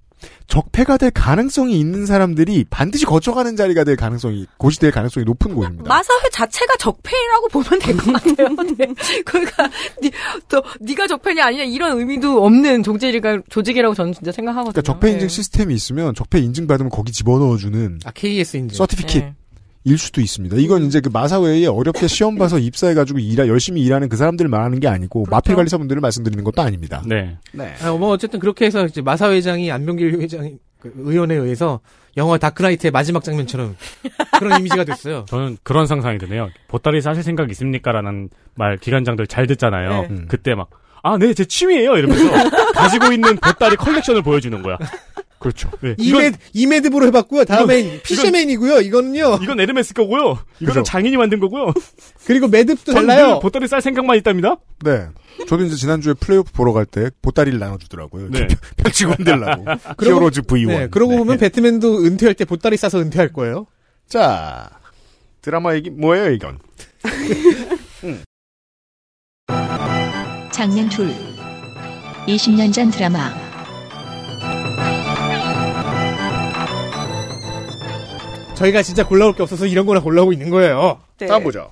적폐가 될 가능성이 있는 사람들이 반드시 거쳐가는 자리가 될 가능성이 고시될 가능성이 높은 곳입니다. 마사회 자체가 적폐라고 보면 될 것 같아요. 네. 그러니까 니, 또 네가 적폐냐 아니냐 이런 의미도 없는 조직이라 조직이라고 저는 진짜 생각하거든요. 그러니까 적폐 인증 네. 시스템이 있으면 적폐 인증 받으면 거기 집어넣어주는 아, KS 인증 서티피킷 네. 일 수도 있습니다. 이건 이제 그 마사회에 어렵게 시험 봐서 입사해가지고 일하, 열심히 일하는 그 사람들 을 말하는 게 아니고, 그렇죠. 마필 관리사분들을 말씀드리는 것도 아닙니다. 네. 네. 아, 뭐, 어쨌든 그렇게 해서 이제 마사회장이 안병길 회장, 그 의원에 의해서 영화 다크나이트의 마지막 장면처럼 그런 이미지가 됐어요. 저는 그런 상상이 드네요. 보따리 사실 생각 있습니까? 라는 말 기관장들 잘 듣잖아요. 네. 음. 그때 막, 아, 네, 제 취미예요. 이러면서 가지고 있는 보따리 컬렉션을 보여주는 거야. 그렇죠. 네. 이메, 이메드브로 해봤고요. 다음엔 피셔맨이고요. 이거는요. 이건 에르메스 거고요. 이거는 그렇죠. 장인이 만든 거고요. 그리고 매듭도 달라요. 보따리 쌀 생각만 있답니다. 네. 저도 이제 지난주에 플레이오프 보러 갈 때 보따리를 나눠주더라고요. 네. 편치고 흔들라고. 히어로즈 V1. 네. 그러고 네. 보면 배트맨도 은퇴할 때 보따리 싸서 은퇴할 거예요. 자, 드라마 얘기 뭐예요 이건? 응. 음. 장면 둘. 20년 전 드라마 저희가 진짜 골라올 게 없어서 이런 거나 골라오고 있는 거예요. 네. 다음 보죠.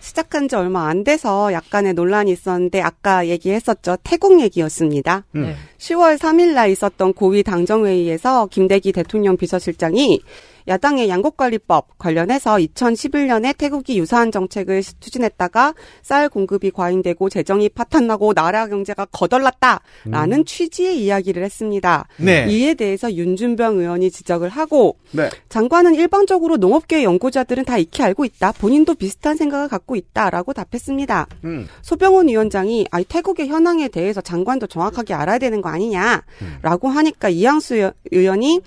시작한 지 얼마 안 돼서 약간의 논란이 있었는데 아까 얘기했었죠. 태국 얘기였습니다. 음. 10월 3일 날 있었던 고위 당정회의에서 김대기 대통령 비서실장이 야당의 양곡관리법 관련해서 2011년에 태국이 유사한 정책을 추진했다가 쌀 공급이 과잉되고 재정이 파탄나고 나라 경제가 거덜났다라는 음. 취지의 이야기를 했습니다. 네. 이에 대해서 윤준병 의원이 지적을 하고 네. 장관은 일반적으로 농업계 연구자들은 다 익히 알고 있다. 본인도 비슷한 생각을 갖고 있다라고 답했습니다. 음. 소병훈 위원장이 아 태국의 현황에 대해서 장관도 정확하게 알아야 되는 거 아니냐라고 하니까 이양수 의원이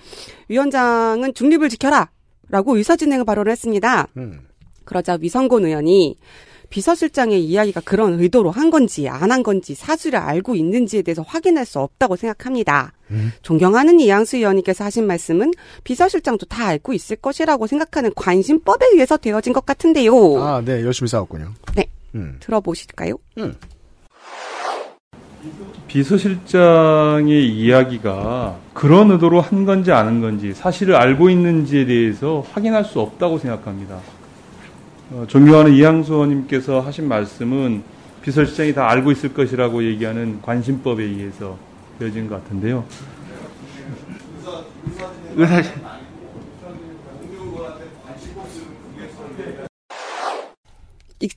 위원장은 중립을 지켜라라고 의사진행을 발언했습니다. 을 음. 그러자 위성곤 의원이 비서실장의 이야기가 그런 의도로 한 건지 안 한 건지 사실을 알고 있는지에 대해서 확인할 수 없다고 생각합니다. 음? 존경하는 이양수 의원님께서 하신 말씀은 비서실장도 다 알고 있을 것이라고 생각하는 관심법에 의해서 되어진 것 같은데요. 아, 네, 열심히 싸웠군요. 네, 음. 들어보실까요? 음. 비서실장의 이야기가 그런 의도로 한 건지 아는 건지 사실을 알고 있는지에 대해서 확인할 수 없다고 생각합니다. 어, 존경하는 이항수 의원님께서 하신 말씀은 비서실장이 다 알고 있을 것이라고 얘기하는 관심법에 의해서 되어진 것 같은데요. 의사, 의사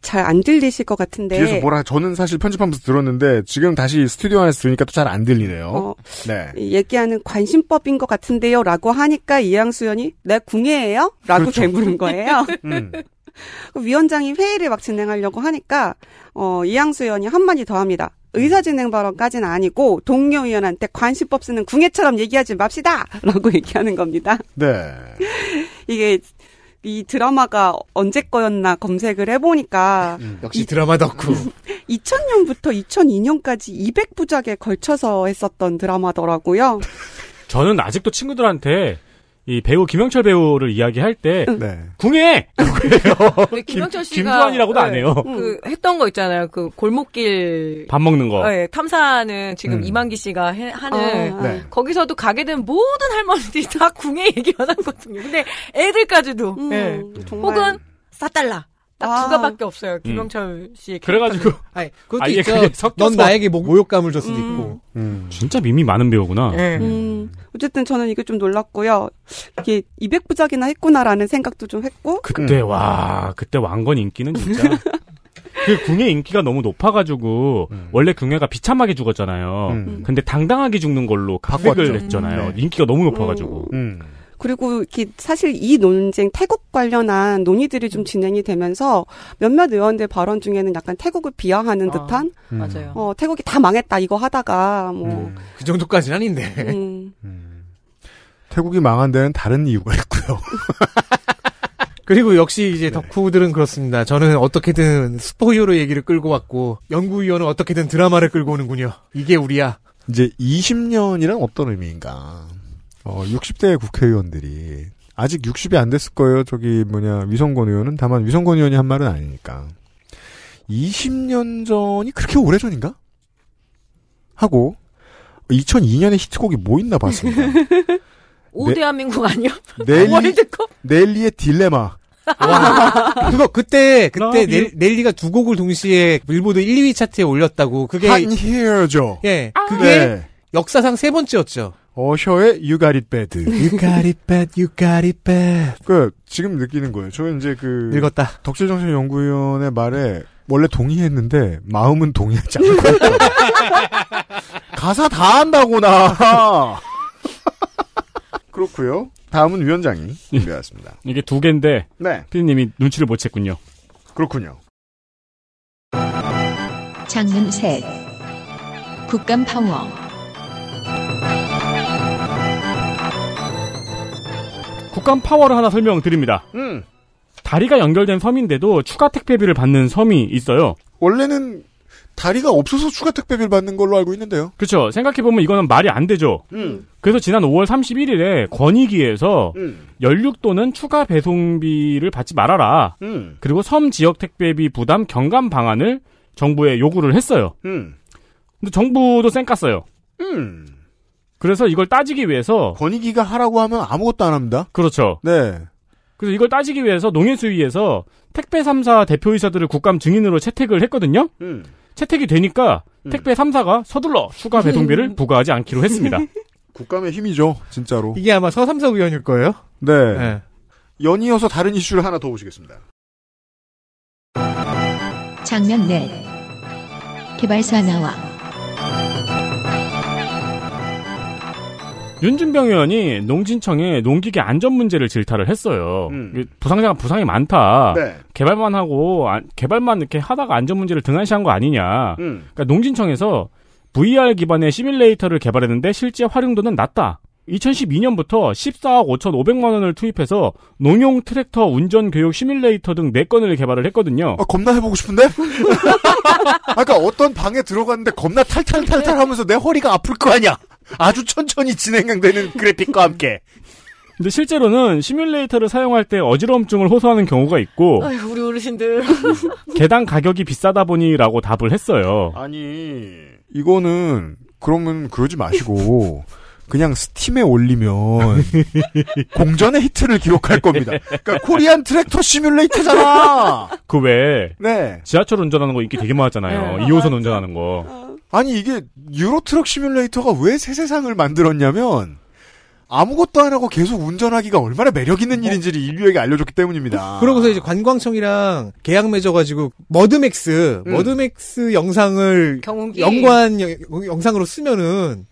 잘안 들리실 것 같은데. 뒤에서 뭐라 저는 사실 편집하면서 들었는데 지금 다시 스튜디오 안에서 들으니까 또 잘 안 들리네요. 어, 네. 얘기하는 관심법인 것 같은데요라고 하니까 이양수연이 내 궁예예요? 라고 그렇죠. 되물은 거예요. 음. 위원장이 회의를 막 진행하려고 하니까 어, 이양수연이 한마디 더 합니다. 의사진행 발언까지는 아니고 동료 위원한테 관심법 쓰는 궁예처럼 얘기하지 맙시다 라고 얘기하는 겁니다. 네. 이게 이 드라마가 언제 거였나 검색을 해보니까 음, 역시 이, 드라마 덕후 2000년부터 2002년까지 200부작에 걸쳐서 했었던 드라마더라고요. 저는 아직도 친구들한테 이 배우 김영철 배우를 이야기할 때 음. 네. 궁예 그 김영철 씨가 김두한이라고도 네, 안 해요. 그 했던 거 있잖아요. 그 골목길 밥 먹는 거. 네, 아, 예, 탐사는 지금 음. 이만기 씨가 해, 하는 아, 네. 거기서도 가게 된 모든 할머니들이 다 궁예 얘기만 하거든요. 근데 애들까지도 음, 예. 혹은 사달라 딱 아. 두 가밖에 없어요. 음. 김영철 씨의 그래가지고 아니, 그것도 아예 그냥 섞여서- 넌 나에게 목, 음. 모욕감을 줄 수도 음. 있고. 음. 진짜 밈이 많은 배우구나. 예. 음, 음. 어쨌든 저는 이게 좀 놀랐고요. 이게 200부작이나 했구나라는 생각도 좀 했고, 그때 와 그때 왕건 인기는 진짜 그 궁예 인기가 너무 높아가지고 음. 원래 궁예가 비참하게 죽었잖아요. 음. 근데 당당하게 죽는 걸로 바꿨죠. 각색을 했잖아요. 음, 네. 인기가 너무 높아가지고 음. 그리고 이렇게 사실 이 논쟁 태국 관련한 논의들이 좀 음. 진행이 되면서 몇몇 의원들 발언 중에는 약간 태국을 비하하는 아, 듯한 아, 음. 맞아요. 어, 태국이 다 망했다 이거 하다가 뭐그 음. 그 정도까지는 아닌데. 음. 음. 태국이 망한 데는 다른 이유가 있고요. 그리고 역시 이제 네. 덕후들은 그렇습니다. 저는 어떻게든 스포이어로 얘기를 끌고 왔고 연구위원은 어떻게든 드라마를 끌고 오는군요. 이게 우리야. 이제 20년이란 어떤 의미인가? 어, 60대 국회의원들이 아직 60이 안 됐을 거예요. 저기 뭐냐 위성권 의원은 다만 위성권 의원이 한 말은 아니니까 20년 전이 그렇게 오래 전인가? 하고 2002년에 히트곡이 뭐 있나 봤습니다. 오 네. 대한민국 아니요? 넬리, 월드컵? 넬리의 딜레마. 그거 그때 그때 넬, 넬리가 두 곡을 동시에 빌보드 1, 2위 차트에 올렸다고. 그게 한 히어죠. 예, 그게 네. 역사상 세 번째였죠. 어셔의 유가리배드. t It Bad. You g 그 지금 느끼는 거예요. 저 이제 그 읽었다. 덕질정신 연구위원의 말에 원래 동의했는데 마음은 동의하지 않고 가사 다한다구 나. 그렇고요. 다음은 위원장이 준비했습니다. 이게 두 개인데 네. 피디님이 눈치를 못 챘군요. 그렇군요. 장문 셋. 국감 파워. 국감 파워를 하나 설명드립니다. 음. 다리가 연결된 섬인데도 추가 택배비를 받는 섬이 있어요. 원래는 다리가 없어서 추가 택배비를 받는 걸로 알고 있는데요. 그렇죠. 생각해보면 이거는 말이 안 되죠. 음. 그래서 지난 5월 31일에 권익위에서 음. 16도는 추가 배송비를 받지 말아라. 음. 그리고 섬 지역 택배비 부담 경감 방안을 정부에 요구를 했어요. 음. 근데 정부도 쌩 깠어요. 음. 그래서 이걸 따지기 위해서 권익위가 하라고 하면 아무것도 안 합니다. 그렇죠. 네. 그래서 이걸 따지기 위해서 농해수위에서 택배 3사 대표이사들을 국감 증인으로 채택을 했거든요. 음. 채택이 되니까 음. 택배 3사가 서둘러 추가 배송비를 음. 부과하지 않기로 했습니다. 국감의 힘이죠, 진짜로. 이게 아마 서삼석 의원일 거예요. 네. 네. 연이어서 다른 이슈를 하나 더 보시겠습니다. 장면 내 개발사 나와 윤준병 의원이 농진청에 농기계 안전 문제를 질타를 했어요. 음. 부상자가 부상이 많다. 네. 개발만 하고 개발만 이렇게 하다가 안전 문제를 등한시한 거 아니냐. 음. 그러니까 농진청에서 VR 기반의 시뮬레이터를 개발했는데 실제 활용도는 낮다. 2012년부터 14억 5,500만 원을 투입해서 농용 트랙터 운전 교육 시뮬레이터 등 4건을 개발을 했거든요. 아, 겁나 해보고 싶은데? 아까 어떤 방에 들어갔는데 겁나 탈탈탈탈 하면서 내 허리가 아플 거 아니야. 아주 천천히 진행되는 그래픽과 함께. 근데 실제로는 시뮬레이터를 사용할 때 어지러움증을 호소하는 경우가 있고 아유, 우리 어르신들 개당 가격이 비싸다 보니라고 답을 했어요. 아니 이거는 그러면 그러지 마시고 그냥 스팀에 올리면 공전의 히트를 기록할 겁니다. 그러니까 코리안 트랙터 시뮬레이터잖아. 그 왜? 네. 지하철 운전하는 거 인기 되게 많았잖아요. 네, 2호선 운전하는 거. 아니 이게 유로 트럭 시뮬레이터가 왜 새 세상을 만들었냐면 아무것도 안 하고 계속 운전하기가 얼마나 매력 있는 일인지를 인류에게 알려줬기 때문입니다. 그러고서 이제 관광청이랑 계약 맺어가지고 머드맥스 음. 머드맥스 영상을 경운기. 연관 영상으로 쓰면은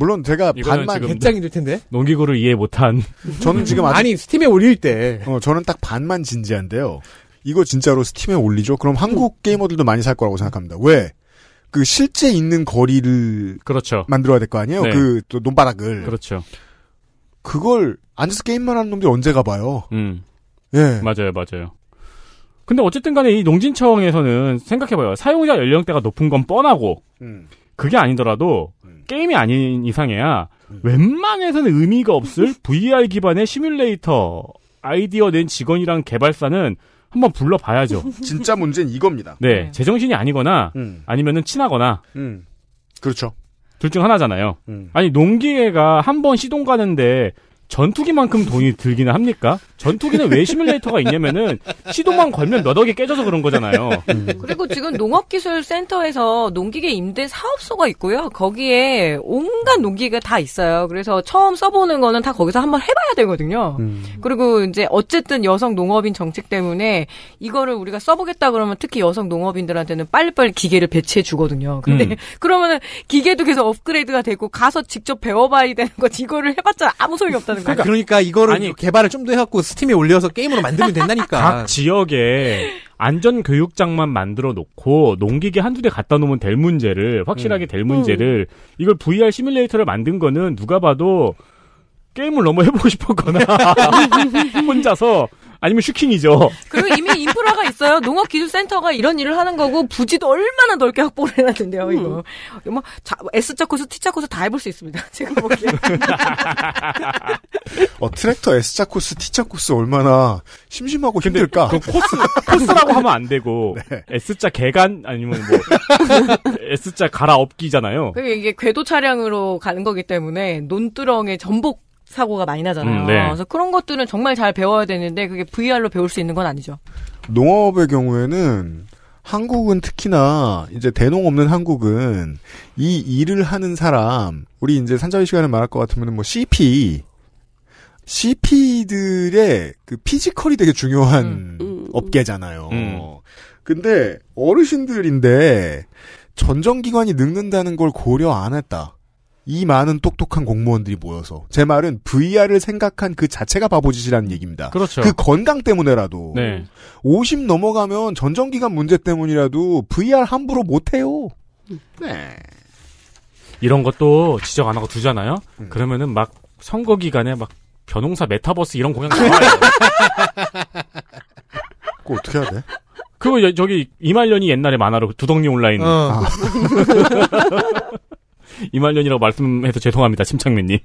물론 제가 반만 개짱이 될 텐데 농기구를 이해 못한 저는 지금 아니 스팀에 올릴 때 어, 저는 딱 반만 진지한데요. 이거 진짜로 스팀에 올리죠? 그럼 한국 게이머들도 많이 살 거라고 생각합니다. 왜? 그 실제 있는 거리를 그렇죠. 만들어야 될 거 아니에요? 네. 그 논바닥을 그렇죠. 그걸 앉아서 게임만 하는 놈들이 언제 가봐요? 음. 예. 맞아요, 맞아요. 근데 어쨌든 간에 이 농진청에서는 생각해봐요. 사용자 연령대가 높은 건 뻔하고, 음. 그게 아니더라도, 게임이 아닌 이상에야 음. 웬만해서는 의미가 없을 VR 기반의 시뮬레이터 아이디어 낸 직원이랑 개발사는 한번 불러봐야죠. 진짜 문제는 이겁니다. 네, 네, 제정신이 아니거나 음. 아니면은 친하거나. 음. 그렇죠. 둘 중 하나잖아요. 음. 아니 농기계가 한번 시동 가는데 전투기만큼 돈이 들기는 합니까? 전투기는 왜 시뮬레이터가 있냐면은 시도만 걸면 몇 억이 깨져서 그런 거잖아요. 음. 그리고 지금 농업기술센터에서 농기계 임대 사업소가 있고요. 거기에 온갖 농기계가 다 있어요. 그래서 처음 써보는 거는 다 거기서 한번 해봐야 되거든요. 음. 그리고 이제 어쨌든 여성 농업인 정책 때문에 이거를 우리가 써보겠다 그러면 특히 여성 농업인들한테는 빨리빨리 기계를 배치해 주거든요. 근데 음. 그러면은 기계도 계속 업그레이드가 되고 가서 직접 배워봐야 되는 거지 이거를 해봤자 아무 소용이 없다는 거예요. 하는 아, 거야. 그러니까, 그러니까 이거를 아니, 개발을 좀 더 해갖고 스팀에 올려서 게임으로 만들면 된다니까. 각 지역에 안전 교육장만 만들어 놓고 농기계 한두 대 갖다 놓으면 될 문제를 확실하게 음. 될 문제를 음. 이걸 VR 시뮬레이터를 만든 거는 누가 봐도 게임을 너무 해보고 싶었거나 혼자서 아니면 슈킹이죠. 그리고 이미 인프라가 있어요. 농업기술센터가 이런 일을 하는 거고 부지도 얼마나 넓게 확보를 해놨는데요. 음. 이거 뭐 자, S자 코스, T자 코스 다 해볼 수 있습니다. 제가 보기에 어, 트랙터 S자 코스, T자 코스 얼마나 심심하고 힘들까? 그 코스 코스라고 하면 안 되고 네. S자 개간 아니면 뭐 S자 갈아엎기잖아요. 이게 궤도 차량으로 가는 거기 때문에 논두렁에 전복 사고가 많이 나잖아요. 음, 네. 그래서 그런 것들은 정말 잘 배워야 되는데 그게 VR로 배울 수 있는 건 아니죠. 농업의 경우에는 한국은 특히나 이제 대농 없는 한국은 이 일을 하는 사람 우리 이제 산자위 시간에 말할 것 같으면 뭐 CP CP들의 그 피지컬이 되게 중요한 음, 음, 음. 업계잖아요. 음. 근데 어르신들인데 전정기관이 늙는다는 걸 고려 안 했다. 이 많은 똑똑한 공무원들이 모여서 제 말은 VR을 생각한 그 자체가 바보짓이라는 얘기입니다. 그렇죠. 그 건강 때문에라도 네. 50 넘어가면 전정기간 문제 때문이라도 VR 함부로 못 해요. 네. 이런 것도 지적 안 하고 두잖아요. 음. 그러면은 막 선거 기간에 막 변홍사 메타버스 이런 공약 나와요. 그거 어떻게 해야 돼? 그거 저기 이말년이 옛날에 만화로 두덕리 온라인. 어. 아. 이말년이라고 말씀해서 죄송합니다, 침착맨님.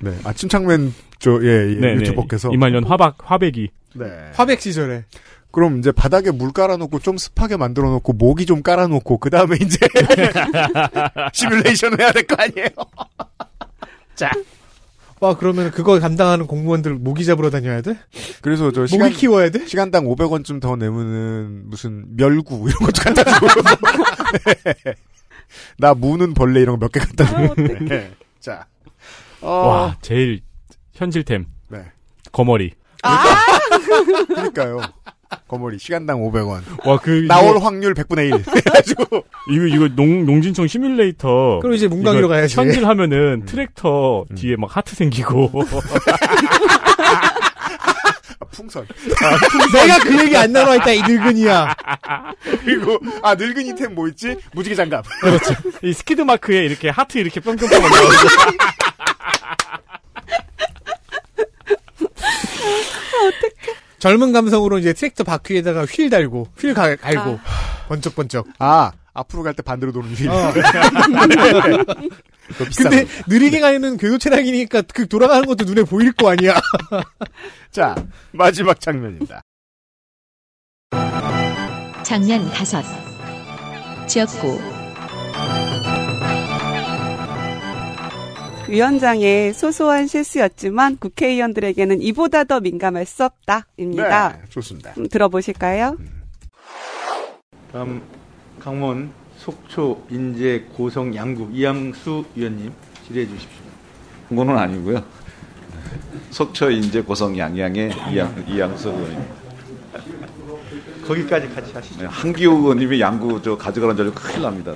네, 아 침착맨 저예 예, 예 네, 네. 유튜버께서 이말년 화박 화백이. 네. 화백 시절에. 그럼 이제 바닥에 물 깔아놓고 좀 습하게 만들어놓고 모기 좀 깔아놓고 그 다음에 이제 시뮬레이션 을 해야 될 거 아니에요. 자. 와 그러면 그걸담당하는 공무원들 모기 잡으러 다녀야 돼? 그래서 저 시간, 모기 키워야 돼? 시간당 500원쯤 더 내면은 무슨 멸구 이런 것도 갖다 주고 나 무는 벌레 이런 거 몇 개 갖다 아, 놓는 네. 자. 어... 와, 제일 현실템. 네. 거머리. 그러니까, 그러니까요. 거머리 시간당 500원. 와, 그 나올 이거, 확률 100분의 1. 해가지고 이거 이거 농 농진청 시뮬레이터. 그럼 이제 문광이로 가야지. 현질 하면은 음. 트랙터 음. 뒤에 막 하트 생기고. 풍선. 아, 아, 풍선. 내가 그 얘기 안 나와 있다 이 늙은이야. 그리고 아 늙은이 템 뭐 있지? 무지개 장갑. 그렇죠. 이 스키드 마크에 이렇게 하트 이렇게 뿅뿅뿅 올라오고. 아, 어떡해. 젊은 감성으로 이제 트랙터 바퀴에다가 휠 달고 휠 가, 갈고 아. 번쩍번쩍. 아 앞으로 갈 때 반대로 도는 휠. 어. 근데 네. 느리게 가는 교육 체량이니까그 돌아가는 것도 눈에 보일 거 아니야. 자 마지막 장면입니다. 장면 다섯 지역구 위원장의 소소한 실수였지만 국회의원들에게는 이보다 더 민감할 수 없다입니다. 네, 좋습니다. 음, 들어보실까요? 음. 다음 강문 속초 인제 고성 양구 이양수 위원님 질의해 주십시오. 그거는 아니고요. 속초 인제 고성 양양의 이양, 이양수 의원입니다. 거기까지 같이 하시죠. 네, 한기호 의원님이 양구 저 가져가는 자리 고 큰일 납니다.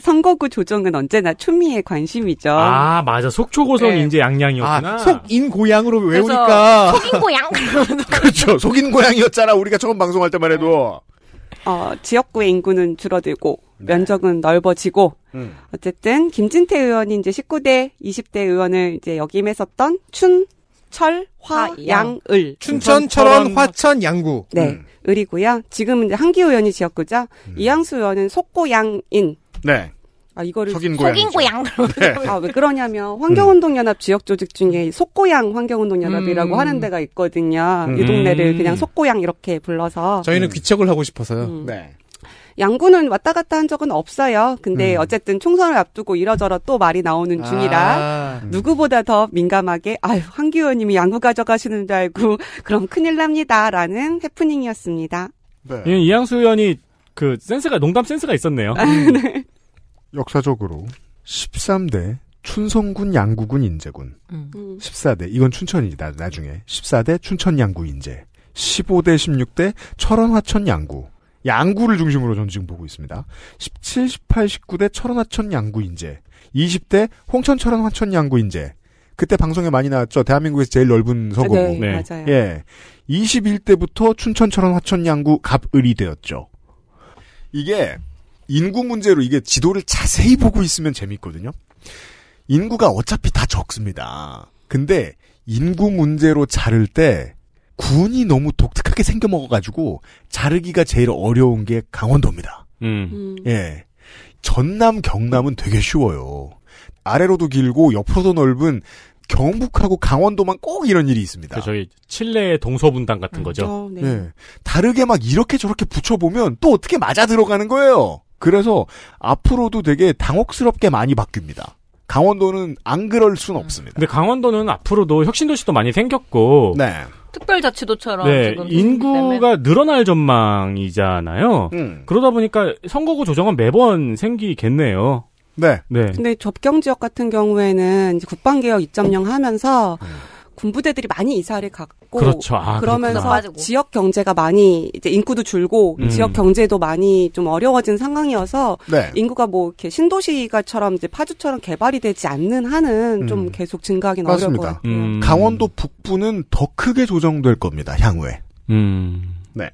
선거구 조정은 언제나 추미의 관심이죠. 아 맞아 속초고성 네. 인제 양양이었구나. 아, 속인 고향으로 외우니까 속인 고향. 그렇죠 속인 고향이었잖아 우리가 처음 방송할 때만 해도. 어, 지역구의 인구는 줄어들고 네. 면적은 넓어지고 음. 어쨌든 김진태 의원이 이제 19대 20대 의원을 이제 역임했었던 춘 철, 화, 양, 을. 춘천, 음. 철원, 화천, 양구. 네. 음. 을이고요. 지금 이제 한기 의원이 지역구죠. 음. 이양수 의원은 속고, 양인. 네. 아 이거를 속인 고양. 네. 아왜 그러냐면 환경운동연합 지역조직 중에 속고양 음. 환경운동연합이라고 음. 하는 데가 있거든요. 음. 이 동네를 음. 그냥 속고양 이렇게 불러서 저희는 음. 귀척을 하고 싶어서요. 음. 네. 양구는 왔다 갔다 한 적은 없어요. 근데 음. 어쨌든 총선을 앞두고 이러저러 또 말이 나오는 아. 중이라 아. 누구보다 더 민감하게 아유 황기 의원님이 양구 가져가시는 줄 알고 그럼 큰일 납니다라는 해프닝이었습니다. 네. 이양수 의원이 그 센스가 농담 센스가 있었네요. 아, 네. 역사적으로 13대 춘성군 양구군 인제군 음. 14대 음. 이건 춘천이지 나, 나중에 14대 춘천 양구 인제 15대 16대 철원 화천 양구 양구를 중심으로 전 지금 보고 있습니다. 17, 18, 19대 철원 화천 양구 인제 20대 홍천 철원 화천 양구 인제 그때 방송에 많이 나왔죠. 대한민국에서 제일 넓은 서구 네, 네. 맞아요. 예. 21대부터 춘천 철원 화천 양구 갑을이 되었죠. 이게 인구 문제로 이게 지도를 자세히 보고 있으면 재밌거든요. 인구가 어차피 다 적습니다. 근데 인구 문제로 자를 때 군이 너무 독특하게 생겨 먹어가지고 자르기가 제일 어려운 게 강원도입니다. 음. 음. 예. 전남, 경남은 되게 쉬워요. 아래로도 길고 옆으로도 넓은 경북하고 강원도만 꼭 이런 일이 있습니다. 그 저희 칠레의 동서분단 같은 음, 거죠. 어, 네. 예. 다르게 막 이렇게 저렇게 붙여보면 또 어떻게 맞아 들어가는 거예요. 그래서 앞으로도 되게 당혹스럽게 많이 바뀝니다. 강원도는 안 그럴 순 음. 없습니다. 근데 강원도는 앞으로도 혁신도시도 많이 생겼고 네. 특별자치도처럼 네, 인구가 늘어날 전망이잖아요. 음. 그러다 보니까 선거구 조정은 매번 생기겠네요. 네. 네. 근데 접경 지역 같은 경우에는 이제 국방개혁 2.0 하면서 음. 군부대들이 많이 이사를 갔고 그렇죠. 아, 그러면서 지역 경제가 많이 이제 인구도 줄고 음. 지역 경제도 많이 좀 어려워진 상황이어서 네. 인구가 뭐 이렇게 신도시가처럼 이제 파주처럼 개발이 되지 않는 한은 음. 좀 계속 증가하긴 렵습니다 음. 강원도 북부는 더 크게 조정될 겁니다. 향후에. 음. 네.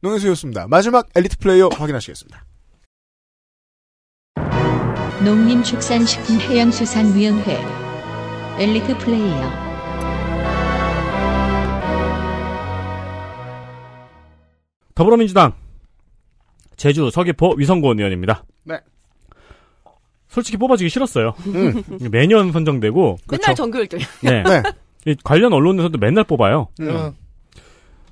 농해수였습니다. 마지막 엘리트 플레이어 확인하시겠습니다. 농림축산식품해양수산위원회 엘리트 플레이어 더불어민주당 제주 서귀포 위성곤 의원입니다. 네. 솔직히 뽑아주기 싫었어요. 음. 매년 선정되고 맨날 그렇죠. 정교 1등. 네. 네. 관련 언론에서도 맨날 뽑아요. 음. 네.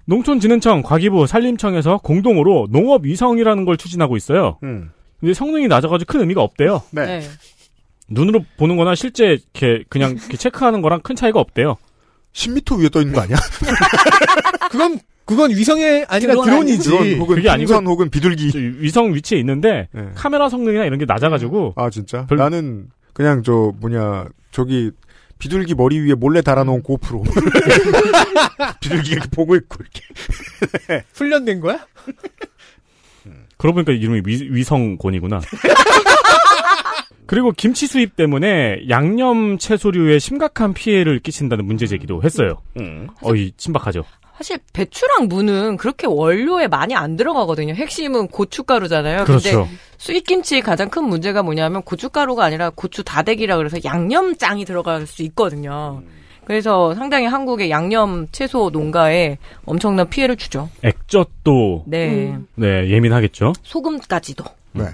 농촌진흥청, 과기부, 산림청에서 공동으로 농업 위성이라는 걸 추진하고 있어요. 음. 근데 성능이 낮아가지고 큰 의미가 없대요. 네. 네. 눈으로 보는 거나 실제 이렇게 그냥 이렇게 체크하는 거랑 큰 차이가 없대요. 10m 위에 떠 있는 거 아니야? 그건 그건 위성의 아니라 드론 그러니까 드론이지. 드론 혹은 아니고- 혹은 비둘기. 위성 위치에 있는데 네. 카메라 성능이나 이런 게 낮아가지고 아 진짜? 별- 나는 그냥 저 뭐냐 저기 비둘기 머리 위에 몰래 달아놓은 고프로. 비둘기 이렇게 보고 있고 이렇게. 훈련된 거야? 그러고 보니까 이름이 위, 위성곤이구나. 그리고 김치 수입 때문에 양념 채소류에 심각한 피해를 끼친다는 문제 음. 제기도 했어요. 음. 어이 신박하죠. 사실 배추랑 무는 그렇게 원료에 많이 안 들어가거든요. 핵심은 고춧가루잖아요. 그렇죠. 근데 수입김치의 가장 큰 문제가 뭐냐면 고춧가루가 아니라 고추 다대기라 그래서 양념장이 들어갈 수 있거든요. 그래서 상당히 한국의 양념 채소 농가에 엄청난 피해를 주죠. 액젓도 네, 음. 네 예민하겠죠. 소금까지도. 네.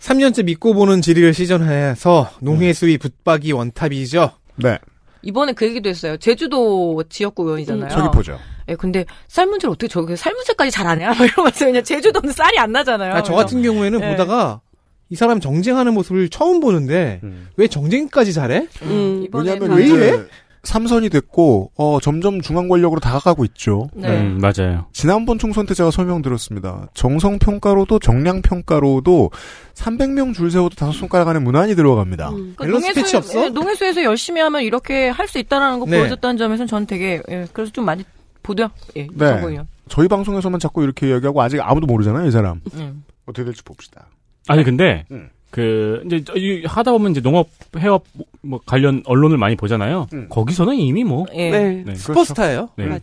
3년째 믿고 보는 지리를 시전해서 농해 음. 수위 붙박이 원탑이죠. 네. 이번에 그 얘기도 했어요. 제주도 지역구 의원이잖아요. 음, 저기 보죠. 예, 근데 쌀 문제를 어떻게 저기 쌀 문제까지 잘 아냐? 막 이러면서 그냥 제주도는 쌀이 안 나잖아요. 아, 저 같은 경우에는 예. 보다가 이 사람 정쟁하는 모습을 처음 보는데 음. 왜 정쟁까지 잘해? 음, 이번에 왜냐면 왜 이래? 삼선이 됐고 어, 점점 중앙 권력으로 다가가고 있죠. 네, 음, 맞아요. 지난번 총선 때 제가 설명드렸습니다. 정성 평가로도 정량 평가로도 300명 줄 세워도 다섯 손가락 안에 무난히 들어갑니다. 음. 그 농해수, 없어? 예, 농해수에서 열심히 하면 이렇게 할 수 있다라는 거 네. 보여줬다는 점에서는 저는 되게 예, 그래서 좀 많이 보도요. 예, 네. 저희 방송에서만 자꾸 이렇게 이야기하고 아직 아무도 모르잖아요, 이 사람. 음. 어떻게 될지 봅시다. 아니 근데 음. 그 이제 하다 보면 이제 농업 해업 뭐 관련 언론을 많이 보잖아요. 음. 거기서는 이미 뭐 예. 네. 네. 스포스타예요. 그렇죠. 네.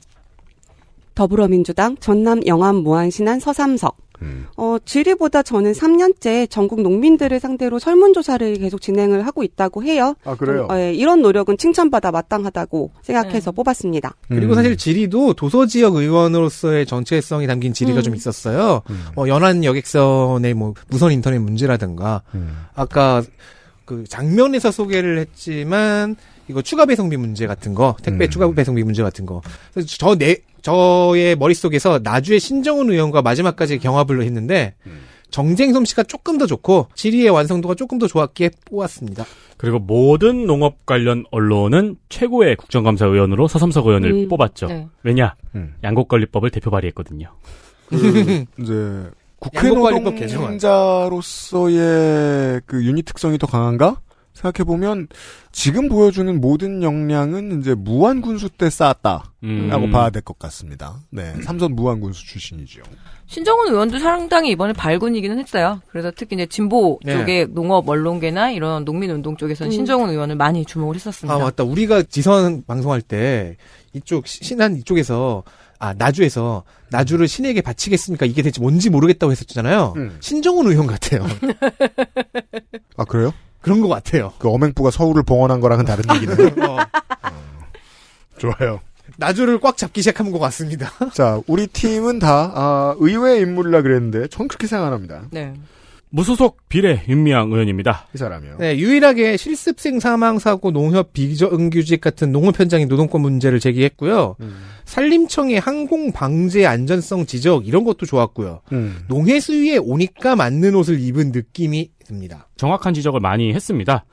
더불어민주당 전남 영암 무안신안 서삼석 음. 어, 지리보다 저는 3년째 전국 농민들을 상대로 설문조사를 계속 진행을 하고 있다고 해요. 아, 그래요? 어, 예, 이런 노력은 칭찬받아 마땅하다고 생각해서 네. 뽑았습니다. 그리고 사실 지리도 도서지역 의원으로서의 정체성이 담긴 지리가 음. 좀 있었어요. 음. 어, 연안 여객선의 뭐 무선 인터넷 문제라든가, 음. 아까 그 장면에서 소개를 했지만, 이거 추가 배송비 문제 같은 거, 택배 음. 추가 배송비 문제 같은 거. 그래서 저 내, 저의 머릿속에서 나주의 신정훈 의원과 마지막까지 경합을 했는데, 음. 정쟁 솜씨가 조금 더 좋고 질의의 완성도가 조금 더 좋았기에 뽑았습니다. 그리고 모든 농업 관련 언론은 최고의 국정감사 의원으로 서삼석 의원을 음, 뽑았죠. 네. 왜냐? 음. 양곡관리법을 대표 발의했거든요. 그 음. 이제 국회 노동자로서의 그 유닛 특성이 더 강한가? 생각해보면 지금 보여주는 모든 역량은 이제 무한군수 때 쌓았다라고 음. 봐야 될 것 같습니다. 네, 삼선 무한군수 출신이죠. 신정훈 의원도 상당히 이번에 발군이기는 했어요. 그래서 특히 이제 진보 네. 쪽에 농업 언론계나 이런 농민운동 쪽에서는 음. 신정훈 의원을 많이 주목을 했었습니다. 아 맞다. 우리가 지선 방송할 때 이쪽 신한 이쪽에서 아 나주에서 나주를 신에게 바치겠습니까? 이게 대체 뭔지 모르겠다고 했었잖아요. 음. 신정훈 의원 같아요. 아 그래요? 그런 것 같아요. 그 어맹부가 서울을 봉헌한 거랑은 다른 얘기네요. 어. 어. 좋아요. 나주를 꽉 잡기 시작한 것 같습니다. 자, 우리 팀은 다 아, 의외의 인물이라 그랬는데 전 그렇게 생각 안 합니다. 네. 무소속 비례 윤미향 의원입니다. 이 사람이요. 네, 유일하게 실습생 사망 사고 농협 비정규직 같은 농업 현장의 노동권 문제를 제기했고요. 음. 산림청의 항공 방제 안전성 지적 이런 것도 좋았고요. 음. 농해 수위에 오니까 맞는 옷을 입은 느낌이 듭니다. 정확한 지적을 많이 했습니다.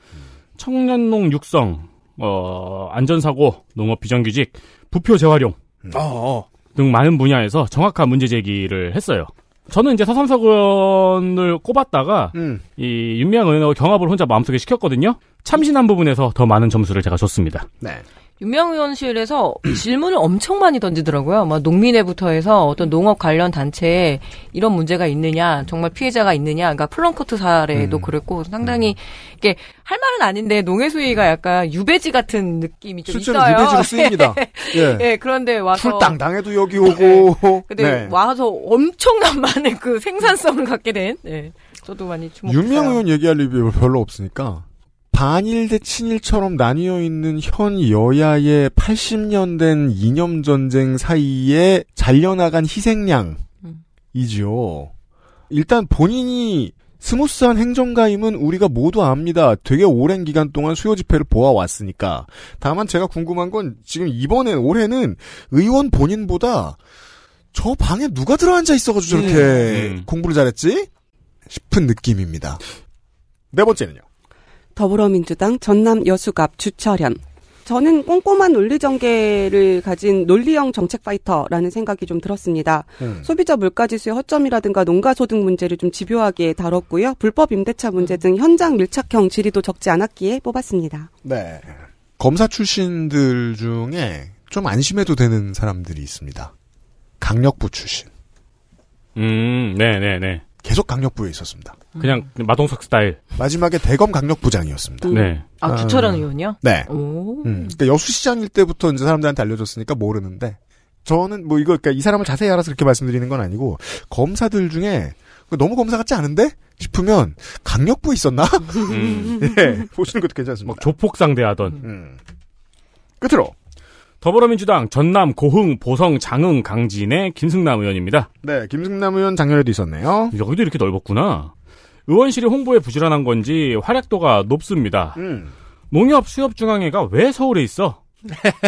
청년농 육성, 어, 안전사고, 농업 비정규직, 부표 재활용 음. 어, 어. 등 많은 분야에서 정확한 문제 제기를 했어요. 저는 이제 서삼석 의원을 꼽았다가 음. 이 윤미향 의원하고 경합을 혼자 마음속에 시켰거든요. 참신한 부분에서 더 많은 점수를 제가 줬습니다. 네. 유명 의원실에서 질문을 엄청 많이 던지더라고요. 막 농민회부터 해서 어떤 농업 관련 단체에 이런 문제가 있느냐, 정말 피해자가 있느냐, 그러니까 플럼커트 사례도 음. 그랬고 상당히 음. 이게 할 말은 아닌데 농해 수위가 약간 유배지 같은 느낌이 좀 실제로 있어요. 유배지로 네. 쓰입니다. 예. 예. 그런데 와서 출당 당해도 여기 네. 오고. 근데 네. 와서 엄청난 많은 그 생산성을 갖게 된. 예. 저도 많이 주목. 유명 의원 얘기할 일이 별로 없으니까. 반일 대 친일처럼 나뉘어 있는 현 여야의 80년 된 이념 전쟁 사이에 잘려나간 희생양이지요. 일단 본인이 스무스한 행정가임은 우리가 모두 압니다. 되게 오랜 기간 동안 수요 집회를 보아왔으니까. 다만 제가 궁금한 건 지금 이번에 올해는 의원 본인보다 저 방에 누가 들어앉아 있어가지고 저렇게 음. 공부를 잘했지? 싶은 느낌입니다. 네 번째는요. 더불어민주당 전남 여수갑 주철현 저는 꼼꼼한 논리 전개를 가진 논리형 정책 파이터라는 생각이 좀 들었습니다. 음. 소비자 물가지수의 허점이라든가 농가 소득 문제를 좀 집요하게 다뤘고요. 불법 임대차 문제 등 현장 밀착형 질의도 적지 않았기에 뽑았습니다. 네. 검사 출신들 중에 좀 안심해도 되는 사람들이 있습니다. 강력부 출신. 음, 네네네. 네, 네. 계속 강력부에 있었습니다. 그냥 마동석 스타일. 마지막에 대검 강력 부장이었습니다. 음. 네. 아, 주철현 아, 의원이요? 네. 오. 음, 그러니까 여수시장일 때부터 이제 사람들한테 알려줬으니까 모르는데, 저는 뭐 이거, 그니까 이 사람을 자세히 알아서 그렇게 말씀드리는 건 아니고, 검사들 중에 그러니까 너무 검사 같지 않은데? 싶으면, 강력부 있었나? 음. 예, 보시는 것도 괜찮습니다. 막 조폭상대하던. 음. 끝으로. 더불어민주당 전남 고흥 보성 장흥 강진의 김승남 의원입니다. 네, 김승남 의원 작년에도 있었네요. 여기도 이렇게 넓었구나. 의원실이 홍보에 부지런한 건지 활약도가 높습니다. 음. 농협 수협중앙회가 왜 서울에 있어?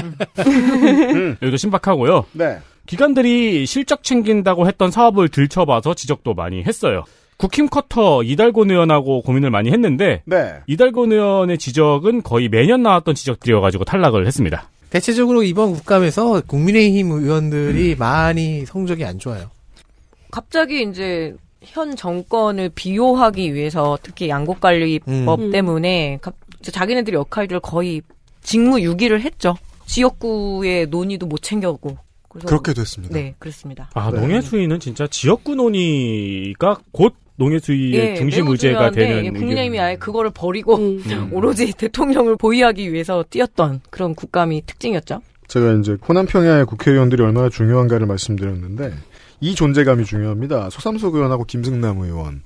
음. 여기도 신박하고요. 네. 기관들이 실적 챙긴다고 했던 사업을 들춰봐서 지적도 많이 했어요. 국힘 커터 이달곤 의원하고 고민을 많이 했는데 네. 이달곤 의원의 지적은 거의 매년 나왔던 지적들이어가지고 탈락을 했습니다. 대체적으로 이번 국감에서 국민의힘 의원들이 음. 많이 성적이 안 좋아요. 갑자기 이제 현 정권을 비호하기 위해서 특히 양국관리법 음. 음. 때문에 자기네들이 역할들을 거의 직무유기를 했죠. 지역구의 논의도 못 챙겨오고. 그렇게 됐습니다. 네, 그렇습니다. 아, 농해수위는 진짜 지역구 논의가 곧 농해수위의 예, 네, 중심 의제가 네, 되는 예, 국민의힘이 아예 그거를 버리고 음. 오로지 대통령을 보위하기 위해서 뛰었던 그런 국감이 특징이었죠. 제가 이제 호남 평야의 국회의원들이 얼마나 중요한가를 말씀드렸는데 이 존재감이 중요합니다. 소삼석 의원하고 김승남 의원.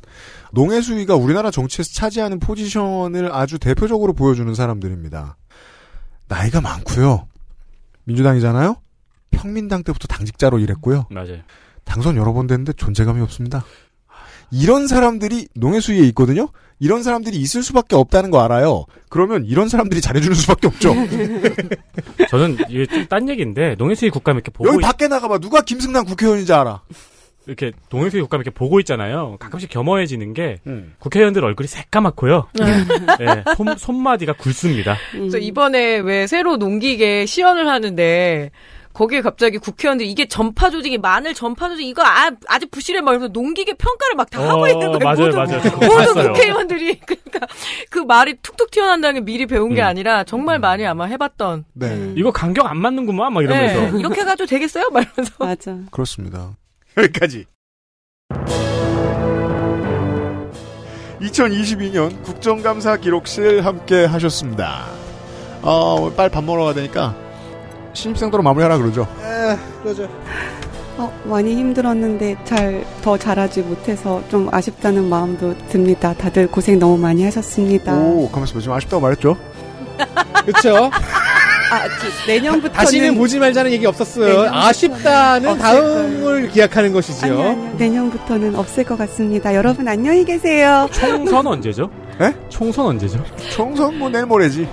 농해수위가 우리나라 정치에서 차지하는 포지션을 아주 대표적으로 보여주는 사람들입니다. 나이가 많고요. 민주당이잖아요. 평민당 때부터 당직자로 일했고요. 맞아요. 당선 여러 번 됐는데 존재감이 없습니다. 이런 사람들이 농해수위에 있거든요. 이런 사람들이 있을 수밖에 없다는 거 알아요. 그러면 이런 사람들이 잘해주는 수밖에 없죠. 저는 이게 딴 얘기인데 농해수의 국감 이렇게 보고 여기 밖에 나가봐 누가 김승남 국회의원인지 알아. 이렇게 동해수의 국감 이렇게 보고 있잖아요. 가끔씩 겸허해지는 게 음. 국회의원들 얼굴이 새까맣고요. 음. 네, 손, 손마디가 굵습니다. 음. 이번에 왜 새로 농기계 시연을 하는데 거기에 갑자기 국회의원들이 게 전파 조직이 마늘 전파 조직 이거 아, 아주 부실해 막 이러면서 농기계 평가를 막다 어, 하고 있는 거예요. 맞아요, 모든, 맞아요. 모든 국회의원들이 그러니까 그 말이 툭툭 튀어난다는 게 미리 배운 게 음. 아니라 정말 음. 많이 아마 해봤던. 네. 음. 이거 간격 안 맞는구만 막 이러면서. 네. 이렇게 가지고 되겠어요? 말 이러면서. 맞아. 그렇습니다. 여기까지. 2022년 국정감사 기록실 함께 하셨습니다. 어, 빨리 밥 먹으러 가야 되니까 신입생도로 마무리하라 그러죠. 에, 네, 그러죠. 어, 많이 힘들었는데 잘 더 잘하지 못해서 좀 아쉽다는 마음도 듭니다. 다들 고생 너무 많이 하셨습니다. 오, 가만있어 지금 아쉽다고 말했죠? 그쵸? 아, 내년부터 다시는 보지 말자는 얘기 없었어요. 아쉽다는 다음을 기약하는 것이지요. 아니요, 아니 내년부터는 없을 것 같습니다. 여러분 안녕히 계세요. 총선 언제죠? 에? 예? 총선 언제죠? 총선 뭐 내일 모레지.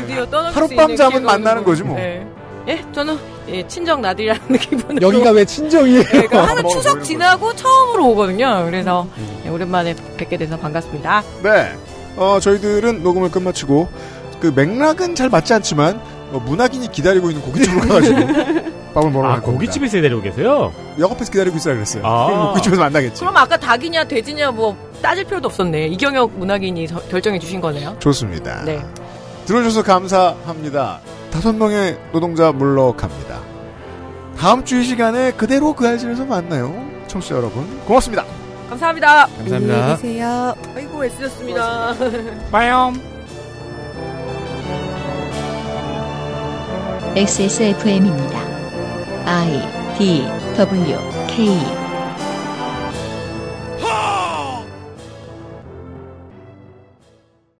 드디어 떠날 하룻밤 잠은 만나는 거지 뭐. 네. 예, 저는 예, 친정 나들이라는 기분으로. 여기가 왜 친정이에요? 예, 네, 그러니까 하나 추석 지나고 처음으로 오거든요. 그래서 음. 예, 오랜만에 뵙게 돼서 반갑습니다. 네. 어, 저희들은 녹음을 끝마치고 그 맥락은 잘 맞지 않지만 어, 문학인이 기다리고 있는 고깃집으로 가가지고 밥을 먹으러 아, 갈 고깃집에서 데리고 계세요? 영업에서 기다리고 있으라 그랬어요. 아. 그럼 고깃집에서 만나겠지. 그럼 아까 닭이냐 돼지냐 뭐 따질 필요도 없었네. 이경혁 문학인이 서, 결정해 주신 거네요. 좋습니다. 네. 들어주셔서 감사합니다. 다섯 명의 노동자 물러갑니다. 다음 주 이 시간에 그대로 그 알실에서 만나요. 청취자 여러분 고맙습니다. 감사합니다. 감사합니다. 안녕히 계세요. 아이고 애쓰셨습니다. 빠염. XSFM입니다. I D W K